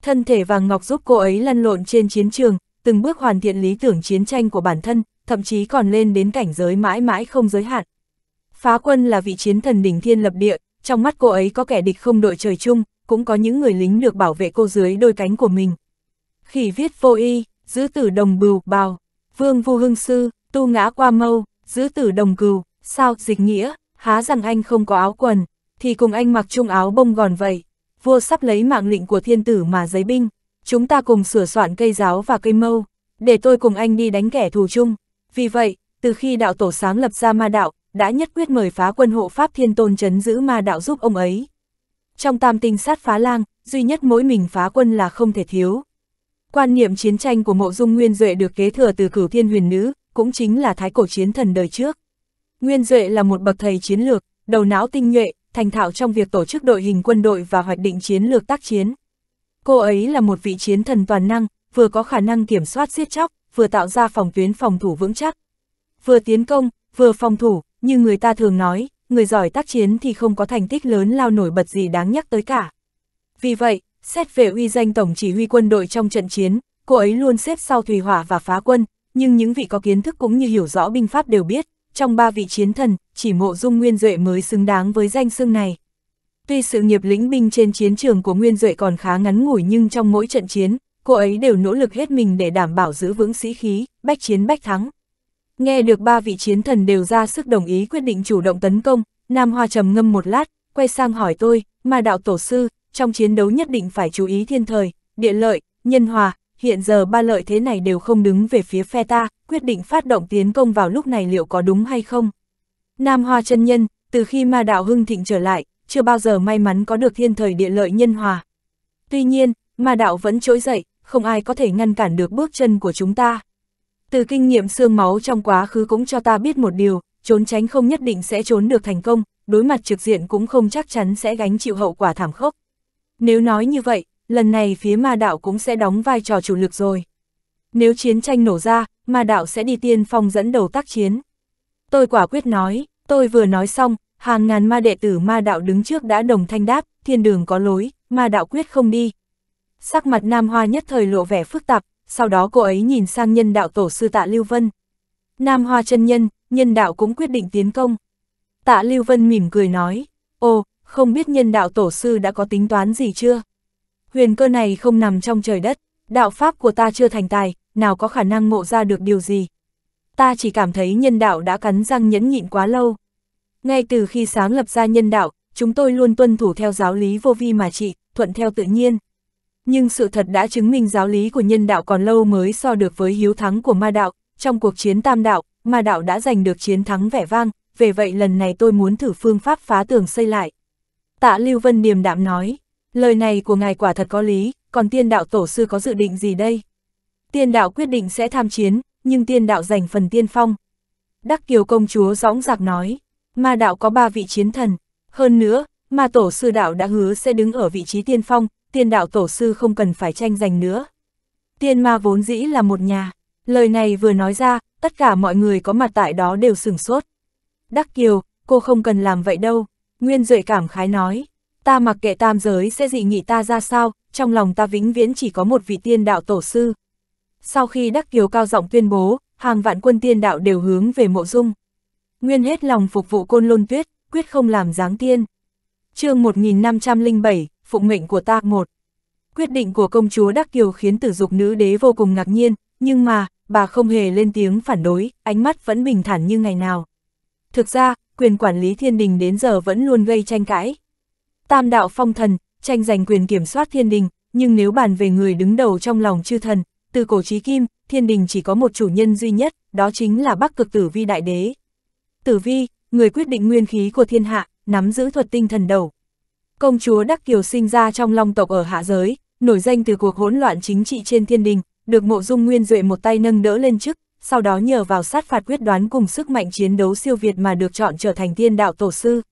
Thân thể vàng ngọc giúp cô ấy lăn lộn trên chiến trường, từng bước hoàn thiện lý tưởng chiến tranh của bản thân, thậm chí còn lên đến cảnh giới mãi mãi không giới hạn. Phá quân là vị chiến thần đỉnh thiên lập địa, trong mắt cô ấy có kẻ địch không đội trời chung, cũng có những người lính được bảo vệ cô dưới đôi cánh của mình. Khỉ viết vô y, giữ tử đồng bưu bào, vương vu hưng sư, tu ngã qua mâu, giữ tử đồng cừu, sao, dịch nghĩa, há rằng anh không có áo quần, thì cùng anh mặc chung áo bông gòn vậy. Vua sắp lấy mạng lệnh của thiên tử mà giấy binh, chúng ta cùng sửa soạn cây giáo và cây mâu, để tôi cùng anh đi đánh kẻ thù chung. Vì vậy, từ khi đạo tổ sáng lập ra ma đạo, đã nhất quyết mời phá quân hộ Pháp Thiên Tôn chấn giữ ma đạo giúp ông ấy. Trong tam tinh sát phá lang, duy nhất mỗi mình phá quân là không thể thiếu. Quan niệm chiến tranh của mộ dung Nguyên Duệ được kế thừa từ cửu thiên huyền nữ, cũng chính là thái cổ chiến thần đời trước. Nguyên Duệ là một bậc thầy chiến lược, đầu não tinh nhuệ, thành thạo trong việc tổ chức đội hình quân đội và hoạch định chiến lược tác chiến. Cô ấy là một vị chiến thần toàn năng, vừa có khả năng kiểm soát siết chóc, vừa tạo ra phòng tuyến phòng thủ vững chắc. Vừa tiến công, vừa phòng thủ, như người ta thường nói, người giỏi tác chiến thì không có thành tích lớn lao nổi bật gì đáng nhắc tới cả. Vì vậy, xét về uy danh tổng chỉ huy quân đội trong trận chiến, cô ấy luôn xếp sau Thùy Hỏa và Phá Quân, nhưng những vị có kiến thức cũng như hiểu rõ binh pháp đều biết, trong ba vị chiến thần, chỉ mộ dung nguyên duệ mới xứng đáng với danh xưng này. Tuy sự nghiệp lĩnh binh trên chiến trường của Nguyên Duệ còn khá ngắn ngủi nhưng trong mỗi trận chiến, cô ấy đều nỗ lực hết mình để đảm bảo giữ vững sĩ khí, bách chiến bách thắng. Nghe được ba vị chiến thần đều ra sức đồng ý quyết định chủ động tấn công, Nam Hoa trầm ngâm một lát, quay sang hỏi tôi, mà đạo tổ sư, trong chiến đấu nhất định phải chú ý thiên thời, địa lợi, nhân hòa, hiện giờ ba lợi thế này đều không đứng về phía phe ta, quyết định phát động tiến công vào lúc này liệu có đúng hay không. Nam Hoa chân nhân, từ khi ma đạo hưng thịnh trở lại, chưa bao giờ may mắn có được thiên thời địa lợi nhân hòa. Tuy nhiên, ma đạo vẫn trỗi dậy, không ai có thể ngăn cản được bước chân của chúng ta. Từ kinh nghiệm xương máu trong quá khứ cũng cho ta biết một điều, trốn tránh không nhất định sẽ trốn được thành công, đối mặt trực diện cũng không chắc chắn sẽ gánh chịu hậu quả thảm khốc. Nếu nói như vậy, lần này phía ma đạo cũng sẽ đóng vai trò chủ lực rồi. Nếu chiến tranh nổ ra, ma đạo sẽ đi tiên phong dẫn đầu tác chiến. Tôi quả quyết nói, tôi vừa nói xong, Hàng ngàn ma đệ tử ma đạo đứng trước đã đồng thanh đáp, thiên đường có lối, ma đạo quyết không đi. Sắc mặt Nam Hoa nhất thời lộ vẻ phức tạp, sau đó cô ấy nhìn sang nhân đạo tổ sư tạ Lưu Vân. Nam Hoa chân nhân, nhân đạo cũng quyết định tiến công. Tạ Lưu Vân mỉm cười nói, ô, không biết nhân đạo tổ sư đã có tính toán gì chưa? Huyền cơ này không nằm trong trời đất, đạo pháp của ta chưa thành tài, nào có khả năng ngộ ra được điều gì. Ta chỉ cảm thấy nhân đạo đã cắn răng nhẫn nhịn quá lâu. Ngay từ khi sáng lập ra nhân đạo, chúng tôi luôn tuân thủ theo giáo lý vô vi mà trị, thuận theo tự nhiên. Nhưng sự thật đã chứng minh giáo lý của nhân đạo còn lâu mới so được với hiếu thắng của ma đạo. Trong cuộc chiến tam đạo, ma đạo đã giành được chiến thắng vẻ vang, về vậy lần này tôi muốn thử phương pháp phá tường xây lại. Tạ Lưu Vân điềm đạm nói, lời này của ngài quả thật có lý, còn tiên đạo tổ sư có dự định gì đây? Tiên đạo quyết định sẽ tham chiến, nhưng tiên đạo giành phần tiên phong. Đắc Kiều công chúa rõng rạc nói, ma đạo có ba vị chiến thần. Hơn nữa, ma tổ sư đạo đã hứa sẽ đứng ở vị trí tiên phong, tiên đạo tổ sư không cần phải tranh giành nữa. Tiên ma vốn dĩ là một nhà. Lời này vừa nói ra, tất cả mọi người có mặt tại đó đều sửng sốt. Đắc Kiều, cô không cần làm vậy đâu. Nguyên Duệ cảm khái nói, ta mặc kệ tam giới sẽ dị nghị ta ra sao, trong lòng ta vĩnh viễn chỉ có một vị tiên đạo tổ sư. Sau khi Đắc Kiều cao giọng tuyên bố, hàng vạn quân tiên đạo đều hướng về mộ dung nguyên hết lòng phục vụ côn lôn tuyết, quyết không làm dáng tiên. chương 1507, Phụng mệnh của ta một Quyết định của công chúa Đắc Kiều khiến tử dục nữ đế vô cùng ngạc nhiên, nhưng mà, bà không hề lên tiếng phản đối, ánh mắt vẫn bình thản như ngày nào. Thực ra, quyền quản lý thiên đình đến giờ vẫn luôn gây tranh cãi. Tam đạo phong thần, tranh giành quyền kiểm soát thiên đình, nhưng nếu bàn về người đứng đầu trong lòng chư thần, từ cổ trí kim, thiên đình chỉ có một chủ nhân duy nhất, đó chính là bắc cực tử vi đại đế. Tử Vi, người quyết định nguyên khí của thiên hạ, nắm giữ thuật tinh thần đầu. Công chúa Đắc Kiều sinh ra trong long tộc ở hạ giới, nổi danh từ cuộc hỗn loạn chính trị trên thiên đình, được mộ dung nguyên duệ một tay nâng đỡ lên chức, sau đó nhờ vào sát phạt quyết đoán cùng sức mạnh chiến đấu siêu việt mà được chọn trở thành tiên đạo tổ sư.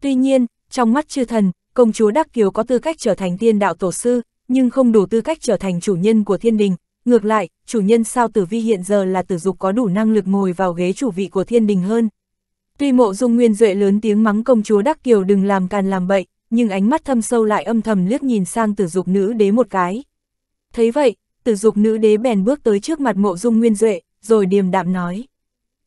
Tuy nhiên, trong mắt chư thần, công chúa Đắc Kiều có tư cách trở thành tiên đạo tổ sư, nhưng không đủ tư cách trở thành chủ nhân của thiên đình. Ngược lại, chủ nhân sao tử vi hiện giờ là tử dục có đủ năng lực ngồi vào ghế chủ vị của thiên đình hơn, Tuy mộ dung nguyên duệ lớn tiếng mắng công chúa Đắc Kiều đừng làm càn làm bậy, nhưng ánh mắt thâm sâu lại âm thầm liếc nhìn sang tử dục nữ đế một cái. Thấy vậy, tử dục nữ đế bèn bước tới trước mặt mộ dung nguyên duệ, rồi điềm đạm nói.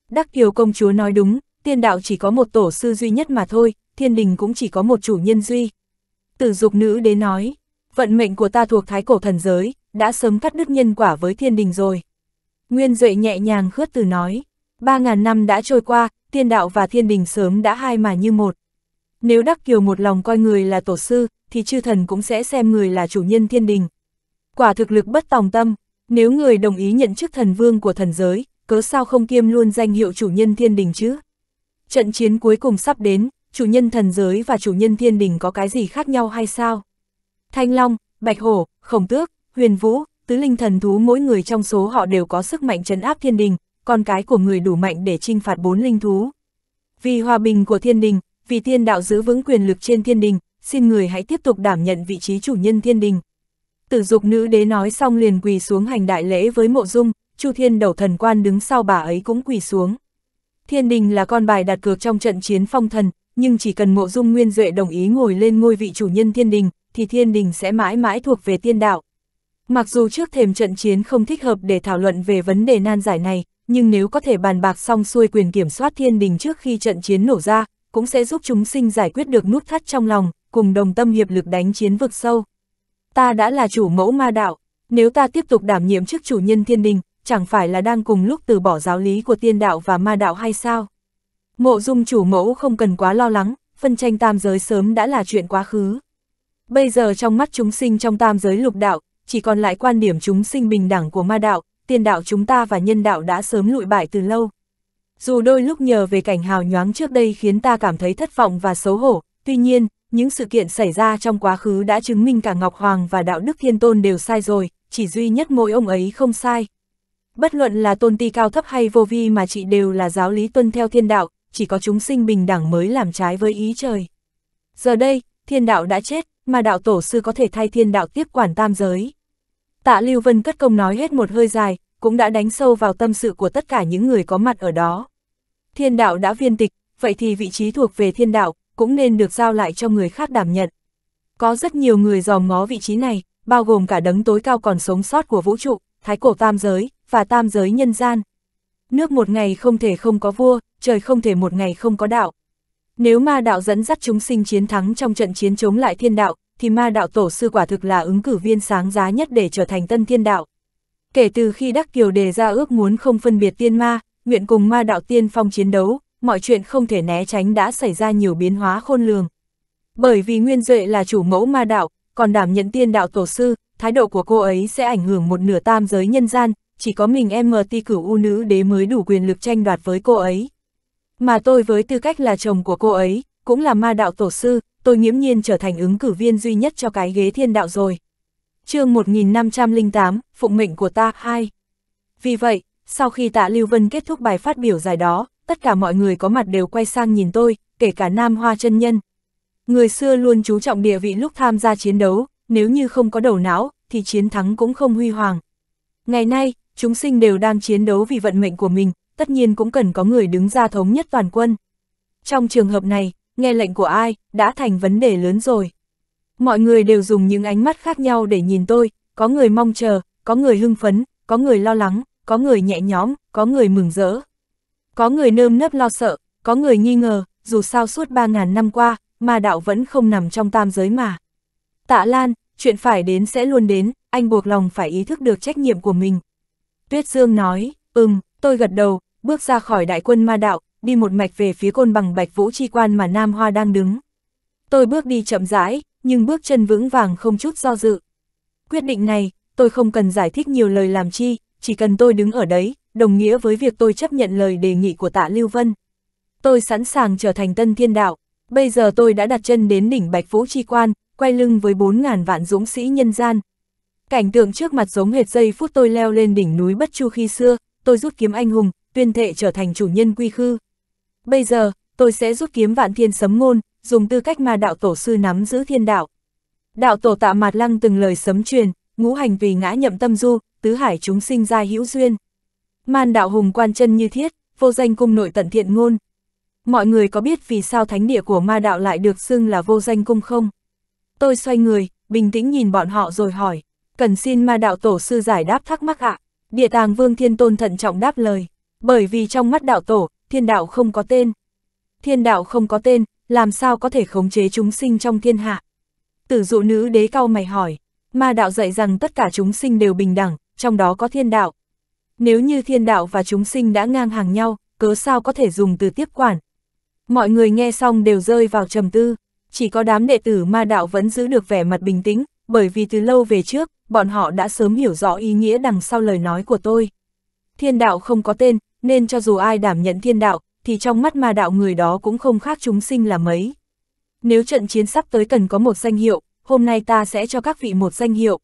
Đắc Kiều công chúa nói đúng, tiên đạo chỉ có một tổ sư duy nhất mà thôi, thiên đình cũng chỉ có một chủ nhân duy. Tử dục nữ đế nói, vận mệnh của ta thuộc thái cổ thần giới, đã sớm cắt đứt nhân quả với thiên đình rồi. Nguyên Duệ nhẹ nhàng khước từ nói, ba ngàn năm đã trôi qua, thiên đạo và thiên đình sớm đã hai mà như một. Nếu Đắc Kiều một lòng coi người là tổ sư, thì chư thần cũng sẽ xem người là chủ nhân thiên đình. Quả thực lực bất tòng tâm, nếu người đồng ý nhận chức thần vương của thần giới, cớ sao không kiêm luôn danh hiệu chủ nhân thiên đình chứ? Trận chiến cuối cùng sắp đến, chủ nhân thần giới và chủ nhân thiên đình có cái gì khác nhau hay sao? Thanh Long, Bạch Hổ, Khổng Tước, Huyền Vũ, Tứ Linh Thần Thú mỗi người trong số họ đều có sức mạnh trấn áp thiên đình, con cái của người đủ mạnh để trinh phạt bốn linh thú. Vì hòa bình của thiên đình, vì thiên đạo giữ vững quyền lực trên thiên đình, xin người hãy tiếp tục đảm nhận vị trí chủ nhân thiên đình. Tử dục nữ đế nói xong liền quỳ xuống hành đại lễ với mộ dung, Chu thiên đầu thần quan đứng sau bà ấy cũng quỳ xuống. Thiên đình là con bài đặt cược trong trận chiến phong thần, nhưng chỉ cần mộ dung nguyên duệ đồng ý ngồi lên ngôi vị chủ nhân thiên đình, thì thiên đình sẽ mãi mãi thuộc về thiên đạo. Mặc dù trước thềm trận chiến không thích hợp để thảo luận về vấn đề nan giải này, nhưng nếu có thể bàn bạc xong xuôi quyền kiểm soát thiên đình trước khi trận chiến nổ ra, cũng sẽ giúp chúng sinh giải quyết được nút thắt trong lòng, cùng đồng tâm hiệp lực đánh chiến vực sâu. Ta đã là chủ mẫu ma đạo, nếu ta tiếp tục đảm nhiệm chức chủ nhân thiên đình, chẳng phải là đang cùng lúc từ bỏ giáo lý của tiên đạo và ma đạo hay sao? Mộ dung chủ mẫu không cần quá lo lắng, phân tranh tam giới sớm đã là chuyện quá khứ. Bây giờ trong mắt chúng sinh trong tam giới lục đạo, chỉ còn lại quan điểm chúng sinh bình đẳng của ma đạo, tiền đạo chúng ta và nhân đạo đã sớm lụi bại từ lâu. Dù đôi lúc nhờ về cảnh hào nhoáng trước đây khiến ta cảm thấy thất vọng và xấu hổ, tuy nhiên, những sự kiện xảy ra trong quá khứ đã chứng minh cả Ngọc Hoàng và Đạo Đức Thiên Tôn đều sai rồi, chỉ duy nhất mỗi ông ấy không sai. Bất luận là tôn ti cao thấp hay vô vi mà chị đều là giáo lý tuân theo thiên đạo, chỉ có chúng sinh bình đẳng mới làm trái với ý trời. Giờ đây, thiên đạo đã chết, mà đạo tổ sư có thể thay thiên đạo tiếp quản tam giới. Tạ Lưu Vân cất công nói hết một hơi dài, cũng đã đánh sâu vào tâm sự của tất cả những người có mặt ở đó. Thiên đạo đã viên tịch, vậy thì vị trí thuộc về thiên đạo, cũng nên được giao lại cho người khác đảm nhận. Có rất nhiều người dòm ngó vị trí này, bao gồm cả đấng tối cao còn sống sót của vũ trụ, thái cổ tam giới, và tam giới nhân gian. Nước một ngày không thể không có vua, trời không thể một ngày không có đạo. Nếu ma đạo dẫn dắt chúng sinh chiến thắng trong trận chiến chống lại thiên đạo, thì ma đạo tổ sư quả thực là ứng cử viên sáng giá nhất để trở thành tân thiên đạo. Kể từ khi Đắc Kiều đề ra ước muốn không phân biệt tiên ma, nguyện cùng ma đạo tiên phong chiến đấu, mọi chuyện không thể né tránh đã xảy ra nhiều biến hóa khôn lường. Bởi vì Nguyên Duệ là chủ mẫu ma đạo, còn đảm nhận tiên đạo tổ sư, thái độ của cô ấy sẽ ảnh hưởng một nửa tam giới nhân gian, chỉ có mình MT cửu u nữ đế mới đủ quyền lực tranh đoạt với cô ấy. Mà tôi với tư cách là chồng của cô ấy, cũng là ma đạo tổ sư, tôi nghiễm nhiên trở thành ứng cử viên duy nhất cho cái ghế thiên đạo rồi. chương 1508, Phụng mệnh của ta, 2. Vì vậy, sau khi tạ Lưu Vân kết thúc bài phát biểu dài đó, tất cả mọi người có mặt đều quay sang nhìn tôi, kể cả Nam Hoa chân Nhân. Người xưa luôn chú trọng địa vị lúc tham gia chiến đấu, nếu như không có đầu não, thì chiến thắng cũng không huy hoàng. Ngày nay, chúng sinh đều đang chiến đấu vì vận mệnh của mình, tất nhiên cũng cần có người đứng ra thống nhất toàn quân. Trong trường hợp này, nghe lệnh của ai, đã thành vấn đề lớn rồi. Mọi người đều dùng những ánh mắt khác nhau để nhìn tôi, có người mong chờ, có người hưng phấn, có người lo lắng, có người nhẹ nhõm, có người mừng rỡ. Có người nơm nớp lo sợ, có người nghi ngờ, dù sao suốt 3.000 năm qua, mà đạo vẫn không nằm trong tam giới mà. Tạ Lan, chuyện phải đến sẽ luôn đến, anh buộc lòng phải ý thức được trách nhiệm của mình. Tuyết Dương nói, ừm, tôi gật đầu, bước ra khỏi đại quân ma đạo, đi một mạch về phía côn bằng bạch vũ chi quan mà Nam Hoa đang đứng. Tôi bước đi chậm rãi, nhưng bước chân vững vàng không chút do dự. Quyết định này, tôi không cần giải thích nhiều lời làm chi, chỉ cần tôi đứng ở đấy, đồng nghĩa với việc tôi chấp nhận lời đề nghị của tạ Lưu Vân. Tôi sẵn sàng trở thành tân thiên đạo, bây giờ tôi đã đặt chân đến đỉnh Bạch Vũ Chi Quan, quay lưng với 4.000 vạn dũng sĩ nhân gian. Cảnh tượng trước mặt giống hệt giây phút tôi leo lên đỉnh núi Bất Chu khi xưa, tôi rút kiếm anh hùng, tuyên thệ trở thành chủ nhân quy khư. Bây giờ, tôi sẽ rút kiếm vạn thiên sấm ngôn, dùng tư cách mà đạo tổ sư nắm giữ thiên đạo. Đạo tổ tạ mạt lăng từng lời sấm truyền, ngũ hành vì ngã nhậm tâm du, tứ hải chúng sinh ra hữu duyên. Man đạo hùng quan chân như thiết, vô danh cung nội tận thiện ngôn. Mọi người có biết vì sao thánh địa của ma đạo lại được xưng là vô danh cung không? Tôi xoay người, bình tĩnh nhìn bọn họ rồi hỏi, cần xin ma đạo tổ sư giải đáp thắc mắc ạ. Địa tàng vương thiên tôn thận trọng đáp lời, bởi vì trong mắt đạo tổ, thiên đạo không có tên. Thiên đạo không có tên, làm sao có thể khống chế chúng sinh trong thiên hạ? Tử dụ nữ đế cao mày hỏi, ma đạo dạy rằng tất cả chúng sinh đều bình đẳng, trong đó có thiên đạo. Nếu như thiên đạo và chúng sinh đã ngang hàng nhau, cớ sao có thể dùng từ tiếp quản? Mọi người nghe xong đều rơi vào trầm tư, chỉ có đám đệ tử ma đạo vẫn giữ được vẻ mặt bình tĩnh, bởi vì từ lâu về trước, bọn họ đã sớm hiểu rõ ý nghĩa đằng sau lời nói của tôi. Thiên đạo không có tên, nên cho dù ai đảm nhận thiên đạo, thì trong mắt ma đạo người đó cũng không khác chúng sinh là mấy. Nếu trận chiến sắp tới cần có một danh hiệu, hôm nay ta sẽ cho các vị một danh hiệu.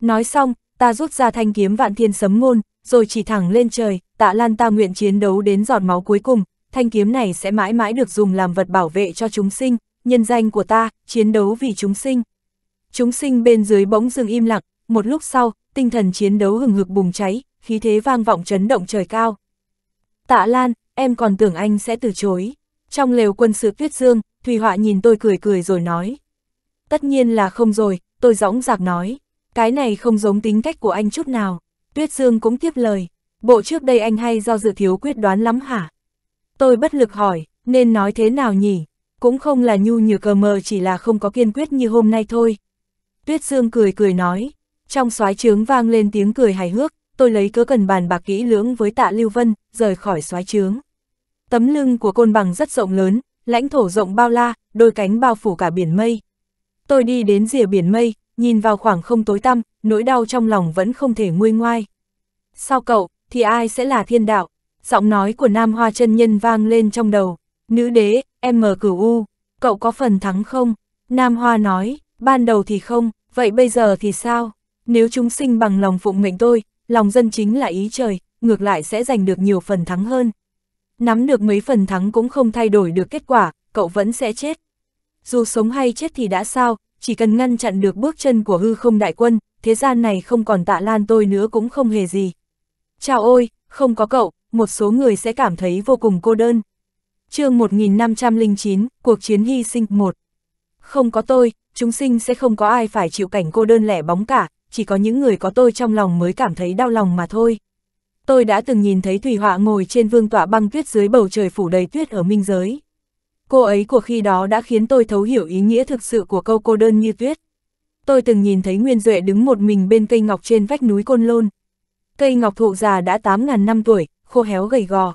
Nói xong, ta rút ra thanh kiếm vạn thiên sấm ngôn, rồi chỉ thẳng lên trời, tạ lan ta nguyện chiến đấu đến giọt máu cuối cùng, thanh kiếm này sẽ mãi mãi được dùng làm vật bảo vệ cho chúng sinh, nhân danh của ta, chiến đấu vì chúng sinh. Chúng sinh bên dưới bỗng dưng im lặng, một lúc sau, tinh thần chiến đấu hừng hực bùng cháy, khí thế vang vọng chấn động trời cao. Tạ Lan, em còn tưởng anh sẽ từ chối. Trong lều quân sự tuyết dương, Thùy Họa nhìn tôi cười cười rồi nói. Tất nhiên là không rồi, tôi dõng dạc nói. Cái này không giống tính cách của anh chút nào. Tuyết Dương cũng tiếp lời. Bộ trước đây anh hay do dự thiếu quyết đoán lắm hả? Tôi bất lực hỏi, nên nói thế nào nhỉ? Cũng không là nhu nhược cờ mờ chỉ là không có kiên quyết như hôm nay thôi. Tuyết Dương cười cười nói. Trong soái trướng vang lên tiếng cười hài hước, tôi lấy cớ cần bàn bạc kỹ lưỡng với tạ Lưu Vân, rời khỏi soái trướng. Tấm lưng của côn bằng rất rộng lớn, lãnh thổ rộng bao la, đôi cánh bao phủ cả biển mây. Tôi đi đến rìa biển mây, nhìn vào khoảng không tối tăm, nỗi đau trong lòng vẫn không thể nguôi ngoai. sao cậu, thì ai sẽ là thiên đạo? Giọng nói của Nam Hoa chân Nhân vang lên trong đầu. Nữ đế, em mờ cửu U, cậu có phần thắng không? Nam Hoa nói, ban đầu thì không, vậy bây giờ thì sao? Nếu chúng sinh bằng lòng phụng mệnh tôi, lòng dân chính là ý trời, ngược lại sẽ giành được nhiều phần thắng hơn. Nắm được mấy phần thắng cũng không thay đổi được kết quả, cậu vẫn sẽ chết. Dù sống hay chết thì đã sao, chỉ cần ngăn chặn được bước chân của hư không đại quân, thế gian này không còn tạ lan tôi nữa cũng không hề gì. Chào ôi, không có cậu, một số người sẽ cảm thấy vô cùng cô đơn. chương 1509, Cuộc chiến hy sinh 1 Không có tôi, chúng sinh sẽ không có ai phải chịu cảnh cô đơn lẻ bóng cả, chỉ có những người có tôi trong lòng mới cảm thấy đau lòng mà thôi. Tôi đã từng nhìn thấy Thủy Họa ngồi trên vương tọa băng tuyết dưới bầu trời phủ đầy tuyết ở minh giới. Cô ấy của khi đó đã khiến tôi thấu hiểu ý nghĩa thực sự của câu cô đơn như tuyết. Tôi từng nhìn thấy Nguyên Duệ đứng một mình bên cây ngọc trên vách núi Côn Lôn. Cây ngọc thụ già đã 8.000 năm tuổi, khô héo gầy gò.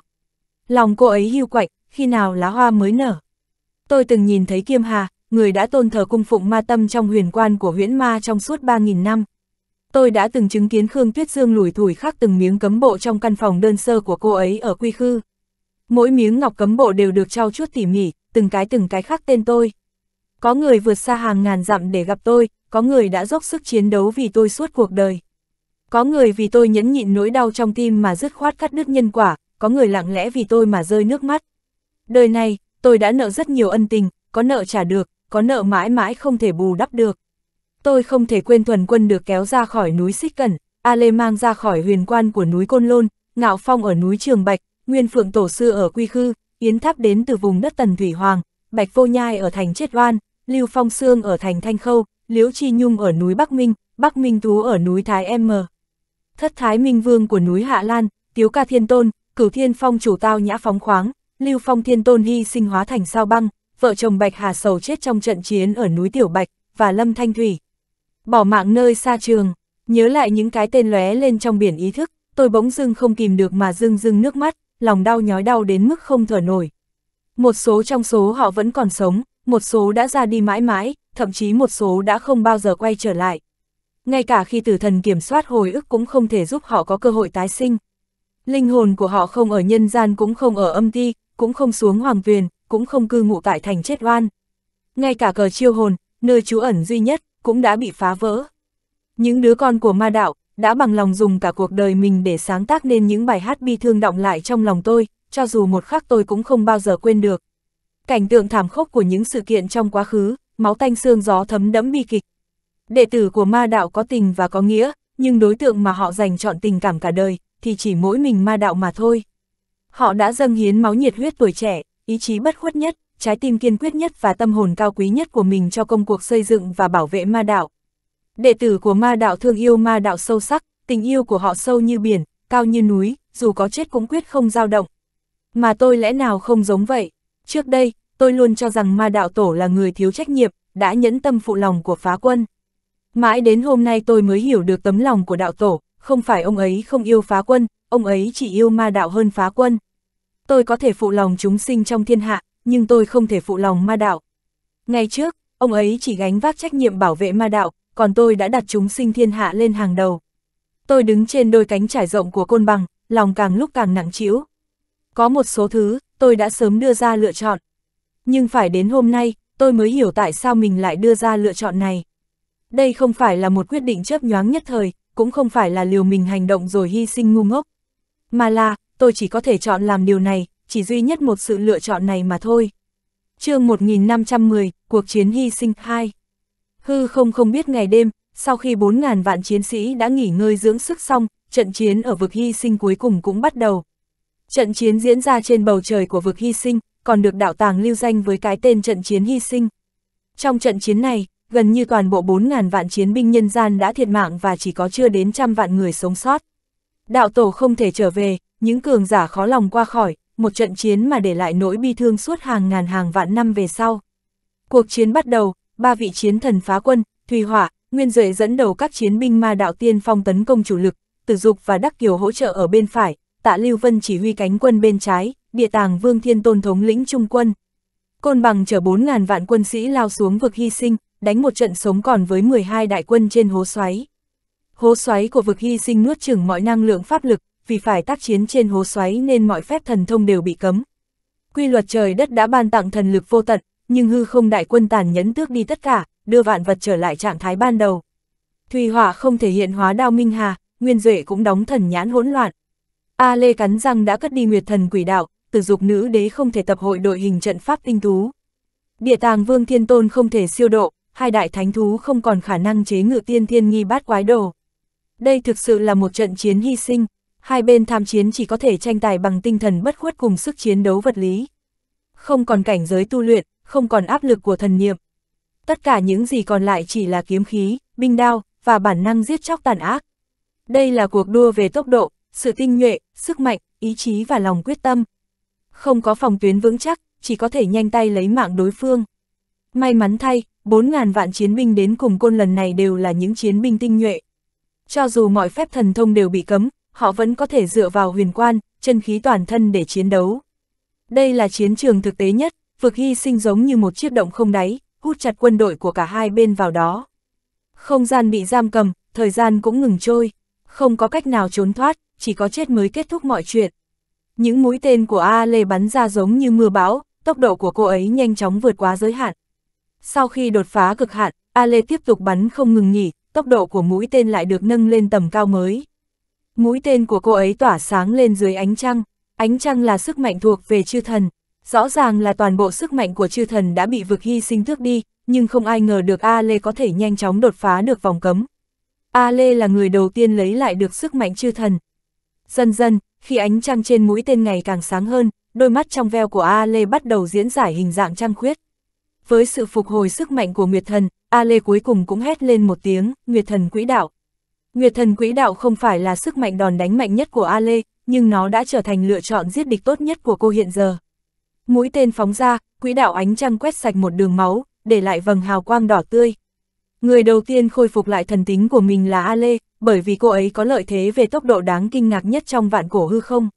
Lòng cô ấy hưu quạnh, khi nào lá hoa mới nở. Tôi từng nhìn thấy Kiêm Hà, người đã tôn thờ cung phụng ma tâm trong huyền quan của huyễn ma trong suốt 3.000 năm. Tôi đã từng chứng kiến Khương Tuyết Dương lủi thủi khắc từng miếng cấm bộ trong căn phòng đơn sơ của cô ấy ở quy khư. Mỗi miếng ngọc cấm bộ đều được trao chuốt tỉ mỉ, từng cái từng cái khắc tên tôi. Có người vượt xa hàng ngàn dặm để gặp tôi, có người đã dốc sức chiến đấu vì tôi suốt cuộc đời. Có người vì tôi nhẫn nhịn nỗi đau trong tim mà dứt khoát cắt đứt nhân quả, có người lặng lẽ vì tôi mà rơi nước mắt. Đời này, tôi đã nợ rất nhiều ân tình, có nợ trả được, có nợ mãi mãi không thể bù đắp được tôi không thể quên thuần quân được kéo ra khỏi núi Xích Cẩn, A Lê mang ra khỏi huyền quan của núi Côn Lôn, Ngạo Phong ở núi Trường Bạch, Nguyên Phượng Tổ Sư ở Quy Khư, Yến Tháp đến từ vùng đất Tần Thủy Hoàng, Bạch Vô Nhai ở thành Chết Oan, Lưu Phong Sương ở thành Thanh Khâu, Liễu Chi Nhung ở núi Bắc Minh, Bắc Minh Tú ở núi Thái Em M. Thất Thái Minh Vương của núi Hạ Lan, Tiếu Ca Thiên Tôn, Cửu Thiên Phong chủ tao nhã phóng khoáng, Lưu Phong Thiên Tôn hy sinh hóa thành sao băng, vợ chồng Bạch Hà Sầu chết trong trận chiến ở núi Tiểu Bạch, và Lâm Thanh Thủy, bỏ mạng nơi xa trường, nhớ lại những cái tên lóe lên trong biển ý thức, tôi bỗng dưng không kìm được mà dưng dưng nước mắt, lòng đau nhói đau đến mức không thở nổi. Một số trong số họ vẫn còn sống, một số đã ra đi mãi mãi, thậm chí một số đã không bao giờ quay trở lại. Ngay cả khi tử thần kiểm soát hồi ức cũng không thể giúp họ có cơ hội tái sinh. Linh hồn của họ không ở nhân gian cũng không ở âm ti, cũng không xuống hoàng tuyền, cũng không cư ngụ tại thành chết oan. Ngay cả cờ chiêu hồn, nơi trú ẩn duy nhất, cũng đã bị phá vỡ. Những đứa con của ma đạo, đã bằng lòng dùng cả cuộc đời mình để sáng tác nên những bài hát bi thương động lại trong lòng tôi, cho dù một khắc tôi cũng không bao giờ quên được. Cảnh tượng thảm khốc của những sự kiện trong quá khứ, máu tanh xương gió thấm đẫm bi kịch. Đệ tử của ma đạo có tình và có nghĩa, nhưng đối tượng mà họ dành chọn tình cảm cả đời, thì chỉ mỗi mình ma đạo mà thôi. Họ đã dâng hiến máu nhiệt huyết tuổi trẻ, ý chí bất khuất nhất, trái tim kiên quyết nhất và tâm hồn cao quý nhất của mình cho công cuộc xây dựng và bảo vệ ma đạo. Đệ tử của ma đạo thương yêu ma đạo sâu sắc, tình yêu của họ sâu như biển, cao như núi, dù có chết cũng quyết không dao động. Mà tôi lẽ nào không giống vậy? Trước đây, tôi luôn cho rằng ma đạo tổ là người thiếu trách nhiệm, đã nhẫn tâm phụ lòng của phá quân. Mãi đến hôm nay tôi mới hiểu được tấm lòng của đạo tổ, không phải ông ấy không yêu phá quân, ông ấy chỉ yêu ma đạo hơn phá quân. Tôi có thể phụ lòng chúng sinh trong thiên hạ, nhưng tôi không thể phụ lòng ma đạo. Ngay trước, ông ấy chỉ gánh vác trách nhiệm bảo vệ ma đạo, còn tôi đã đặt chúng sinh thiên hạ lên hàng đầu. Tôi đứng trên đôi cánh trải rộng của côn bằng, lòng càng lúc càng nặng trĩu. Có một số thứ, tôi đã sớm đưa ra lựa chọn. Nhưng phải đến hôm nay, tôi mới hiểu tại sao mình lại đưa ra lựa chọn này. Đây không phải là một quyết định chớp nhoáng nhất thời, cũng không phải là liều mình hành động rồi hy sinh ngu ngốc. Mà là, tôi chỉ có thể chọn làm điều này, chỉ duy nhất một sự lựa chọn này mà thôi. chương 1510, Cuộc chiến hy sinh 2 Hư không không biết ngày đêm, sau khi 4.000 vạn chiến sĩ đã nghỉ ngơi dưỡng sức xong, trận chiến ở vực hy sinh cuối cùng cũng bắt đầu. Trận chiến diễn ra trên bầu trời của vực hy sinh, còn được đạo tàng lưu danh với cái tên trận chiến hy sinh. Trong trận chiến này, gần như toàn bộ 4.000 vạn chiến binh nhân gian đã thiệt mạng và chỉ có chưa đến trăm vạn người sống sót. Đạo tổ không thể trở về, những cường giả khó lòng qua khỏi, một trận chiến mà để lại nỗi bi thương suốt hàng ngàn hàng vạn năm về sau. Cuộc chiến bắt đầu, ba vị chiến thần phá quân, Thùy Hỏa, Nguyên Duệ dẫn đầu các chiến binh ma đạo tiên phong tấn công chủ lực, Tử Dục và Đắc Kiều hỗ trợ ở bên phải, Tạ Lưu Vân chỉ huy cánh quân bên trái, Địa Tàng Vương Thiên Tôn thống lĩnh trung quân. Côn bằng chở 4.000 vạn quân sĩ lao xuống vực hy sinh, đánh một trận sống còn với 12 đại quân trên hố xoáy. Hố xoáy của vực hy sinh nuốt chửng mọi năng lượng pháp lực, vì phải tác chiến trên hố xoáy nên mọi phép thần thông đều bị cấm. Quy luật trời đất đã ban tặng thần lực vô tận, nhưng hư không đại quân tàn nhẫn tước đi tất cả, đưa vạn vật trở lại trạng thái ban đầu. Thùy hỏa không thể hiện hóa đao minh hà, nguyên duệ cũng đóng thần nhãn hỗn loạn. A Lê cắn răng đã cất đi nguyệt thần quỷ đạo, tử dục nữ đế không thể tập hội đội hình trận pháp tinh tú. Địa tàng vương thiên tôn không thể siêu độ, hai đại thánh thú không còn khả năng chế ngự tiên thiên nghi bát quái đồ. Đây thực sự là một trận chiến hy sinh, hai bên tham chiến chỉ có thể tranh tài bằng tinh thần bất khuất cùng sức chiến đấu vật lý. Không còn cảnh giới tu luyện, không còn áp lực của thần niệm. Tất cả những gì còn lại chỉ là kiếm khí, binh đao, và bản năng giết chóc tàn ác. Đây là cuộc đua về tốc độ, sự tinh nhuệ, sức mạnh, ý chí và lòng quyết tâm. Không có phòng tuyến vững chắc, chỉ có thể nhanh tay lấy mạng đối phương. May mắn thay, 4.000 vạn chiến binh đến cùng côn lần này đều là những chiến binh tinh nhuệ. Cho dù mọi phép thần thông đều bị cấm, họ vẫn có thể dựa vào huyền quan, chân khí toàn thân để chiến đấu. Đây là chiến trường thực tế nhất, vực hy sinh giống như một chiếc động không đáy, hút chặt quân đội của cả hai bên vào đó. Không gian bị giam cầm, thời gian cũng ngừng trôi, không có cách nào trốn thoát, chỉ có chết mới kết thúc mọi chuyện. Những mũi tên của A Lê bắn ra giống như mưa bão, tốc độ của cô ấy nhanh chóng vượt quá giới hạn. Sau khi đột phá cực hạn, A Lê tiếp tục bắn không ngừng nghỉ, tốc độ của mũi tên lại được nâng lên tầm cao mới. Mũi tên của cô ấy tỏa sáng lên dưới ánh trăng, ánh trăng là sức mạnh thuộc về chư thần. Rõ ràng là toàn bộ sức mạnh của chư thần đã bị vực hy sinh thước đi, nhưng không ai ngờ được A Lê có thể nhanh chóng đột phá được vòng cấm. A Lê là người đầu tiên lấy lại được sức mạnh chư thần. Dần dần, khi ánh trăng trên mũi tên ngày càng sáng hơn, đôi mắt trong veo của A Lê bắt đầu diễn giải hình dạng trăng khuyết. Với sự phục hồi sức mạnh của Nguyệt Thần, A Lê cuối cùng cũng hét lên một tiếng, Nguyệt Thần quỹ đạo, Nguyệt thần quỹ đạo không phải là sức mạnh đòn đánh mạnh nhất của A Lê, nhưng nó đã trở thành lựa chọn giết địch tốt nhất của cô hiện giờ. Mũi tên phóng ra, quỹ đạo ánh trăng quét sạch một đường máu, để lại vầng hào quang đỏ tươi. Người đầu tiên khôi phục lại thần tính của mình là A Lê, bởi vì cô ấy có lợi thế về tốc độ đáng kinh ngạc nhất trong vạn cổ hư không.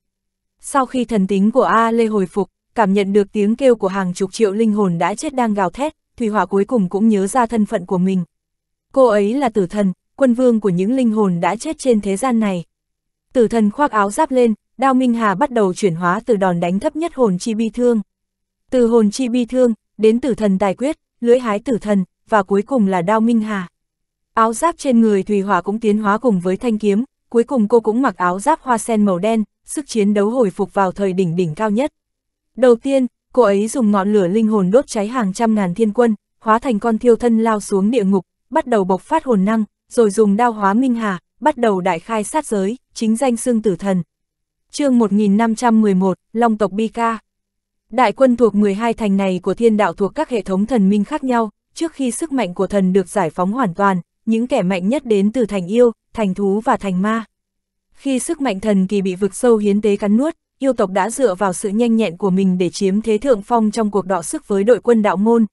Sau khi thần tính của A Lê hồi phục, cảm nhận được tiếng kêu của hàng chục triệu linh hồn đã chết đang gào thét, Thủy Hỏa cuối cùng cũng nhớ ra thân phận của mình. Cô ấy là tử thần, quân vương của những linh hồn đã chết trên thế gian này. Tử thần khoác áo giáp lên, Đao Minh Hà bắt đầu chuyển hóa từ đòn đánh thấp nhất hồn chi bi thương. Từ hồn chi bi thương, đến tử thần tài quyết, lưỡi hái tử thần, và cuối cùng là Đao Minh Hà. Áo giáp trên người Thùy Hỏa cũng tiến hóa cùng với thanh kiếm, cuối cùng cô cũng mặc áo giáp hoa sen màu đen, sức chiến đấu hồi phục vào thời đỉnh đỉnh cao nhất. Đầu tiên, cô ấy dùng ngọn lửa linh hồn đốt cháy hàng trăm ngàn thiên quân, hóa thành con thiêu thân lao xuống địa ngục, bắt đầu bộc phát hồn năng, rồi dùng đao hóa minh hà, bắt đầu đại khai sát giới, chính danh xương tử thần. chương 1511, Long tộc Bi Ca Đại quân thuộc 12 thành này của thiên đạo thuộc các hệ thống thần minh khác nhau, trước khi sức mạnh của thần được giải phóng hoàn toàn, những kẻ mạnh nhất đến từ thành yêu, thành thú và thành ma. Khi sức mạnh thần kỳ bị vực sâu hiến tế cắn nuốt, yêu tộc đã dựa vào sự nhanh nhẹn của mình để chiếm thế thượng phong trong cuộc đọ sức với đội quân đạo môn.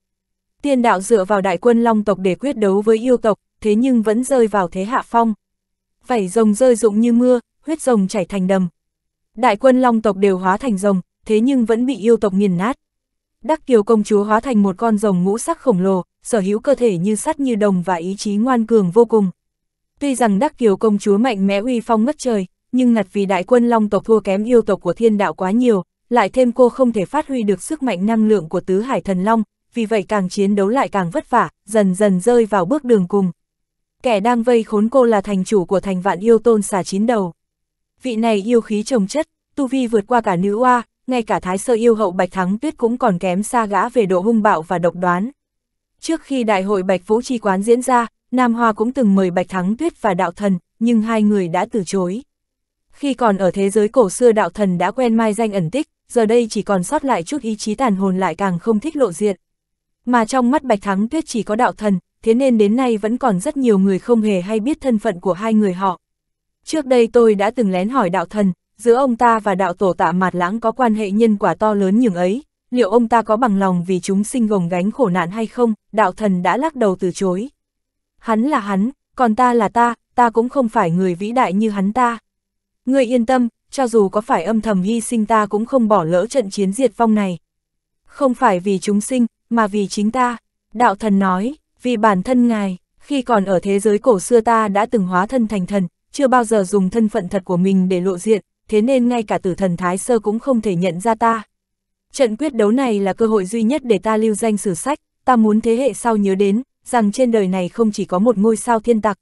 Tiên đạo dựa vào đại quân long tộc để quyết đấu với yêu tộc, thế nhưng vẫn rơi vào thế hạ phong. Vảy rồng rơi rụng như mưa, huyết rồng chảy thành đầm. Đại quân long tộc đều hóa thành rồng, thế nhưng vẫn bị yêu tộc nghiền nát. Đắc Kiều công chúa hóa thành một con rồng ngũ sắc khổng lồ, sở hữu cơ thể như sắt như đồng và ý chí ngoan cường vô cùng. Tuy rằng Đắc Kiều công chúa mạnh mẽ uy phong ngất trời, nhưng ngặt vì đại quân long tộc thua kém yêu tộc của thiên đạo quá nhiều, lại thêm cô không thể phát huy được sức mạnh năng lượng của tứ hải thần long, vì vậy càng chiến đấu lại càng vất vả, dần dần rơi vào bước đường cùng. Kẻ đang vây khốn cô là thành chủ của thành vạn yêu tôn xà chín đầu. Vị này yêu khí trồng chất, tu vi vượt qua cả nữ oa, ngay cả thái sơ yêu hậu Bạch Thắng Tuyết cũng còn kém xa gã về độ hung bạo và độc đoán. Trước khi đại hội Bạch Vũ tri Quán diễn ra, Nam Hoa cũng từng mời Bạch Thắng Tuyết và Đạo Thần, nhưng hai người đã từ chối. Khi còn ở thế giới cổ xưa Đạo Thần đã quen mai danh ẩn tích, giờ đây chỉ còn sót lại chút ý chí tàn hồn lại càng không thích lộ diện. Mà trong mắt Bạch Thắng Tuyết chỉ có Đạo Thần, thế nên đến nay vẫn còn rất nhiều người không hề hay biết thân phận của hai người họ. Trước đây tôi đã từng lén hỏi đạo thần, giữa ông ta và đạo tổ tạ mạt lãng có quan hệ nhân quả to lớn nhường ấy, liệu ông ta có bằng lòng vì chúng sinh gồng gánh khổ nạn hay không, đạo thần đã lắc đầu từ chối. Hắn là hắn, còn ta là ta, ta cũng không phải người vĩ đại như hắn ta. Người yên tâm, cho dù có phải âm thầm hy sinh ta cũng không bỏ lỡ trận chiến diệt vong này. Không phải vì chúng sinh, mà vì chính ta, đạo thần nói vì bản thân ngài, khi còn ở thế giới cổ xưa ta đã từng hóa thân thành thần, chưa bao giờ dùng thân phận thật của mình để lộ diện, thế nên ngay cả tử thần Thái Sơ cũng không thể nhận ra ta. Trận quyết đấu này là cơ hội duy nhất để ta lưu danh sử sách, ta muốn thế hệ sau nhớ đến, rằng trên đời này không chỉ có một ngôi sao thiên tặc.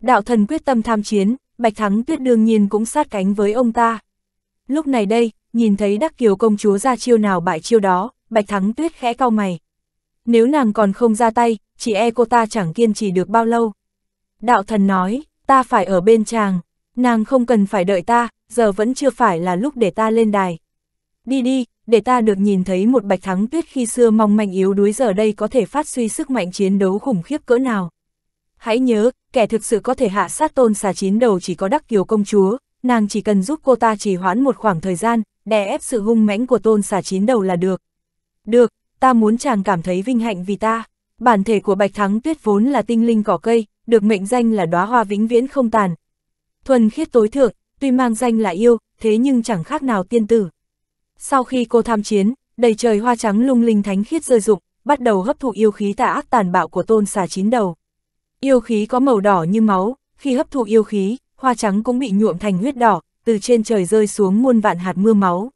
Đạo thần quyết tâm tham chiến, Bạch Thắng Tuyết đương nhiên cũng sát cánh với ông ta. Lúc này đây, nhìn thấy Đắc Kiều công chúa ra chiêu nào bại chiêu đó, Bạch Thắng Tuyết khẽ cau mày, nếu nàng còn không ra tay, chị e cô ta chẳng kiên trì được bao lâu. Đạo thần nói, ta phải ở bên chàng, nàng không cần phải đợi ta, giờ vẫn chưa phải là lúc để ta lên đài. Đi đi, để ta được nhìn thấy một bạch thắng tuyết khi xưa mong manh yếu đuối giờ đây có thể phát suy sức mạnh chiến đấu khủng khiếp cỡ nào. Hãy nhớ, kẻ thực sự có thể hạ sát tôn xà chín đầu chỉ có đắc kiều công chúa, nàng chỉ cần giúp cô ta trì hoãn một khoảng thời gian, đè ép sự hung mãnh của tôn xà chín đầu là được. Được, ta muốn chàng cảm thấy vinh hạnh vì ta. Bản thể của Bạch Thắng Tuyết vốn là tinh linh cỏ cây, được mệnh danh là đóa hoa vĩnh viễn không tàn. Thuần khiết tối thượng, tuy mang danh là yêu, thế nhưng chẳng khác nào tiên tử. Sau khi cô tham chiến, đầy trời hoa trắng lung linh thánh khiết rơi rụng, bắt đầu hấp thụ yêu khí tà ác tàn bạo của tôn xà chín đầu. Yêu khí có màu đỏ như máu, khi hấp thụ yêu khí, hoa trắng cũng bị nhuộm thành huyết đỏ, từ trên trời rơi xuống muôn vạn hạt mưa máu.